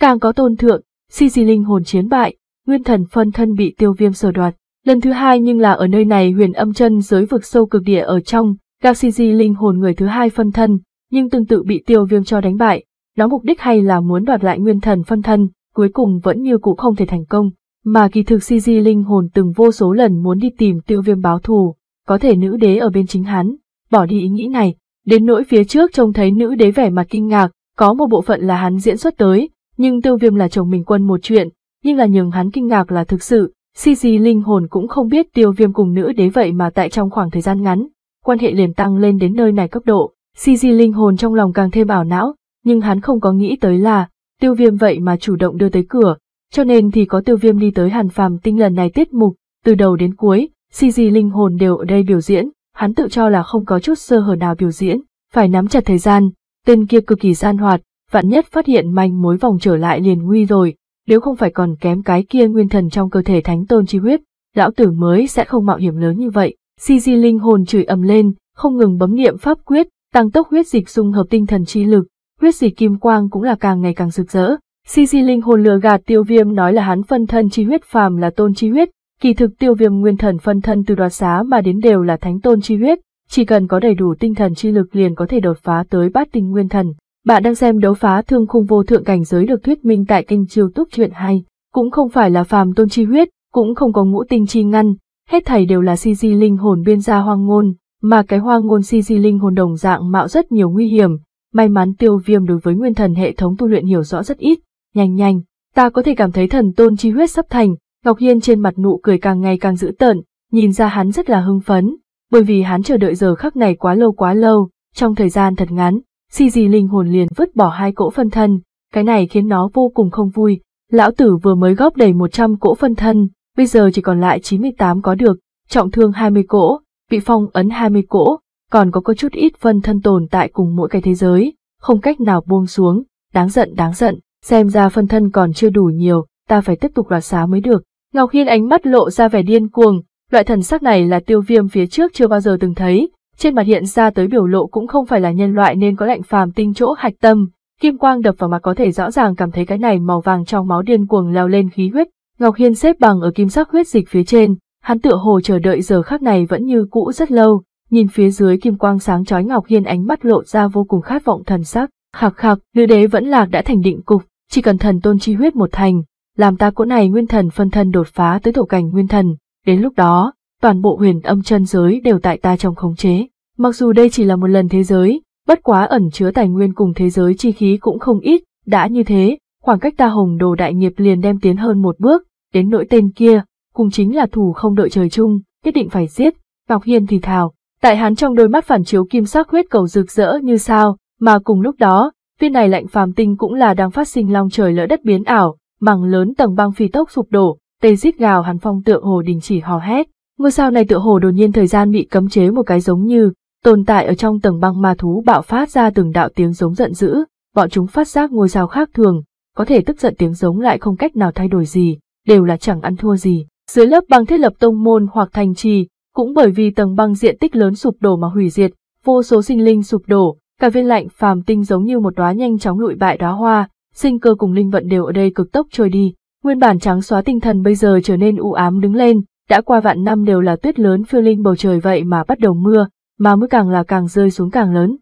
càng có tôn thượng, si di linh hồn chiến bại, nguyên thần phân thân bị tiêu viêm sở đoạt. Lần thứ hai nhưng là ở nơi này huyền âm chân giới vực sâu cực địa ở trong, gạc si di linh hồn người thứ hai phân thân, nhưng tương tự bị tiêu viêm cho đánh bại. Nó mục đích hay là muốn đoạt lại nguyên thần phân thân, cuối cùng vẫn như cũ không thể thành công, mà kỳ thực si di linh hồn từng vô số lần muốn đi tìm tiêu viêm báo thù, có thể nữ đế ở bên chính hắn, bỏ đi ý nghĩ này, đến nỗi phía trước trông thấy nữ đế vẻ mặt kinh ngạc, có một bộ phận là hắn diễn xuất tới, nhưng tiêu viêm là chồng mình quân một chuyện, nhưng là nhường hắn kinh ngạc là thực sự, si di linh hồn cũng không biết tiêu viêm cùng nữ đế vậy mà tại trong khoảng thời gian ngắn, quan hệ liền tăng lên đến nơi này cấp độ, si di linh hồn trong lòng càng thêm ảo não, nhưng hắn không có nghĩ tới là, tiêu viêm vậy mà chủ động đưa tới cửa, cho nên thì có tiêu viêm đi tới hàn phàm tinh lần này tiết mục, từ đầu đến cuối, si di linh hồn đều ở đây biểu diễn, hắn tự cho là không có chút sơ hở nào biểu diễn, phải nắm chặt thời gian, tên kia cực kỳ gian hoạt, vạn nhất phát hiện manh mối vòng trở lại liền nguy rồi, nếu không phải còn kém cái kia nguyên thần trong cơ thể thánh tôn chi huyết, lão tử mới sẽ không mạo hiểm lớn như vậy. Si Di linh hồn chửi ầm lên, không ngừng bấm niệm pháp quyết, tăng tốc huyết dịch dung hợp tinh thần chi lực, huyết dịch kim quang cũng là càng ngày càng rực rỡ. Si Di linh hồn lừa gạt Tiêu Viêm nói là hắn phân thân chi huyết phàm là tôn chi huyết, kỳ thực Tiêu Viêm nguyên thần phân thân từ đoạt xá mà đến đều là thánh tôn chi huyết, chỉ cần có đầy đủ tinh thần chi lực liền có thể đột phá tới bát tinh nguyên thần. Bạn đang xem đấu phá thương khung vô thượng cảnh giới được thuyết minh tại kênh Triều Túc Truyện hay, cũng không phải là phàm tôn chi huyết, cũng không có ngũ tinh chi ngăn, hết thảy đều là si di linh hồn biên gia hoang ngôn, mà cái hoang ngôn si di linh hồn đồng dạng mạo rất nhiều nguy hiểm, may mắn tiêu viêm đối với nguyên thần hệ thống tu luyện hiểu rõ rất ít, nhanh nhanh, ta có thể cảm thấy thần tôn chi huyết sắp thành, Ngọc Hiên trên mặt nụ cười càng ngày càng dữ tợn, nhìn ra hắn rất là hưng phấn, bởi vì hắn chờ đợi giờ khắc này quá lâu quá lâu, trong thời gian thật ngắn, Si gì linh hồn liền vứt bỏ hai cỗ phân thân, cái này khiến nó vô cùng không vui. Lão tử vừa mới góp đầy 100 cỗ phân thân, bây giờ chỉ còn lại 98 có được, trọng thương 20 cỗ, bị phong ấn 20 cỗ, còn có có chút ít phân thân tồn tại cùng mỗi cái thế giới, không cách nào buông xuống, đáng giận đáng giận, xem ra phân thân còn chưa đủ nhiều, ta phải tiếp tục đoạt xá mới được. Ngọc Hiên ánh mắt lộ ra vẻ điên cuồng, loại thần sắc này là tiêu viêm phía trước chưa bao giờ từng thấy, trên mặt hiện ra tới biểu lộ cũng không phải là nhân loại nên có lạnh phàm tinh chỗ hạch tâm, kim quang đập vào mặt có thể rõ ràng cảm thấy cái này màu vàng trong máu điên cuồng leo lên khí huyết, Ngọc Hiên xếp bằng ở kim sắc huyết dịch phía trên, hắn tựa hồ chờ đợi giờ khắc này vẫn như cũ rất lâu, nhìn phía dưới kim quang sáng chói Ngọc Hiên ánh mắt lộ ra vô cùng khát vọng thần sắc, khạc khạc, nữ đế vẫn lạc đã thành định cục, chỉ cần thần tôn chi huyết một thành, làm ta cỗ này nguyên thần phân thân đột phá tới thổ cảnh nguyên thần, đến lúc đó, toàn bộ huyền âm chân giới đều tại ta trong khống chế. Mặc dù đây chỉ là một lần thế giới, bất quá ẩn chứa tài nguyên cùng thế giới chi khí cũng không ít, đã như thế, khoảng cách ta hồng đồ đại nghiệp liền đem tiến hơn một bước, đến nỗi tên kia, cùng chính là thủ không đợi trời chung, quyết định phải giết, Ngọc Hiên thì thào, tại hắn trong đôi mắt phản chiếu kim sắc huyết cầu rực rỡ như sao, mà cùng lúc đó, viên này lạnh phàm tinh cũng là đang phát sinh long trời lỡ đất biến ảo, mảng lớn tầng băng phi tốc sụp đổ, tê rít gào hắn phong tượng hồ đình chỉ hò hét, Ngôi sao này tựa hồ đột nhiên thời gian bị cấm chế một cái giống như, tồn tại ở trong tầng băng ma thú bạo phát ra từng đạo tiếng giống giận dữ, bọn chúng phát giác ngôi sao khác thường, có thể tức giận tiếng giống lại không cách nào thay đổi gì, đều là chẳng ăn thua gì. Dưới lớp băng thiết lập tông môn hoặc thành trì, cũng bởi vì tầng băng diện tích lớn sụp đổ mà hủy diệt, vô số sinh linh sụp đổ, cả viên lạnh phàm tinh giống như một đóa nhanh chóng lụi bại đóa hoa, sinh cơ cùng linh vận đều ở đây cực tốc trôi đi. Nguyên bản trắng xóa tinh thần bây giờ trở nên u ám đứng lên, đã qua vạn năm đều là tuyết lớn phiêu linh bầu trời vậy mà bắt đầu mưa, mà mưa càng là càng rơi xuống càng lớn.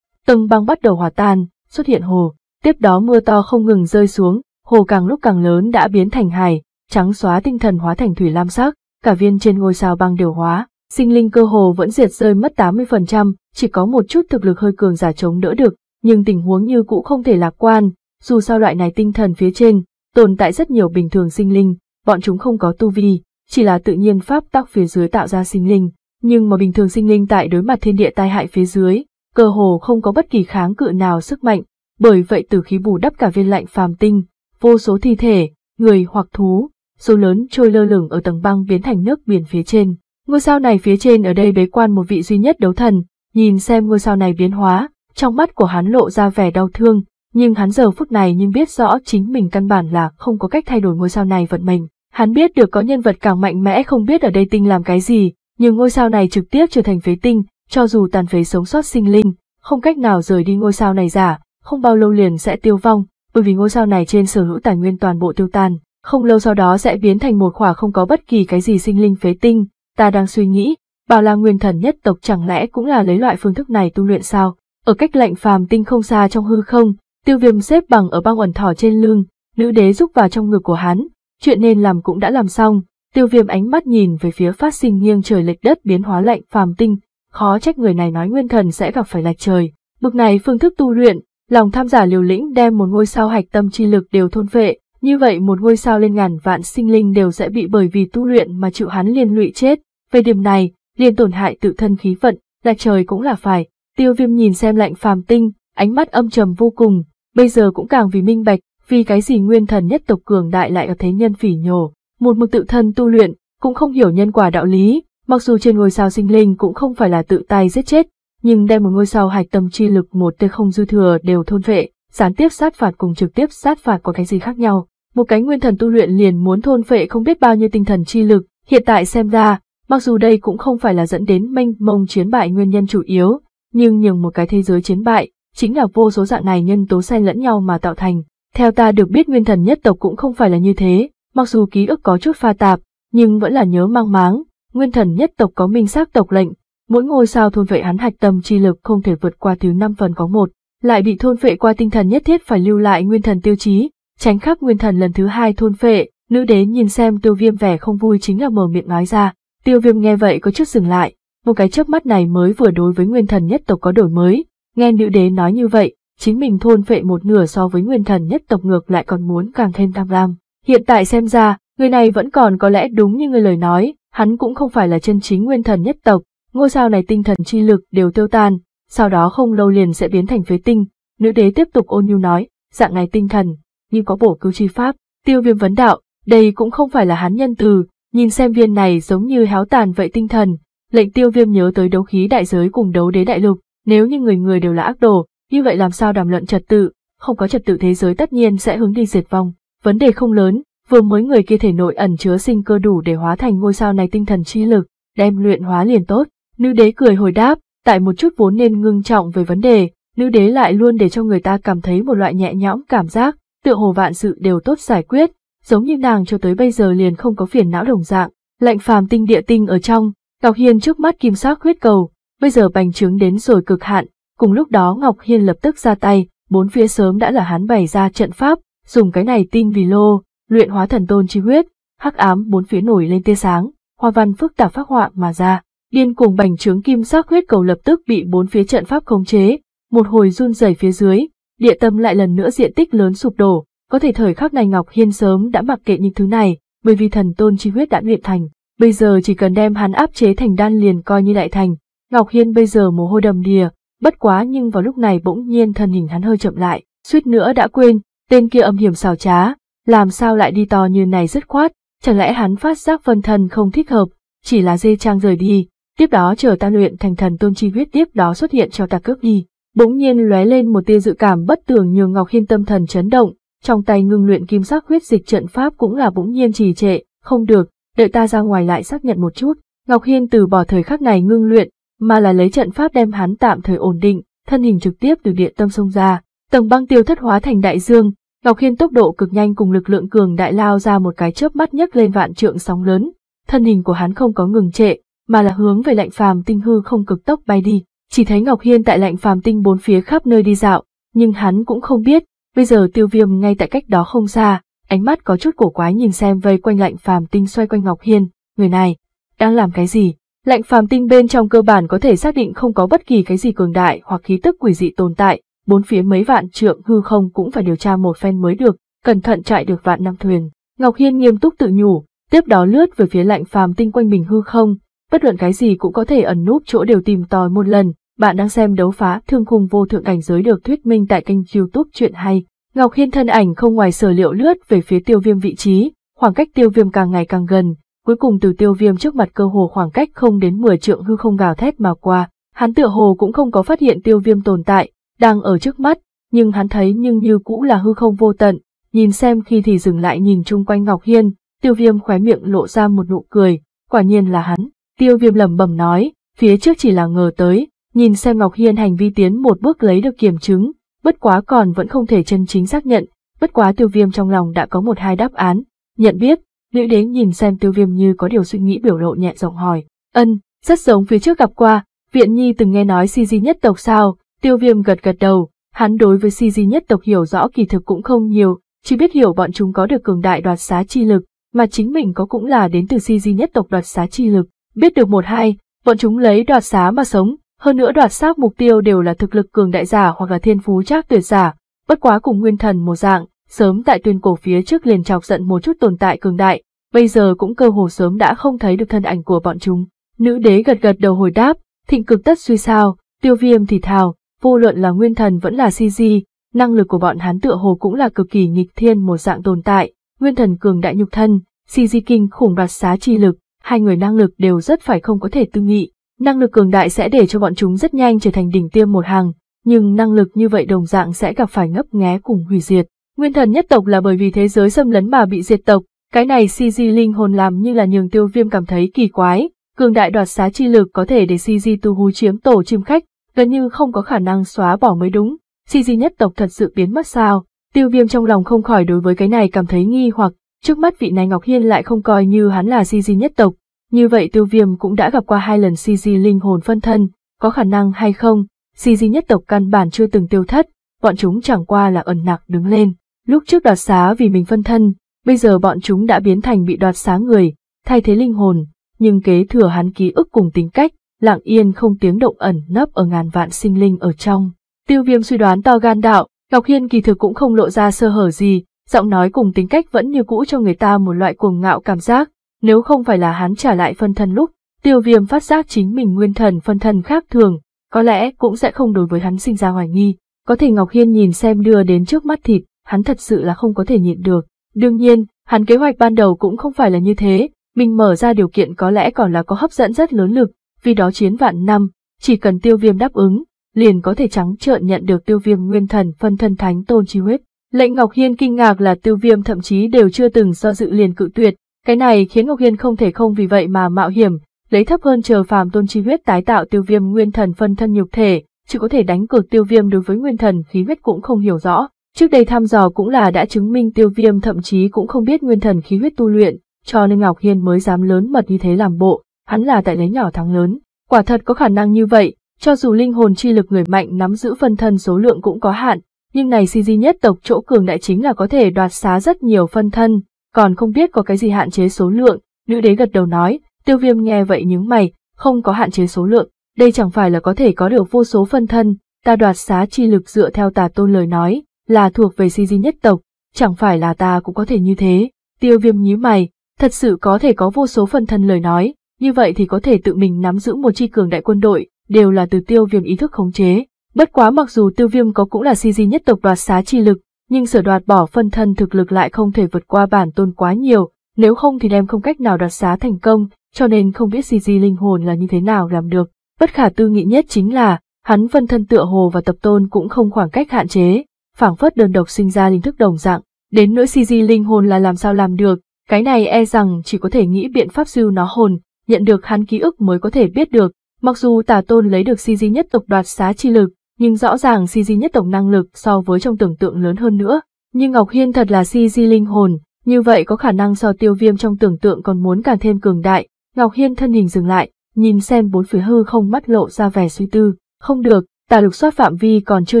Tầng băng bắt đầu hòa tan, xuất hiện hồ, tiếp đó mưa to không ngừng rơi xuống, hồ càng lúc càng lớn đã biến thành hải, trắng xóa tinh thần hóa thành thủy lam sắc, cả viên trên ngôi sao băng đều hóa, sinh linh cơ hồ vẫn diệt rơi mất 80%, chỉ có một chút thực lực hơi cường giả chống đỡ được, nhưng tình huống như cũ không thể lạc quan, dù sao loại này tinh thần phía trên, tồn tại rất nhiều bình thường sinh linh, bọn chúng không có tu vi, chỉ là tự nhiên pháp tắc phía dưới tạo ra sinh linh, nhưng mà bình thường sinh linh tại đối mặt thiên địa tai hại phía dưới, cơ hồ không có bất kỳ kháng cự nào sức mạnh, bởi vậy từ khí bù đắp cả viên lạnh phàm tinh, vô số thi thể, người hoặc thú, số lớn trôi lơ lửng ở tầng băng biến thành nước biển phía trên. Ngôi sao này phía trên ở đây bế quan một vị duy nhất đấu thần, nhìn xem ngôi sao này biến hóa, trong mắt của hắn lộ ra vẻ đau thương, nhưng hắn giờ phút này nhưng biết rõ chính mình căn bản là không có cách thay đổi ngôi sao này vận mệnh. Hắn biết được có nhân vật càng mạnh mẽ không biết ở đây tinh làm cái gì, nhưng ngôi sao này trực tiếp trở thành phế tinh, cho dù tàn phế sống sót sinh linh, không cách nào rời đi ngôi sao này giả, không bao lâu liền sẽ tiêu vong, bởi vì ngôi sao này trên sở hữu tài nguyên toàn bộ tiêu tan, không lâu sau đó sẽ biến thành một khỏa không có bất kỳ cái gì sinh linh phế tinh. Ta đang suy nghĩ, bảo là nguyên thần nhất tộc chẳng lẽ cũng là lấy loại phương thức này tu luyện sao? Ở cách lạnh phàm tinh không xa trong hư không, tiêu viêm xếp bằng ở băng ẩn thỏ trên lưng, nữ đế rúc vào trong ngực của hắn, chuyện nên làm cũng đã làm xong, tiêu viêm ánh mắt nhìn về phía phát sinh nghiêng trời lệch đất biến hóa lạnh phàm tinh, khó trách người này nói nguyên thần sẽ gặp phải lệch trời. Bực này phương thức tu luyện, lòng tham giả liều lĩnh đem một ngôi sao hạch tâm chi lực đều thôn vệ, như vậy một ngôi sao lên ngàn vạn sinh linh đều sẽ bị bởi vì tu luyện mà chịu hắn liên lụy chết. Về điểm này, liên tổn hại tự thân khí vận, lệch trời cũng là phải. Tiêu viêm nhìn xem lạnh phàm tinh, ánh mắt âm trầm vô cùng, bây giờ cũng càng vì minh bạch, vì cái gì nguyên thần nhất tộc cường đại lại gặp thế nhân phỉ nhổ, một mực tự thân tu luyện, cũng không hiểu nhân quả đạo lý, mặc dù trên ngôi sao sinh linh cũng không phải là tự tay giết chết, nhưng đem một ngôi sao hạch tâm chi lực một tê không dư thừa đều thôn vệ, gián tiếp sát phạt cùng trực tiếp sát phạt có cái gì khác nhau. Một cái nguyên thần tu luyện liền muốn thôn phệ không biết bao nhiêu tinh thần chi lực, hiện tại xem ra, mặc dù đây cũng không phải là dẫn đến mênh mông chiến bại nguyên nhân chủ yếu, nhưng nhường một cái thế giới chiến bại, chính là vô số dạng này nhân tố xen lẫn nhau mà tạo thành, theo ta được biết nguyên thần nhất tộc cũng không phải là như thế, mặc dù ký ức có chút pha tạp, nhưng vẫn là nhớ mang máng, nguyên thần nhất tộc có minh xác tộc lệnh, mỗi ngôi sao thôn vệ hắn hạch tâm chi lực không thể vượt qua thứ năm phần có một, lại bị thôn vệ qua tinh thần nhất thiết phải lưu lại nguyên thần tiêu chí, tránh khắc nguyên thần lần thứ hai thôn vệ, nữ đế nhìn xem tiêu viêm vẻ không vui chính là mở miệng nói ra, tiêu viêm nghe vậy có chút dừng lại, một cái chớp mắt này mới vừa đối với nguyên thần nhất tộc có đổi mới, nghe nữ đế nói như vậy, chính mình thôn phệ một nửa so với nguyên thần nhất tộc ngược lại còn muốn càng thêm tham lam. Hiện tại xem ra, người này vẫn còn có lẽ đúng như người lời nói, hắn cũng không phải là chân chính nguyên thần nhất tộc, ngôi sao này tinh thần chi lực đều tiêu tan, sau đó không lâu liền sẽ biến thành phế tinh. Nữ đế tiếp tục ôn nhu nói, dạng này tinh thần, như có bổ cứu chi pháp, tiêu viêm vấn đạo, đây cũng không phải là hắn nhân từ, nhìn xem viên này giống như héo tàn vậy tinh thần, lệnh tiêu viêm nhớ tới đấu khí đại giới cùng đấu đế đại lục, nếu như người người đều là ác đồ, như vậy làm sao đàm luận trật tự, không có trật tự thế giới tất nhiên sẽ hướng đi diệt vong, vấn đề không lớn, vừa mới người kia thể nội ẩn chứa sinh cơ đủ để hóa thành ngôi sao này tinh thần chi lực, đem luyện hóa liền tốt. Nữ đế cười hồi đáp, tại một chút vốn nên ngưng trọng về vấn đề, nữ đế lại luôn để cho người ta cảm thấy một loại nhẹ nhõm cảm giác, tựa hồ vạn sự đều tốt giải quyết, giống như nàng cho tới bây giờ liền không có phiền não đồng dạng, lạnh phàm tinh địa tinh ở trong, Ngọc Hiên trước mắt kim sắc huyết cầu, bây giờ bành trướng đến rồi cực hạn, Cùng lúc đó Ngọc Hiên lập tức ra tay, bốn phía sớm đã là hắn bày ra trận pháp, dùng cái này tin vì lô, luyện hóa thần tôn chi huyết, hắc ám bốn phía nổi lên tia sáng, hoa văn phức tạp phát họa mà ra, điên cuồng bành trướng kim sắc huyết cầu lập tức bị bốn phía trận pháp khống chế, một hồi run rẩy phía dưới, địa tâm lại lần nữa diện tích lớn sụp đổ, có thể thời khắc này Ngọc Hiên sớm đã mặc kệ những thứ này, bởi vì thần tôn chi huyết đã luyện thành, bây giờ chỉ cần đem hắn áp chế thành đan liền coi như đại thành. Ngọc Hiên bây giờ mồ hôi đầm đìa, Bất quá nhưng vào lúc này bỗng nhiên thân hình hắn hơi chậm lại, suýt nữa đã quên, tên kia âm hiểm xào trá, làm sao lại đi to như này dứt khoát, chẳng lẽ hắn phát giác phân thân không thích hợp, chỉ là dê trang rời đi, tiếp đó chờ ta luyện thành thần tôn chi huyết tiếp đó xuất hiện cho ta cướp đi. Bỗng nhiên lóe lên một tia dự cảm bất tường nhường Ngọc Hiên tâm thần chấn động, trong tay ngưng luyện kim sắc huyết dịch trận pháp cũng là bỗng nhiên trì trệ, không được, đợi ta ra ngoài lại xác nhận một chút. Ngọc Hiên từ bỏ thời khắc này ngưng luyện, mà là lấy trận pháp đem hắn tạm thời ổn định, thân hình trực tiếp từ địa tâm sông ra, tầng băng tiêu thất hóa thành đại dương, Ngọc Hiên tốc độ cực nhanh cùng lực lượng cường đại lao ra một cái chớp mắt nhấc lên vạn trượng sóng lớn, thân hình của hắn không có ngừng trệ, mà là hướng về lạnh phàm tinh hư không cực tốc bay đi, chỉ thấy Ngọc Hiên tại lạnh phàm tinh bốn phía khắp nơi đi dạo, nhưng hắn cũng không biết, bây giờ tiêu viêm ngay tại cách đó không xa, ánh mắt có chút cổ quái nhìn xem vây quanh lạnh phàm tinh xoay quanh Ngọc Hiên, người này, đang làm cái gì? Lạnh phàm tinh bên trong cơ bản có thể xác định không có bất kỳ cái gì cường đại hoặc khí tức quỷ dị tồn tại, bốn phía mấy vạn trượng hư không cũng phải điều tra một phen mới được, cẩn thận chạy được vạn năm thuyền. Ngọc Hiên nghiêm túc tự nhủ, tiếp đó lướt về phía lạnh phàm tinh quanh mình hư không, bất luận cái gì cũng có thể ẩn núp chỗ đều tìm tòi một lần. Bạn đang xem đấu phá thương khung vô thượng cảnh giới được thuyết minh tại kênh YouTube chuyện hay. Ngọc Hiên thân ảnh không ngoài sở liệu lướt về phía tiêu viêm vị trí, khoảng cách tiêu viêm càng ngày càng gần, Cuối cùng từ tiêu viêm trước mặt cơ hồ khoảng cách không đến 10 trượng hư không gào thét mà qua, hắn tựa hồ cũng không có phát hiện tiêu viêm tồn tại, đang ở trước mắt, nhưng hắn thấy nhưng như cũ là hư không vô tận, nhìn xem khi thì dừng lại nhìn chung quanh Ngọc Hiên, tiêu viêm khóe miệng lộ ra một nụ cười, quả nhiên là hắn, tiêu viêm lẩm bẩm nói, phía trước chỉ là ngờ tới, nhìn xem Ngọc Hiên hành vi tiến một bước lấy được kiểm chứng, bất quá còn vẫn không thể chân chính xác nhận, bất quá tiêu viêm trong lòng đã có một hai đáp án, nhận biết, Liễu đế nhìn xem tiêu viêm như có điều suy nghĩ biểu lộ nhẹ giọng hỏi. Ân, rất giống phía trước gặp qua, viện nhi từng nghe nói si di nhất tộc sao, tiêu viêm gật gật đầu, hắn đối với si di nhất tộc hiểu rõ kỳ thực cũng không nhiều, chỉ biết hiểu bọn chúng có được cường đại đoạt xá chi lực, mà chính mình có cũng là đến từ si di nhất tộc đoạt xá chi lực, biết được một hai, bọn chúng lấy đoạt xá mà sống, hơn nữa đoạt xác mục tiêu đều là thực lực cường đại giả hoặc là thiên phú trác tuyệt giả, bất quá cùng nguyên thần một dạng, sớm tại tuyên cổ phía trước liền chọc giận một chút tồn tại cường đại, bây giờ cũng cơ hồ sớm đã không thấy được thân ảnh của bọn chúng. Nữ đế gật gật đầu hồi đáp, thịnh cực tất suy sao, tiêu viêm thì thào, vô luận là nguyên thần vẫn là si di, năng lực của bọn hắn tựa hồ cũng là cực kỳ nghịch thiên một dạng tồn tại, nguyên thần cường đại nhục thân, si di kinh khủng đoạt xá chi lực, hai người năng lực đều rất phải không có thể tư nghị, năng lực cường đại sẽ để cho bọn chúng rất nhanh trở thành đỉnh tiêm một hàng, nhưng năng lực như vậy đồng dạng sẽ gặp phải ngấp nghé cùng hủy diệt. Nguyên thần nhất tộc là bởi vì thế giới xâm lấn mà bị diệt tộc, cái này CG linh hồn làm như là nhường tiêu viêm cảm thấy kỳ quái, cường đại đoạt xá chi lực có thể để CG tu hú chiếm tổ chim khách, gần như không có khả năng xóa bỏ mới đúng. CG nhất tộc thật sự biến mất sao? Tiêu viêm trong lòng không khỏi đối với cái này cảm thấy nghi hoặc, trước mắt vị này Ngọc Hiên lại không coi như hắn là CG nhất tộc. Như vậy tiêu viêm cũng đã gặp qua hai lần CG linh hồn phân thân, có khả năng hay không, CG nhất tộc căn bản chưa từng tiêu thất, bọn chúng chẳng qua là ẩn nặc đứng lên. Lúc trước đoạt xá vì mình phân thân, Bây giờ bọn chúng đã biến thành bị đoạt sáng người, thay thế linh hồn, nhưng kế thừa hắn ký ức cùng tính cách, lặng yên không tiếng động ẩn nấp ở ngàn vạn sinh linh ở trong. Tiêu viêm suy đoán to gan đạo, Ngọc Hiên kỳ thực cũng không lộ ra sơ hở gì, giọng nói cùng tính cách vẫn như cũ cho người ta một loại cuồng ngạo cảm giác, nếu không phải là hắn trả lại phân thân lúc, tiêu viêm phát giác chính mình nguyên thần phân thân khác thường, có lẽ cũng sẽ không đối với hắn sinh ra hoài nghi, có thể Ngọc Hiên nhìn xem đưa đến trước mắt thịt, hắn thật sự là không có thể nhịn được, Đương nhiên, hắn kế hoạch ban đầu cũng không phải là như thế, mình mở ra điều kiện có lẽ còn là có hấp dẫn rất lớn lực, vì đó chiến vạn năm, chỉ cần tiêu viêm đáp ứng, liền có thể trắng trợn nhận được tiêu viêm nguyên thần phân thân thánh tôn chi huyết. Lệnh Ngọc Hiên kinh ngạc là tiêu viêm thậm chí đều chưa từng do dự liền cự tuyệt, cái này khiến Ngọc Hiên không thể không vì vậy mà mạo hiểm, lấy thấp hơn chờ phàm tôn chi huyết tái tạo tiêu viêm nguyên thần phân thân nhục thể, chỉ có thể đánh cược tiêu viêm đối với nguyên thần khí huyết cũng không hiểu rõ. Trước đây thăm dò cũng là đã chứng minh tiêu viêm thậm chí cũng không biết nguyên thần khí huyết tu luyện, cho nên Ngọc Hiên mới dám lớn mật như thế làm bộ, hắn là tại lấy nhỏ thắng lớn. Quả thật có khả năng như vậy, cho dù linh hồn chi lực người mạnh nắm giữ phân thân số lượng cũng có hạn, nhưng này si duy nhất tộc chỗ cường đại chính là có thể đoạt xá rất nhiều phân thân, còn không biết có cái gì hạn chế số lượng, nữ đế gật đầu nói, tiêu viêm nghe vậy nhướng mày, không có hạn chế số lượng, đây chẳng phải là có thể có được vô số phân thân, ta đoạt xá chi lực dựa theo tà tôn lời nói, là thuộc về si di nhất tộc, chẳng phải là ta cũng có thể như thế. Tiêu viêm nhíu mày, thật sự có thể có vô số phần thân lời nói, như vậy thì có thể tự mình nắm giữ một chi cường đại quân đội, đều là từ tiêu viêm ý thức khống chế. Bất quá mặc dù tiêu viêm có cũng là si di nhất tộc đoạt xá chi lực, nhưng sở đoạt bỏ phân thân thực lực lại không thể vượt qua bản tôn quá nhiều, nếu không thì đem không cách nào đoạt xá thành công, cho nên không biết si di linh hồn là như thế nào làm được. Bất khả tư nghị nhất chính là, hắn phân thân tựa hồ và tập tôn cũng không khoảng cách hạn chế, phảng phất đơn độc sinh ra linh thức đồng dạng, đến nỗi si di linh hồn là làm sao làm được, cái này e rằng chỉ có thể nghĩ biện pháp siêu nó hồn, nhận được hắn ký ức mới có thể biết được, mặc dù tà tôn lấy được si di nhất tộc đoạt xá chi lực, nhưng rõ ràng si di nhất tộc năng lực so với trong tưởng tượng lớn hơn nữa, nhưng Ngọc Hiên thật là si di linh hồn, như vậy có khả năng so tiêu viêm trong tưởng tượng còn muốn càng thêm cường đại, Ngọc Hiên thân hình dừng lại, nhìn xem bốn phía hư không mắt lộ ra vẻ suy tư, không được, tà lực soát phạm vi còn chưa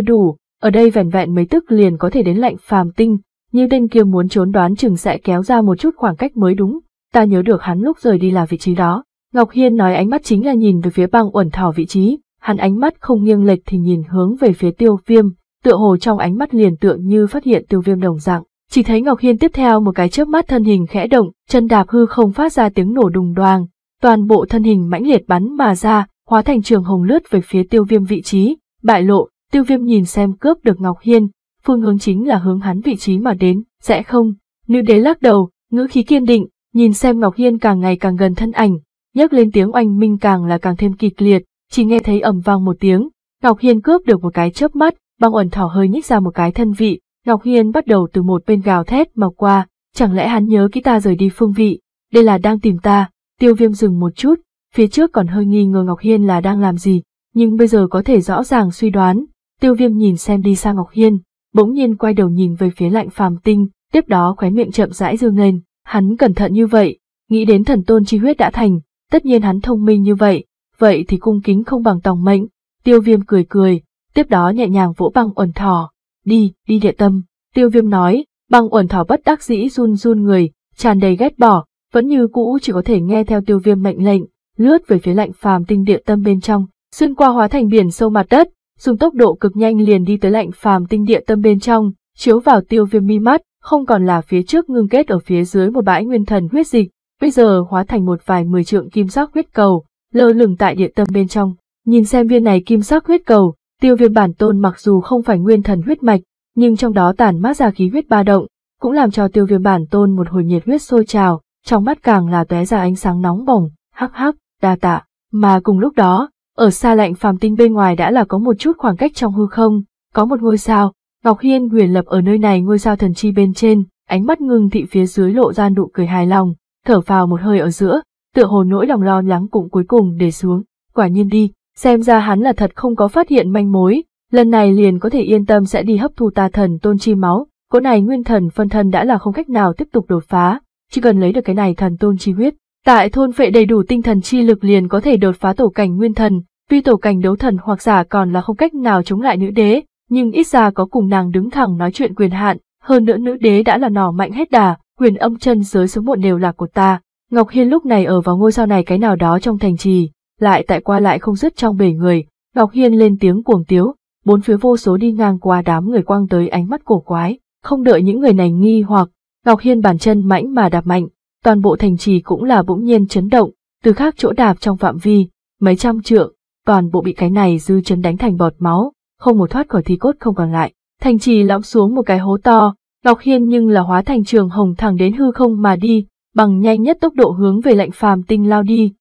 đủ, ở đây vẻn vẹn mấy tức liền có thể đến lạnh phàm tinh, như tên kia muốn trốn đoán chừng sẽ kéo ra một chút khoảng cách mới đúng. Ta nhớ được hắn lúc rời đi là vị trí đó. Ngọc Hiên nói ánh mắt chính là nhìn về phía băng uẩn thảo vị trí, hắn ánh mắt không nghiêng lệch thì nhìn hướng về phía tiêu viêm, tựa hồ trong ánh mắt liền tựa như phát hiện tiêu viêm đồng dạng. Chỉ thấy Ngọc Hiên tiếp theo một cái chớp mắt thân hình khẽ động, chân đạp hư không phát ra tiếng nổ đùng đoàng, toàn bộ thân hình mãnh liệt bắn mà ra, hóa thành trường hồng lướt về phía tiêu viêm vị trí, bại lộ, Tiêu viêm nhìn xem cướp được Ngọc Hiên, phương hướng chính là hướng hắn vị trí mà đến, sẽ không. Nữ đế lắc đầu, ngữ khí kiên định, nhìn xem Ngọc Hiên càng ngày càng gần thân ảnh, nhấc lên tiếng oanh minh càng là càng thêm kịch liệt, chỉ nghe thấy ầm vang một tiếng, Ngọc Hiên cướp được một cái chớp mắt, băng ẩn thỏ hơi nhích ra một cái thân vị, Ngọc Hiên bắt đầu từ một bên gào thét mà qua, chẳng lẽ hắn nhớ kỹ ta rời đi phương vị, đây là đang tìm ta, tiêu viêm dừng một chút, phía trước còn hơi nghi ngờ Ngọc Hiên là đang làm gì, nhưng bây giờ có thể rõ ràng suy đoán, Tiêu viêm nhìn xem đi sang Ngọc Hiên, bỗng nhiên quay đầu nhìn về phía lạnh phàm tinh, tiếp đó khóe miệng chậm rãi dương lên, hắn cẩn thận như vậy, nghĩ đến thần tôn chi huyết đã thành, tất nhiên hắn thông minh như vậy, vậy thì cung kính không bằng tòng mệnh, tiêu viêm cười cười, tiếp đó nhẹ nhàng vỗ băng uẩn thỏ, đi, đi địa tâm, tiêu viêm nói, băng uẩn thỏ bất đắc dĩ run run người, tràn đầy ghét bỏ, vẫn như cũ chỉ có thể nghe theo tiêu viêm mệnh lệnh, lướt về phía lạnh phàm tinh địa tâm bên trong, xuyên qua hóa thành biển sâu mặt đất, dùng tốc độ cực nhanh liền đi tới lạnh phàm tinh địa tâm bên trong, chiếu vào tiêu viêm mi mắt, không còn là phía trước ngưng kết ở phía dưới một bãi nguyên thần huyết dịch, bây giờ hóa thành một vài mười trượng kim sắc huyết cầu, lơ lửng tại địa tâm bên trong. Nhìn xem viên này kim sắc huyết cầu, tiêu viêm bản tôn mặc dù không phải nguyên thần huyết mạch, nhưng trong đó tản mát ra khí huyết ba động, cũng làm cho tiêu viêm bản tôn một hồi nhiệt huyết sôi trào, trong mắt càng là tóe ra ánh sáng nóng bỏng, hắc hắc, đa tạ. Mà cùng lúc đó, ở xa lạnh phàm tinh bên ngoài đã là có một chút khoảng cách trong hư không, có một ngôi sao, Ngọc Hiên huyền lập ở nơi này ngôi sao thần chi bên trên, ánh mắt ngưng thị phía dưới lộ ra nụ cười hài lòng, thở vào một hơi ở giữa, tựa hồ nỗi lòng lo lắng cũng cuối cùng để xuống, quả nhiên đi, xem ra hắn là thật không có phát hiện manh mối, lần này liền có thể yên tâm sẽ đi hấp thu tà thần tôn chi máu, cỗ này nguyên thần phân thân đã là không cách nào tiếp tục đột phá, chỉ cần lấy được cái này thần tôn chi huyết, Tại thôn phệ đầy đủ tinh thần chi lực liền có thể đột phá tổ cảnh nguyên thần, tuy tổ cảnh đấu thần hoặc giả còn là không cách nào chống lại nữ đế, nhưng ít ra có cùng nàng đứng thẳng nói chuyện quyền hạn, hơn nữa nữ đế đã là nỏ mạnh hết đà, quyền âm chân giới số một đều là của ta. Ngọc Hiên lúc này ở vào ngôi sao này cái nào đó trong thành trì, lại tại qua lại không dứt trong bể người, Ngọc Hiên lên tiếng cuồng tiếu, bốn phía vô số đi ngang qua đám người quang tới ánh mắt cổ quái, không đợi những người này nghi hoặc, Ngọc Hiên bàn chân mãnh mà đạp mạnh, toàn bộ thành trì cũng là bỗng nhiên chấn động, từ khác chỗ đạp trong phạm vi, mấy trăm trượng, toàn bộ bị cái này dư chấn đánh thành bọt máu, không một thoát khỏi thi cốt không còn lại. Thành trì lõm xuống một cái hố to, Ngọc Hiên nhưng là hóa thành trường hồng thẳng đến hư không mà đi, bằng nhanh nhất tốc độ hướng về lạnh phàm tinh lao đi.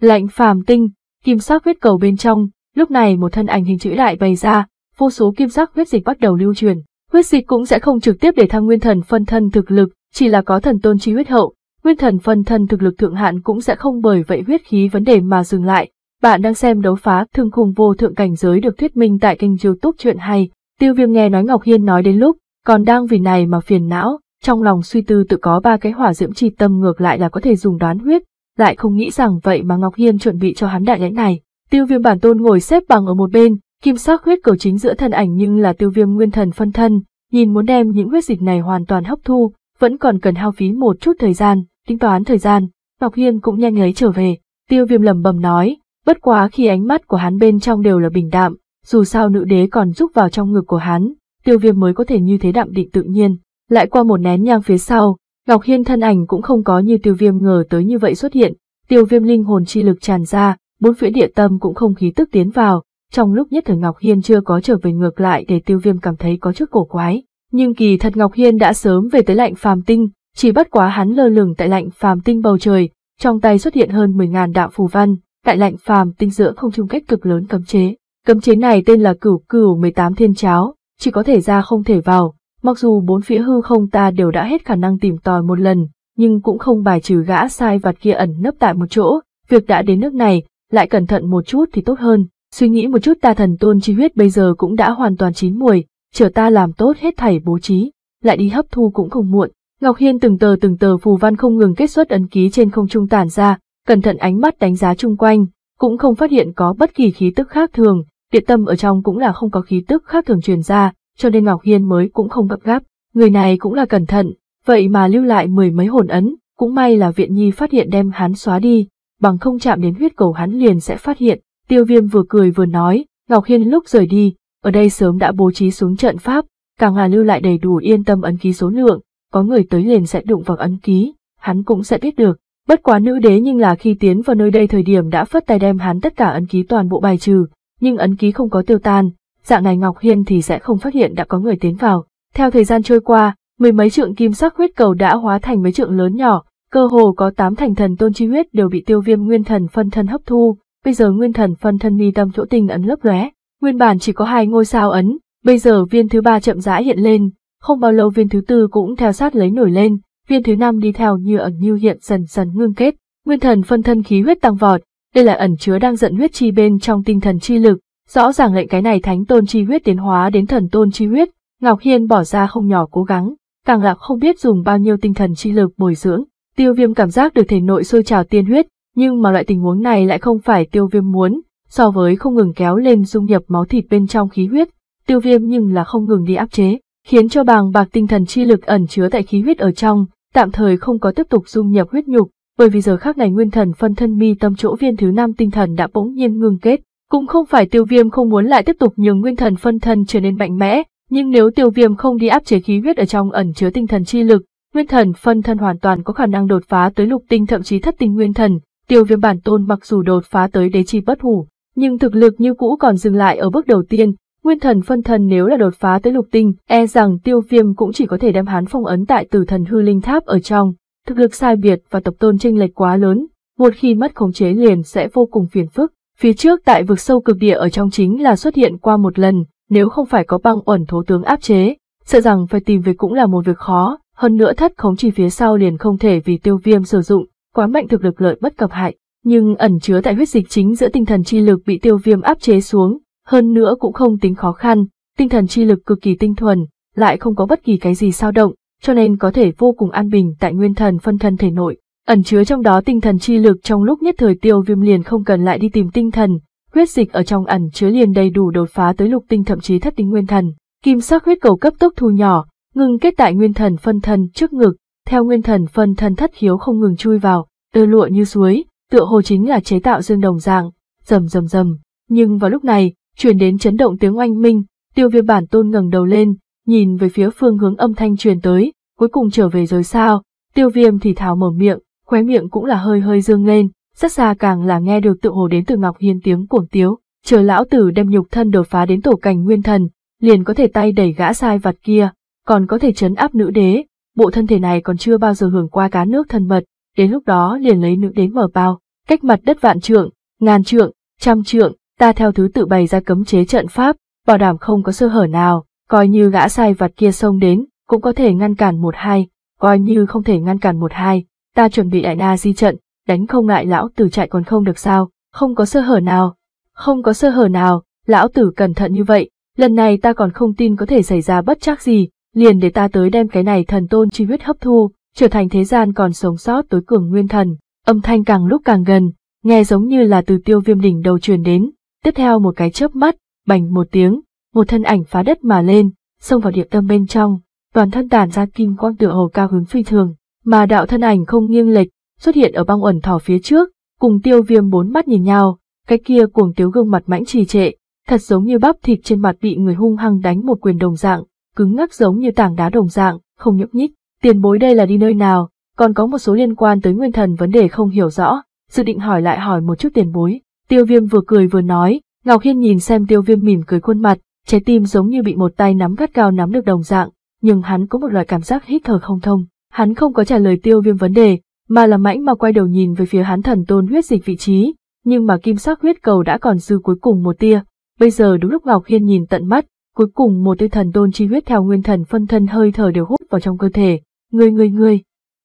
Lạnh phàm tinh, kim sắc huyết cầu bên trong, lúc này một thân ảnh hình chữ đại bày ra, vô số kim sắc huyết dịch bắt đầu lưu truyền. Huyết dịch cũng sẽ không trực tiếp để thăng nguyên thần phân thân thực lực, chỉ là có thần tôn chi huyết hậu, nguyên thần phân thân thực lực thượng hạn cũng sẽ không bởi vậy huyết khí vấn đề mà dừng lại. Bạn đang xem đấu phá thương khung vô thượng cảnh giới được thuyết minh tại kênh youtube chuyện hay. Tiêu viêm nghe nói Ngọc Hiên nói đến lúc, còn đang vì này mà phiền não, trong lòng suy tư tự có ba cái hỏa diễm chi tâm ngược lại là có thể dùng đoán huyết, lại không nghĩ rằng vậy mà Ngọc Hiên chuẩn bị cho hắn đại lãnh này. Tiêu viêm bản tôn ngồi xếp bằng ở một bên, kim sắc huyết cầu chính giữa thân ảnh nhưng là tiêu viêm nguyên thần phân thân, nhìn muốn đem những huyết dịch này hoàn toàn hấp thu, vẫn còn cần hao phí một chút thời gian, tính toán thời gian, Ngọc Hiên cũng nhanh ấy trở về, tiêu viêm lầm bầm nói, bất quá khi ánh mắt của hắn bên trong đều là bình đạm, dù sao nữ đế còn rúc vào trong ngực của hắn, tiêu viêm mới có thể như thế đạm định tự nhiên, lại qua một nén nhang phía sau, Ngọc Hiên thân ảnh cũng không có như tiêu viêm ngờ tới như vậy xuất hiện, tiêu viêm linh hồn chi lực tràn ra, bốn phía địa tâm cũng không khí tức tiến vào, trong lúc nhất thời Ngọc Hiên chưa có trở về ngược lại để tiêu viêm cảm thấy có chút cổ quái. Nhưng kỳ thật Ngọc Hiên đã sớm về tới lạnh phàm tinh, chỉ bất quá hắn lơ lửng tại lạnh phàm tinh bầu trời, trong tay xuất hiện hơn 10.000 đạo phù văn, tại lạnh phàm tinh giữa không trung cách cực lớn cấm chế. Cấm chế này tên là cửu cửu 18 thiên cháo, chỉ có thể ra không thể vào, mặc dù bốn phía hư không ta đều đã hết khả năng tìm tòi một lần, nhưng cũng không bài trừ gã sai vặt kia ẩn nấp tại một chỗ, việc đã đến nước này, lại cẩn thận một chút thì tốt hơn. Suy nghĩ một chút ta thần tôn chi huyết bây giờ cũng đã hoàn toàn chín muồi, chờ ta làm tốt hết thảy bố trí, lại đi hấp thu cũng không muộn. Ngọc Hiên từng tờ từng tờ phù văn không ngừng kết xuất ấn ký trên không trung tản ra, cẩn thận ánh mắt đánh giá chung quanh, cũng không phát hiện có bất kỳ khí tức khác thường, địa tâm ở trong cũng là không có khí tức khác thường truyền ra, cho nên Ngọc Hiên mới cũng không gấp gáp, người này cũng là cẩn thận, vậy mà lưu lại mười mấy hồn ấn, cũng may là viện nhi phát hiện đem hắn xóa đi, bằng không chạm đến huyết cầu hắn liền sẽ phát hiện, tiêu viêm vừa cười vừa nói, Ngọc Hiên lúc rời đi, ở đây sớm đã bố trí xuống trận pháp, Càng Hà lưu lại đầy đủ yên tâm ấn ký số lượng, có người tới liền sẽ đụng vào ấn ký, hắn cũng sẽ biết được. Bất quá nữ đế nhưng là khi tiến vào nơi đây thời điểm đã phất tay đem hắn tất cả ấn ký toàn bộ bài trừ, nhưng ấn ký không có tiêu tan, dạng này Ngọc Hiên thì sẽ không phát hiện đã có người tiến vào. Theo thời gian trôi qua, mười mấy trượng kim sắc huyết cầu đã hóa thành mấy trượng lớn nhỏ, cơ hồ có tám thành thần tôn chi huyết đều bị tiêu viêm nguyên thần phân thân hấp thu, bây giờ nguyên thần phân thân ni tâm chỗ tinh ấn lấp lóe, Nguyên bản chỉ có hai ngôi sao ấn, bây giờ viên thứ ba chậm rãi hiện lên, không bao lâu viên thứ tư cũng theo sát lấy nổi lên, viên thứ năm đi theo như ẩn như hiện dần dần ngưng kết, nguyên thần phân thân khí huyết tăng vọt, đây là ẩn chứa đang giận huyết chi bên trong tinh thần chi lực, rõ ràng lệnh cái này thánh tôn chi huyết tiến hóa đến thần tôn chi huyết, Ngọc Hiên bỏ ra không nhỏ cố gắng, càng lạc không biết dùng bao nhiêu tinh thần chi lực bồi dưỡng, tiêu viêm cảm giác được thể nội sôi trào tiên huyết, nhưng mà loại tình huống này lại không phải tiêu viêm muốn, so với không ngừng kéo lên dung nhập máu thịt bên trong khí huyết, tiêu viêm nhưng là không ngừng đi áp chế, khiến cho bàng bạc tinh thần chi lực ẩn chứa tại khí huyết ở trong, tạm thời không có tiếp tục dung nhập huyết nhục, bởi vì giờ khác này nguyên thần phân thân mi tâm chỗ viên thứ năm tinh thần đã bỗng nhiên ngừng kết, cũng không phải tiêu viêm không muốn lại tiếp tục nhường nguyên thần phân thân trở nên mạnh mẽ, nhưng nếu tiêu viêm không đi áp chế khí huyết ở trong ẩn chứa tinh thần chi lực, nguyên thần phân thân hoàn toàn có khả năng đột phá tới lục tinh thậm chí thất tinh nguyên thần, tiêu viêm bản tôn mặc dù đột phá tới đế chi bất hủ, nhưng thực lực như cũ còn dừng lại ở bước đầu tiên, nguyên thần phân thần nếu là đột phá tới lục tinh, e rằng tiêu viêm cũng chỉ có thể đem hắn phong ấn tại tử thần hư linh tháp ở trong, thực lực sai biệt và tộc tôn tranh lệch quá lớn, một khi mất khống chế liền sẽ vô cùng phiền phức. Phía trước tại vực sâu cực địa ở trong chính là xuất hiện qua một lần, nếu không phải có băng ẩn thố tướng áp chế, sợ rằng phải tìm về cũng là một việc khó, hơn nữa thất khống chỉ phía sau liền không thể vì tiêu viêm sử dụng, quá mạnh thực lực lợi bất cập hại nhưng ẩn chứa tại huyết dịch chính giữa tinh thần chi lực bị tiêu viêm áp chế xuống, hơn nữa cũng không tính khó khăn, tinh thần chi lực cực kỳ tinh thuần, lại không có bất kỳ cái gì sao động, cho nên có thể vô cùng an bình tại nguyên thần phân thân thể nội. Ẩn chứa trong đó tinh thần chi lực trong lúc nhất thời tiêu viêm liền không cần lại đi tìm tinh thần, huyết dịch ở trong ẩn chứa liền đầy đủ đột phá tới lục tinh thậm chí thất tinh nguyên thần. Kim sắc huyết cầu cấp tốc thu nhỏ, ngừng kết tại nguyên thần phân thân trước ngực, theo nguyên thần phân thân thất khiếu không ngừng chui vào, tơ lụa như suối, tựa hồ chính là chế tạo dương đồng dạng, rầm rầm rầm. Nhưng vào lúc này, truyền đến chấn động tiếng oanh minh, tiêu viêm bản tôn ngẩng đầu lên, nhìn về phía phương hướng âm thanh truyền tới, cuối cùng trở về rồi sao, tiêu viêm thì thào mở miệng, khóe miệng cũng là hơi hơi dương lên, rất xa càng là nghe được tựa hồ đến từ Ngọc Hiên tiếng cuồng tiếu, chờ lão tử đem nhục thân đột phá đến tổ cảnh nguyên thần, liền có thể tay đẩy gã sai vặt kia, còn có thể chấn áp nữ đế, bộ thân thể này còn chưa bao giờ hưởng qua cá nước thân mật, đến lúc đó liền lấy nữ đế mở bao, cách mặt đất vạn trượng, ngàn trượng, trăm trượng, ta theo thứ tự bày ra cấm chế trận pháp, bảo đảm không có sơ hở nào, coi như gã sai vặt kia xông đến, cũng có thể ngăn cản một hai, coi như không thể ngăn cản một hai, ta chuẩn bị đại na di trận, đánh không ngại lão tử chạy còn không được sao, không có sơ hở nào, không có sơ hở nào, lão tử cẩn thận như vậy, lần này ta còn không tin có thể xảy ra bất chắc gì, liền để ta tới đem cái này thần tôn chi huyết hấp thu, trở thành thế gian còn sống sót tối cường nguyên thần, âm thanh càng lúc càng gần, nghe giống như là từ tiêu viêm đỉnh đầu truyền đến, tiếp theo một cái chớp mắt, bành một tiếng, một thân ảnh phá đất mà lên, xông vào địa tâm bên trong, toàn thân tản ra kim quang tựa hồ cao hứng phi thường, mà đạo thân ảnh không nghiêng lệch, xuất hiện ở băng ẩn thỏ phía trước, cùng tiêu viêm bốn mắt nhìn nhau, cái kia cuồng tiếu gương mặt mãnh trì trệ, thật giống như bắp thịt trên mặt bị người hung hăng đánh một quyền đồng dạng, cứng ngắc giống như tảng đá đồng dạng, không nhúc nhích tiền bối đây là đi nơi nào, còn có một số liên quan tới nguyên thần vấn đề không hiểu rõ, dự định hỏi lại hỏi một chút tiền bối. Tiêu viêm vừa cười vừa nói, Ngọc Hiên nhìn xem tiêu viêm mỉm cười khuôn mặt, trái tim giống như bị một tay nắm gắt cao nắm được đồng dạng, nhưng hắn có một loại cảm giác hít thở không thông. Hắn không có trả lời tiêu viêm vấn đề, mà là mãnh mà quay đầu nhìn về phía hắn thần tôn huyết dịch vị trí, nhưng mà kim sắc huyết cầu đã còn dư cuối cùng một tia. Bây giờ đúng lúc Ngọc Hiên nhìn tận mắt, cuối cùng một tia thần tôn chi huyết theo nguyên thần phân thân hơi thở đều hút vào trong cơ thể, Người người người,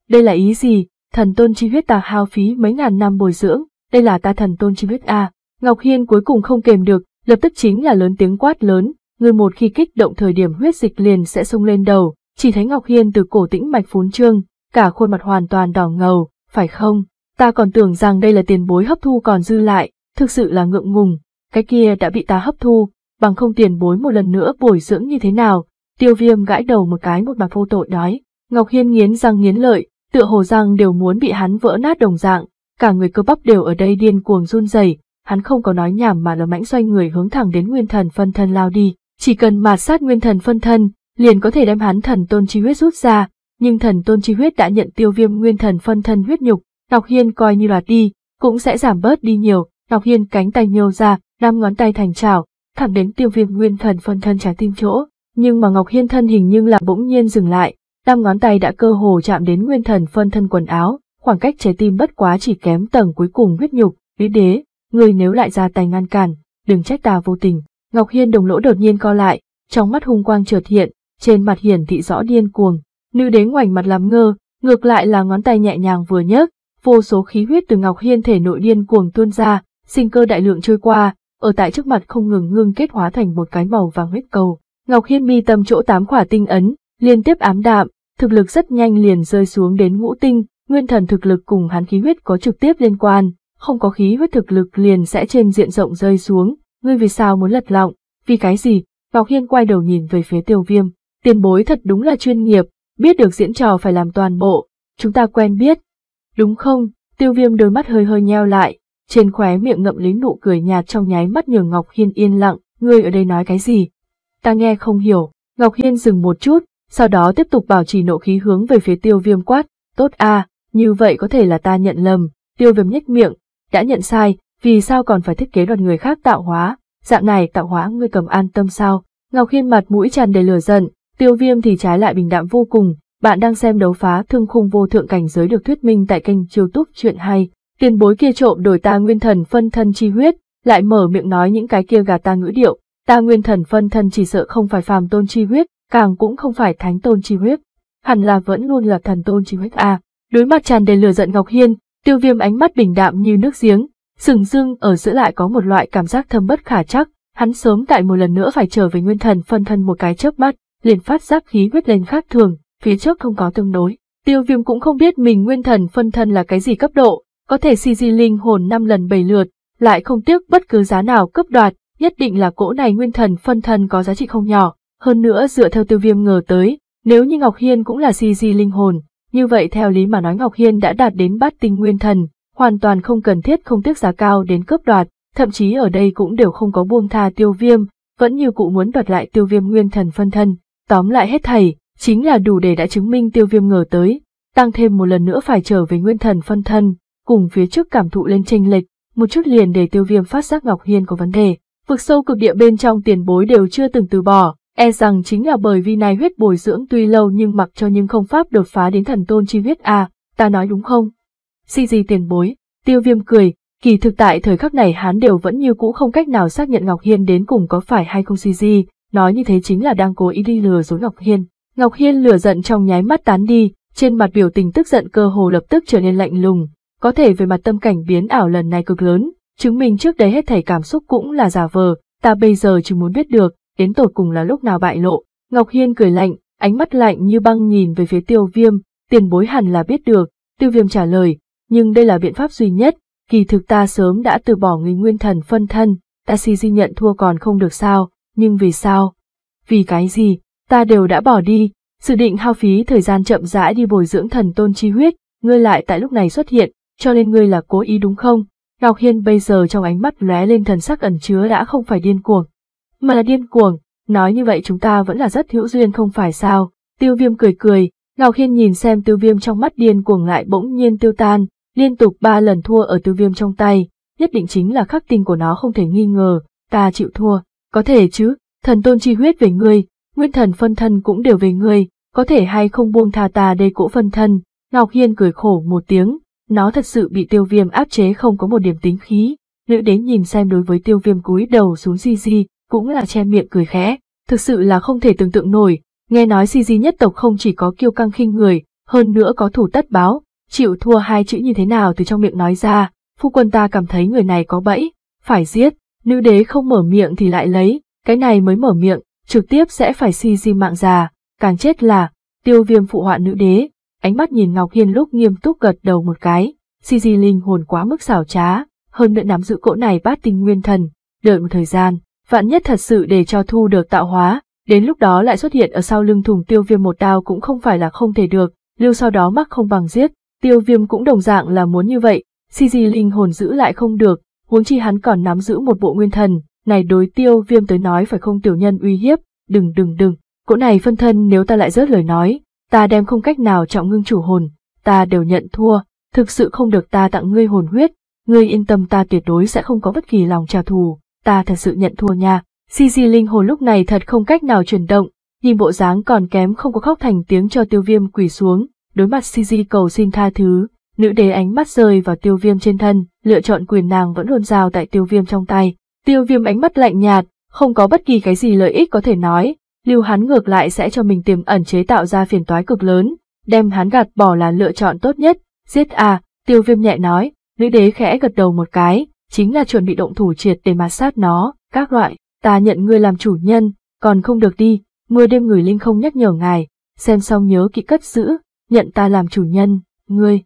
đây là ý gì, thần tôn chi huyết ta hao phí mấy ngàn năm bồi dưỡng, đây là ta thần tôn chi huyết a. Ngọc Hiên cuối cùng không kềm được, lập tức chính là lớn tiếng quát lớn, người một khi kích động thời điểm huyết dịch liền sẽ sung lên đầu, chỉ thấy Ngọc Hiên từ cổ tĩnh mạch phún trương, cả khuôn mặt hoàn toàn đỏ ngầu, phải không? Ta còn tưởng rằng đây là tiền bối hấp thu còn dư lại, thực sự là ngượng ngùng, cái kia đã bị ta hấp thu, bằng không tiền bối một lần nữa bồi dưỡng như thế nào, tiêu viêm gãi đầu một cái một mặt vô tội đói. Ngọc Hiên nghiến răng nghiến lợi, tựa hồ răng đều muốn bị hắn vỡ nát đồng dạng, cả người cơ bắp đều ở đây điên cuồng run rẩy. hắn không có nói nhảm mà là mãnh xoay người hướng thẳng đến nguyên thần phân thân lao đi, chỉ cần mà sát nguyên thần phân thân, liền có thể đem hắn thần tôn chi huyết rút ra, nhưng thần tôn chi huyết đã nhận tiêu viêm nguyên thần phân thân huyết nhục, Ngọc Hiên coi như là đi, cũng sẽ giảm bớt đi nhiều, Ngọc Hiên cánh tay nhô ra, năm ngón tay thành chảo, thẳng đến tiêu viêm nguyên thần phân thân trái tim chỗ, nhưng mà Ngọc Hiên thân hình nhưng là bỗng nhiên dừng lại, năm ngón tay đã cơ hồ chạm đến nguyên thần phân thân quần áo, khoảng cách trái tim bất quá chỉ kém tầng cuối cùng huyết nhục, lý đế, người nếu lại ra tay ngăn cản, đừng trách ta vô tình. Ngọc Hiên đồng lỗ đột nhiên co lại, trong mắt hung quang chợt hiện, trên mặt hiển thị rõ điên cuồng, nữ đế ngoảnh mặt làm ngơ, ngược lại là ngón tay nhẹ nhàng vừa nhấc, vô số khí huyết từ Ngọc Hiên thể nội điên cuồng tuôn ra, sinh cơ đại lượng trôi qua, ở tại trước mặt không ngừng ngưng kết hóa thành một cái màu vàng huyết cầu. Ngọc Hiên mi tâm chỗ tám khỏa tinh ấn, liên tiếp ám đạm, thực lực rất nhanh liền rơi xuống đến ngũ tinh, nguyên thần thực lực cùng hắn khí huyết có trực tiếp liên quan, không có khí huyết thực lực liền sẽ trên diện rộng rơi xuống, ngươi vì sao muốn lật lọng, vì cái gì, Bảo Hiên quay đầu nhìn về phía tiêu viêm, tiền bối thật đúng là chuyên nghiệp, biết được diễn trò phải làm toàn bộ, chúng ta quen biết, đúng không, tiêu viêm đôi mắt hơi hơi nheo lại, trên khóe miệng ngậm lấy nụ cười nhạt trong nháy mắt nhường Ngọc Hiên yên lặng, ngươi ở đây nói cái gì, ta nghe không hiểu, Ngọc Hiên dừng một chút, sau đó tiếp tục bảo trì nộ khí hướng về phía tiêu viêm quát, tốt a, như vậy có thể là ta nhận lầm, tiêu viêm nhếch miệng, đã nhận sai, vì sao còn phải thiết kế đoàn người khác tạo hóa, dạng này tạo hóa ngươi cầm an tâm sao, Ngọc khiên mặt mũi tràn đầy lửa giận, tiêu viêm thì trái lại bình đạm vô cùng, bạn đang xem đấu phá thương khung vô thượng cảnh giới được thuyết minh tại kênh youtube chuyện hay, tiền bối kia trộm đổi ta nguyên thần phân thân chi huyết, lại mở miệng nói những cái kia gà ta ngữ điệu, ta nguyên thần phân thân chỉ sợ không phải phàm tôn chi huyết, càng cũng không phải thánh tôn chi huyết, hẳn là vẫn luôn là thần tôn chi huyết à. Đối mặt tràn đầy lửa giận Ngọc Hiên, tiêu viêm ánh mắt bình đạm như nước giếng, sừng dưng ở giữa lại có một loại cảm giác thâm bất khả chắc, hắn sớm tại một lần nữa phải trở về nguyên thần phân thân một cái chớp mắt, liền phát giác khí huyết lên khác thường, phía trước không có tương đối. Tiêu viêm cũng không biết mình nguyên thần phân thân là cái gì cấp độ, có thể si di linh hồn năm lần bảy lượt, lại không tiếc bất cứ giá nào cướp đoạt, nhất định là cỗ này nguyên thần phân thân có giá trị không nhỏ, hơn nữa dựa theo tiêu viêm ngờ tới, nếu như Ngọc Hiên cũng là si di linh hồn, như vậy theo lý mà nói Ngọc Hiên đã đạt đến bát tinh nguyên thần, hoàn toàn không cần thiết không tiếc giá cao đến cướp đoạt, thậm chí ở đây cũng đều không có buông tha tiêu viêm, vẫn như cụ muốn đoạt lại tiêu viêm nguyên thần phân thân. Tóm lại hết thầy, chính là đủ để đã chứng minh tiêu viêm ngờ tới, tăng thêm một lần nữa phải trở về nguyên thần phân thân, cùng phía trước cảm thụ lên tranh lệch, một chút liền để tiêu viêm phát giác Ngọc Hiên có vấn đề. Vực sâu cực địa bên trong tiền bối đều chưa từng từ bỏ, E rằng chính là bởi vì này huyết bồi dưỡng tuy lâu nhưng mặc cho nhưng không pháp đột phá đến thần tôn chi huyết à, ta nói đúng không? si gì tiền bối, tiêu viêm cười, kỳ thực tại thời khắc này hắn đều vẫn như cũ không cách nào xác nhận Ngọc Hiên đến cùng có phải hay không si gì, nói như thế chính là đang cố ý đi lừa dối Ngọc Hiên. Ngọc Hiên lửa giận trong nháy mắt tán đi, trên mặt biểu tình tức giận cơ hồ lập tức trở nên lạnh lùng, có thể về mặt tâm cảnh biến ảo lần này cực lớn, chứng minh trước đấy hết thảy cảm xúc cũng là giả vờ, ta bây giờ chỉ muốn biết được, đến tột cùng là lúc nào bại lộ. Ngọc Hiên cười lạnh, ánh mắt lạnh như băng nhìn về phía tiêu viêm, tiền bối hẳn là biết được, tiêu viêm trả lời, nhưng đây là biện pháp duy nhất, kỳ thực ta sớm đã từ bỏ người nguyên thần phân thân, ta si di nhận thua còn không được sao, nhưng vì sao? Vì cái gì, ta đều đã bỏ đi, dự định hao phí thời gian chậm rãi đi bồi dưỡng thần tôn chi huyết, ngươi lại tại lúc này xuất hiện, cho nên ngươi là cố ý đúng không? Ngọc Hiên bây giờ trong ánh mắt lóe lên thần sắc ẩn chứa đã không phải điên cuồng, mà là điên cuồng, nói như vậy chúng ta vẫn là rất hữu duyên không phải sao, tiêu viêm cười cười, Ngao Khiên nhìn xem tiêu viêm trong mắt điên cuồng lại bỗng nhiên tiêu tan, liên tục ba lần thua ở tiêu viêm trong tay, nhất định chính là khắc tinh của nó không thể nghi ngờ, ta chịu thua, có thể chứ, thần tôn chi huyết về ngươi, nguyên thần phân thân cũng đều về ngươi, có thể hay không buông tha ta đây cỗ phân thân, Ngọc Hiên cười khổ một tiếng, nó thật sự bị tiêu viêm áp chế không có một điểm tính khí, nữ đến nhìn xem đối với tiêu viêm cúi đầu xuống di di, cũng là che miệng cười khẽ, thực sự là không thể tưởng tượng nổi, nghe nói si Di nhất tộc không chỉ có kiêu căng khinh người, hơn nữa có thủ tất báo, chịu thua hai chữ như thế nào từ trong miệng nói ra, phu quân ta cảm thấy người này có bẫy, phải giết, nữ đế không mở miệng thì lại lấy, cái này mới mở miệng, trực tiếp sẽ phải si Di mạng già, càng chết là, tiêu viêm phụ họa nữ đế, ánh mắt nhìn Ngọc Hiên lúc nghiêm túc gật đầu một cái, si Di linh hồn quá mức xảo trá, hơn nữa nắm giữ cỗ này bát tinh nguyên thần, đợi một thời gian, vạn nhất thật sự để cho thu được tạo hóa, đến lúc đó lại xuất hiện ở sau lưng thùng tiêu viêm một đao cũng không phải là không thể được, lưu sau đó mắc không bằng giết, tiêu viêm cũng đồng dạng là muốn như vậy, si di linh hồn giữ lại không được, huống chi hắn còn nắm giữ một bộ nguyên thần, này đối tiêu viêm tới nói phải không tiểu nhân uy hiếp, đừng đừng đừng, cỗ này phân thân nếu ta lại rớt lời nói, ta đem không cách nào trọng ngưng chủ hồn, ta đều nhận thua, thực sự không được ta tặng ngươi hồn huyết, ngươi yên tâm ta tuyệt đối sẽ không có bất kỳ lòng trả thù, ta thật sự nhận thua nha. Sisi linh hồn lúc này thật không cách nào chuyển động, nhìn bộ dáng còn kém không có khóc thành tiếng cho tiêu viêm quỳ xuống, đối mặt Sisi cầu xin tha thứ, nữ đế ánh mắt rơi vào tiêu viêm trên thân, lựa chọn quyền nàng vẫn luôn giao tại tiêu viêm trong tay. Tiêu viêm ánh mắt lạnh nhạt, không có bất kỳ cái gì lợi ích có thể nói, lưu hắn ngược lại sẽ cho mình tiềm ẩn chế tạo ra phiền toái cực lớn, đem hắn gạt bỏ là lựa chọn tốt nhất, giết à, tiêu viêm nhẹ nói, nữ đế khẽ gật đầu một cái, chính là chuẩn bị động thủ triệt để mà sát nó, các loại, ta nhận ngươi làm chủ nhân, còn không được đi, mưa đêm người linh không nhắc nhở ngài, xem xong nhớ kỹ cất giữ, nhận ta làm chủ nhân, ngươi,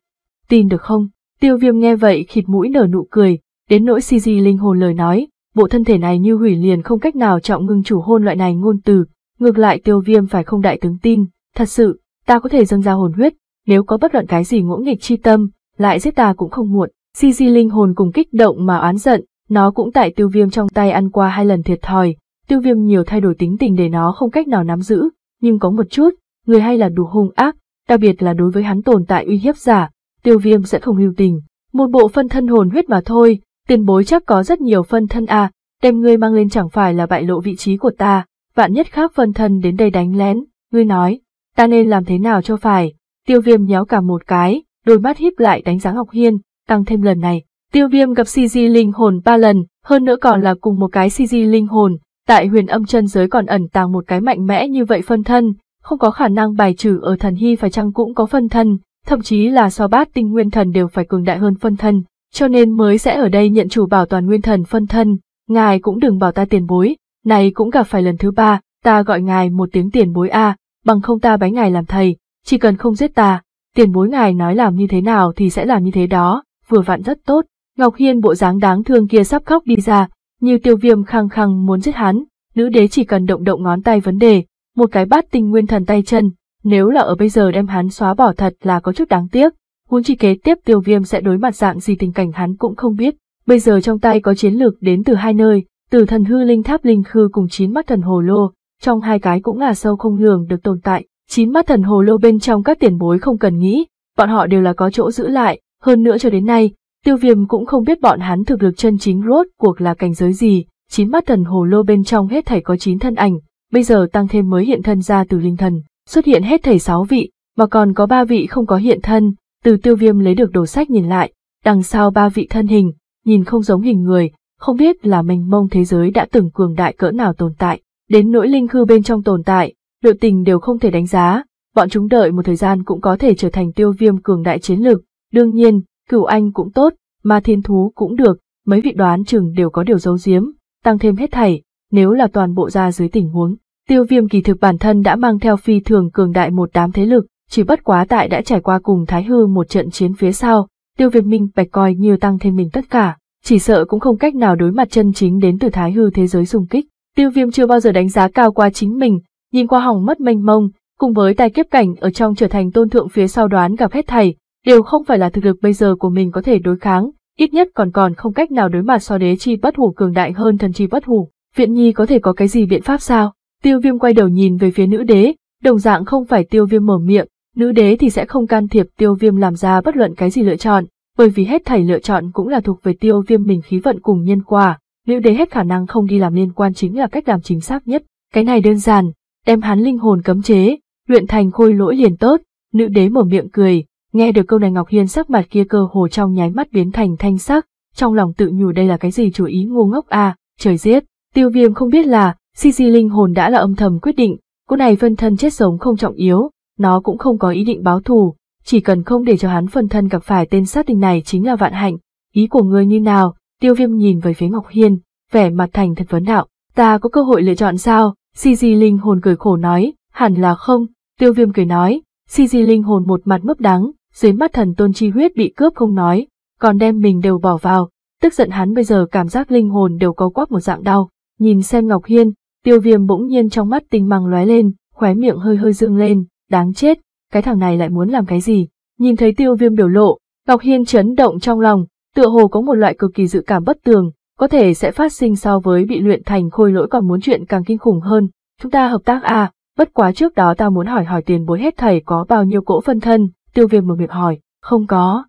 tin được không? Tiêu viêm nghe vậy khịt mũi nở nụ cười, đến nỗi si di linh hồn lời nói, bộ thân thể này như hủy liền không cách nào trọng ngưng chủ hôn loại này ngôn từ, ngược lại tiêu viêm phải không đại tướng tin, thật sự, ta có thể dâng ra hồn huyết, nếu có bất luận cái gì ngỗ nghịch chi tâm, lại giết ta cũng không muộn. Di Di linh hồn cùng kích động mà oán giận, nó cũng tại tiêu viêm trong tay ăn qua hai lần thiệt thòi, tiêu viêm nhiều thay đổi tính tình để nó không cách nào nắm giữ, nhưng có một chút, người hay là đủ hung ác, đặc biệt là đối với hắn tồn tại uy hiếp giả, tiêu viêm sẽ không lưu tình, một bộ phân thân hồn huyết mà thôi, tiền bối chắc có rất nhiều phân thân à, đem ngươi mang lên chẳng phải là bại lộ vị trí của ta, vạn nhất khác phân thân đến đây đánh lén, ngươi nói, ta nên làm thế nào cho phải, tiêu viêm nhéo cả một cái, đôi mắt híp lại đánh giá Ngọc Hiên, tăng thêm lần này. Tiêu viêm gặp CG linh hồn 3 lần, hơn nữa còn là cùng một cái CG linh hồn, tại huyền âm chân giới còn ẩn tàng một cái mạnh mẽ như vậy phân thân, không có khả năng bài trừ ở thần hy phải chăng cũng có phân thân, thậm chí là so bát tinh nguyên thần đều phải cường đại hơn phân thân, cho nên mới sẽ ở đây nhận chủ bảo toàn nguyên thần phân thân, ngài cũng đừng bảo ta tiền bối, này cũng gặp phải lần thứ ba, ta gọi ngài một tiếng tiền bối a, bằng không ta bái ngài làm thầy, chỉ cần không giết ta, tiền bối ngài nói làm như thế nào thì sẽ làm như thế đó, vừa vặn rất tốt. Ngọc Hiên bộ dáng đáng thương kia sắp khóc đi ra, như tiêu viêm khăng khăng muốn giết hắn, nữ đế chỉ cần động động ngón tay vấn đề, một cái bát tinh nguyên thần tay chân, nếu là ở bây giờ đem hắn xóa bỏ thật là có chút đáng tiếc, huống chi kế tiếp tiêu viêm sẽ đối mặt dạng gì tình cảnh hắn cũng không biết, bây giờ trong tay có chiến lược đến từ hai nơi, từ thần hư linh tháp linh khư cùng chín mắt thần hồ lô, trong hai cái cũng là sâu không lường được tồn tại, chín mắt thần hồ lô bên trong các tiền bối không cần nghĩ, bọn họ đều là có chỗ giữ lại, hơn nữa cho đến nay, tiêu viêm cũng không biết bọn hắn thực lực chân chính rốt cuộc là cảnh giới gì, chín mắt thần hồ lô bên trong hết thảy có chín thân ảnh, bây giờ tăng thêm mới hiện thân ra từ linh thần, xuất hiện hết thảy sáu vị, mà còn có ba vị không có hiện thân, từ tiêu viêm lấy được đồ sách nhìn lại, đằng sau ba vị thân hình, nhìn không giống hình người, không biết là mênh mông thế giới đã từng cường đại cỡ nào tồn tại, đến nỗi linh khư bên trong tồn tại, đội tình đều không thể đánh giá, bọn chúng đợi một thời gian cũng có thể trở thành tiêu viêm cường đại chiến lực, Đương nhiên, cửu anh cũng tốt, mà thiên thú cũng được, mấy vị đoán chừng đều có điều giấu giếm, tăng thêm hết thảy, nếu là toàn bộ ra dưới tình huống. Tiêu viêm kỳ thực bản thân đã mang theo phi thường cường đại một đám thế lực, chỉ bất quá tại đã trải qua cùng Thái Hư một trận chiến phía sau, tiêu viêm minh bạch coi như tăng thêm mình tất cả, chỉ sợ cũng không cách nào đối mặt chân chính đến từ Thái Hư thế giới xung kích. Tiêu viêm chưa bao giờ đánh giá cao qua chính mình, nhìn qua hỏng mất mênh mông, cùng với tài kiếp cảnh ở trong trở thành tôn thượng phía sau đoán gặp hết thầy, đều không phải là thực lực bây giờ của mình có thể đối kháng, ít nhất còn còn không cách nào đối mặt so đế chi bất hủ cường đại hơn thần chi bất hủ. Viện Nhi có thể có cái gì biện pháp sao? Tiêu Viêm quay đầu nhìn về phía nữ đế, đồng dạng không phải Tiêu Viêm mở miệng, nữ đế thì sẽ không can thiệp Tiêu Viêm làm ra bất luận cái gì lựa chọn, bởi vì hết thảy lựa chọn cũng là thuộc về Tiêu Viêm mình khí vận cùng nhân quả. Nữ đế hết khả năng không đi làm liên quan chính là cách làm chính xác nhất. Cái này đơn giản, đem hắn linh hồn cấm chế, luyện thành khôi lỗi liền tốt. Nữ đế mở miệng cười, Nghe được câu này Ngọc Hiên sắc mặt kia cơ hồ trong nháy mắt biến thành thanh sắc, trong lòng tự nhủ đây là cái gì chủ ý ngu ngốc à, trời giết. Tiêu viêm không biết là, si di linh hồn đã là âm thầm quyết định, cô này phân thân chết sống không trọng yếu, nó cũng không có ý định báo thù, chỉ cần không để cho hắn phân thân gặp phải tên sát tình này chính là vạn hạnh. Ý của người như nào? Tiêu viêm nhìn về phía Ngọc Hiên, vẻ mặt thành thật vấn đạo, ta có cơ hội lựa chọn sao? Si Di linh hồn cười khổ nói, hẳn là không, tiêu viêm cười nói, Si Di linh hồn một mặt mấp đắng, dưới mắt thần tôn chi huyết bị cướp không nói, còn đem mình đều bỏ vào, tức giận hắn bây giờ cảm giác linh hồn đều có quắp một dạng đau, nhìn xem Ngọc Hiên, tiêu viêm bỗng nhiên trong mắt tinh mang lóe lên, khóe miệng hơi hơi dương lên, đáng chết, cái thằng này lại muốn làm cái gì, nhìn thấy tiêu viêm biểu lộ, Ngọc Hiên chấn động trong lòng, tựa hồ có một loại cực kỳ dự cảm bất tường, có thể sẽ phát sinh so với bị luyện thành khôi lỗi còn muốn chuyện càng kinh khủng hơn, chúng ta hợp tác à, bất quá trước đó ta muốn hỏi hỏi tiền bối hết thầy có bao nhiêu cỗ phân thân, tiêu viêm một miệng hỏi, không có.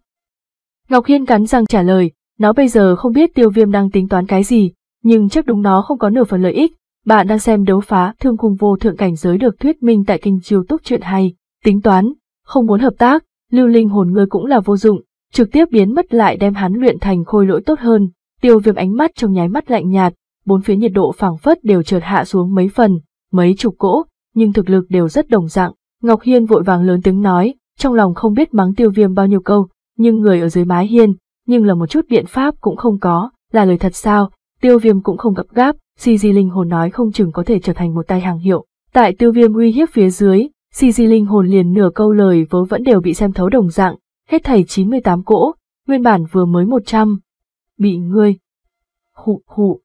Ngọc Hiên cắn răng trả lời, nó bây giờ không biết tiêu viêm đang tính toán cái gì, nhưng chắc đúng nó không có nửa phần lợi ích, bạn đang xem đấu phá thương khung vô thượng cảnh giới được thuyết minh tại kênh chiêu túc chuyện hay, tính toán, không muốn hợp tác, lưu linh hồn ngươi cũng là vô dụng, trực tiếp biến mất lại đem hắn luyện thành khôi lỗi tốt hơn, tiêu viêm ánh mắt trong nháy mắt lạnh nhạt, bốn phía nhiệt độ phảng phất đều chợt hạ xuống mấy phần, mấy chục cỗ, nhưng thực lực đều rất đồng dạng, Ngọc Hiên vội vàng lớn tiếng nói, trong lòng không biết mắng tiêu viêm bao nhiêu câu, nhưng người ở dưới mái hiên, nhưng là một chút biện pháp cũng không có, là lời thật sao, tiêu viêm cũng không gặp gáp, Di Di linh hồn nói không chừng có thể trở thành một tay hàng hiệu. Tại tiêu viêm uy hiếp phía dưới, Di Di linh hồn liền nửa câu lời vớ vẫn đều bị xem thấu đồng dạng, hết thảy 98 cỗ, nguyên bản vừa mới 100. Bị ngươi. Hụ hụ.